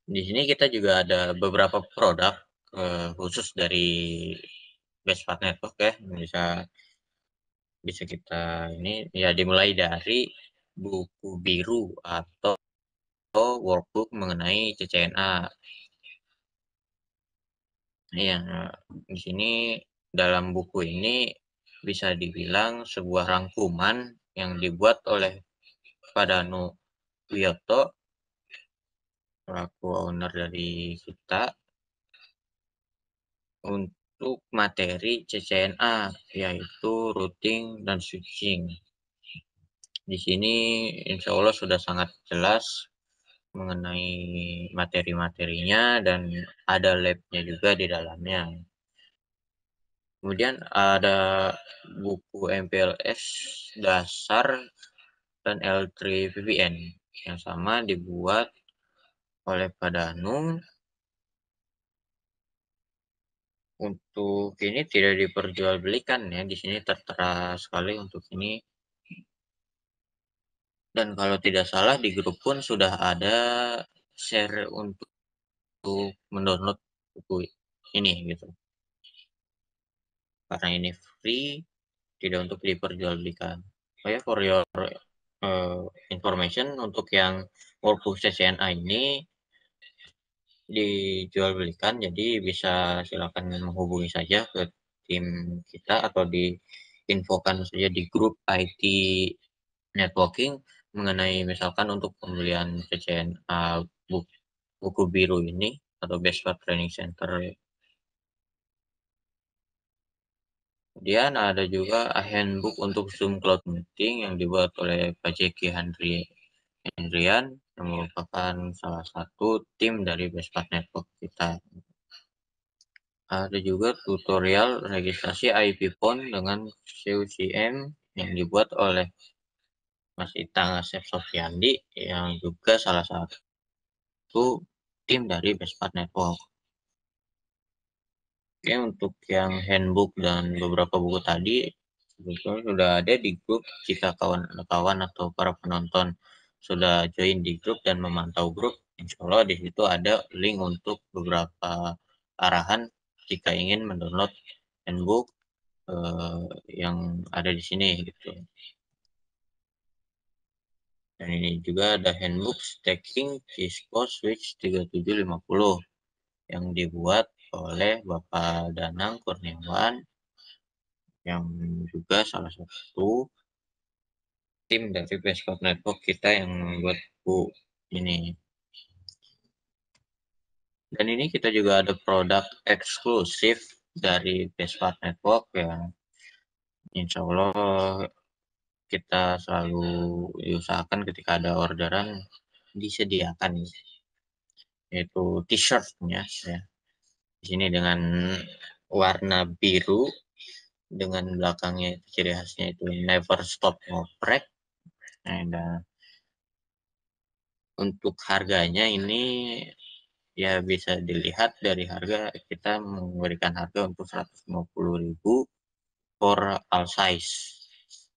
Di sini kita juga ada beberapa produk eh, khusus dari Part Network ya, bisa bisa kita ini ya dimulai dari buku biru atau atau workbook mengenai CCNA. yang di sini dalam buku ini bisa dibilang sebuah rangkuman yang dibuat oleh Padano Wiyoto, pelaku owner dari kita, untuk materi CCNA, yaitu routing dan switching. Di sini insya Allah sudah sangat jelas mengenai materi-materinya dan ada labnya juga di dalamnya. Kemudian ada buku MPLS dasar dan L3 VPN yang sama dibuat oleh Padanum untuk ini tidak diperjualbelikan ya di sini tertera sekali untuk ini dan kalau tidak salah di grup pun sudah ada share untuk, mendownload buku ini gitu. Karena ini free, tidak untuk diperjualbelikan. Oh ya, for your uh, information untuk yang workbook CCNA ini dijual belikan jadi bisa silakan menghubungi saja ke tim kita atau diinfokan saja di grup IT networking mengenai misalkan untuk pembelian uh, buku, buku biru ini atau Besar Training Center Kemudian ada juga handbook untuk Zoom Cloud Meeting yang dibuat oleh Pak Jeki Handri Hendrian yang merupakan salah satu tim dari Bespat Network kita. Ada juga tutorial registrasi IP phone dengan CUCM yang dibuat oleh Mas Ita Ngasep Sofiandi yang juga salah satu tim dari BestPart Network. Oke, untuk yang handbook dan beberapa buku tadi sebetulnya sudah ada di grup jika kawan-kawan atau para penonton sudah join di grup dan memantau grup, insya Allah di situ ada link untuk beberapa arahan jika ingin mendownload handbook eh, yang ada di sini gitu. Dan ini juga ada handbook stacking Cisco Switch 3750 yang dibuat oleh Bapak Danang Kurniawan yang juga salah satu tim dari Facebook Network kita yang membuat bu ini. Dan ini kita juga ada produk eksklusif dari Facebook Network yang insya Allah kita selalu diusahakan ketika ada orderan disediakan yaitu t-shirtnya ya. Di sini dengan warna biru dengan belakangnya ciri khasnya itu never stop ngoprek. Nah, untuk harganya ini ya bisa dilihat dari harga kita memberikan harga untuk 150.000 for all size.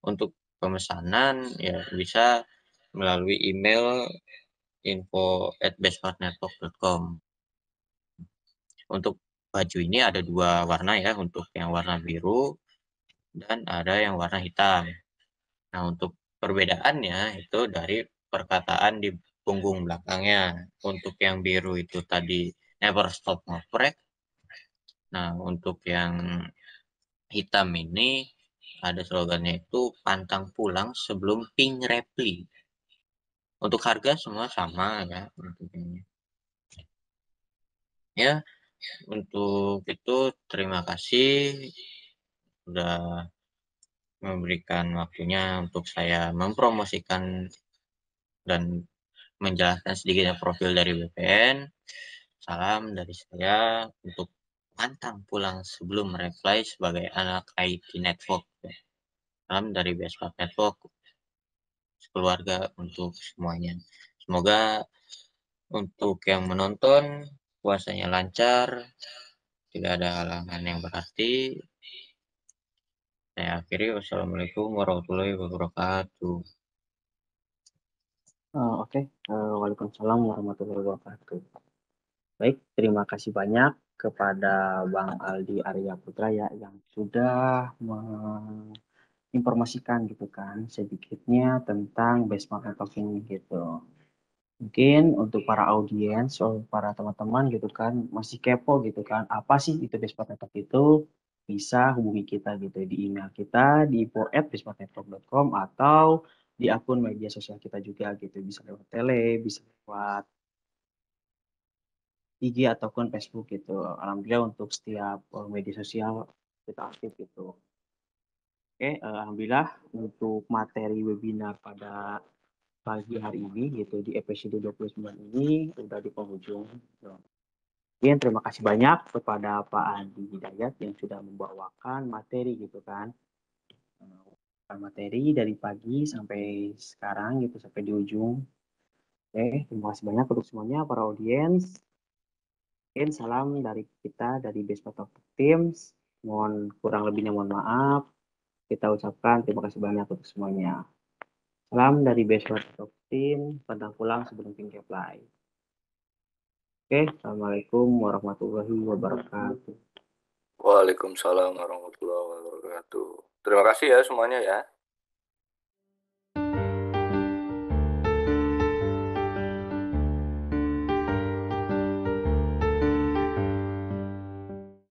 Untuk pemesanan ya bisa melalui email info at bestmartnetwork.com untuk baju ini ada dua warna ya untuk yang warna biru dan ada yang warna hitam nah untuk perbedaannya itu dari perkataan di punggung belakangnya untuk yang biru itu tadi never stop ngoprek nah untuk yang hitam ini ada slogannya itu pantang pulang sebelum ping repli untuk harga semua sama ya ya untuk itu terima kasih sudah memberikan waktunya untuk saya mempromosikan dan menjelaskan sedikitnya profil dari BPN salam dari saya untuk pantang pulang sebelum reply sebagai anak IT Network. Ya. Salam dari Vespa Network, keluarga untuk semuanya. Semoga untuk yang menonton puasanya lancar, tidak ada halangan yang berarti. Saya akhiri, wassalamualaikum warahmatullahi wabarakatuh. Uh, Oke, okay. uh, eh, Waalaikumsalam warahmatullahi wabarakatuh. Baik, terima kasih banyak kepada Bang Aldi Arya Putra ya yang sudah menginformasikan gitu kan sedikitnya tentang benchmark talking gitu. Mungkin untuk para audiens, atau para teman-teman gitu kan masih kepo gitu kan apa sih itu benchmark network itu bisa hubungi kita gitu di email kita di info@benchmarknetwork.com atau di akun media sosial kita juga gitu bisa lewat tele bisa lewat IG ataupun Facebook gitu. Alhamdulillah untuk setiap eh, media sosial kita aktif gitu. Oke, eh, alhamdulillah untuk materi webinar pada pagi hari ini gitu di episode 29 ini sudah di penghujung. Oke, terima kasih banyak kepada Pak Andi Hidayat yang sudah membawakan materi gitu kan eh, materi dari pagi sampai sekarang gitu sampai di ujung. Oke, terima kasih banyak untuk semuanya para audiens. Mungkin salam dari kita dari Best Talk Teams. Mohon kurang lebihnya mohon maaf. Kita ucapkan terima kasih banyak untuk semuanya. Salam dari Best Talk Team. Pantang pulang sebelum pink play. Oke, Assalamualaikum warahmatullahi wabarakatuh. Waalaikumsalam warahmatullahi wabarakatuh. Terima kasih ya semuanya ya.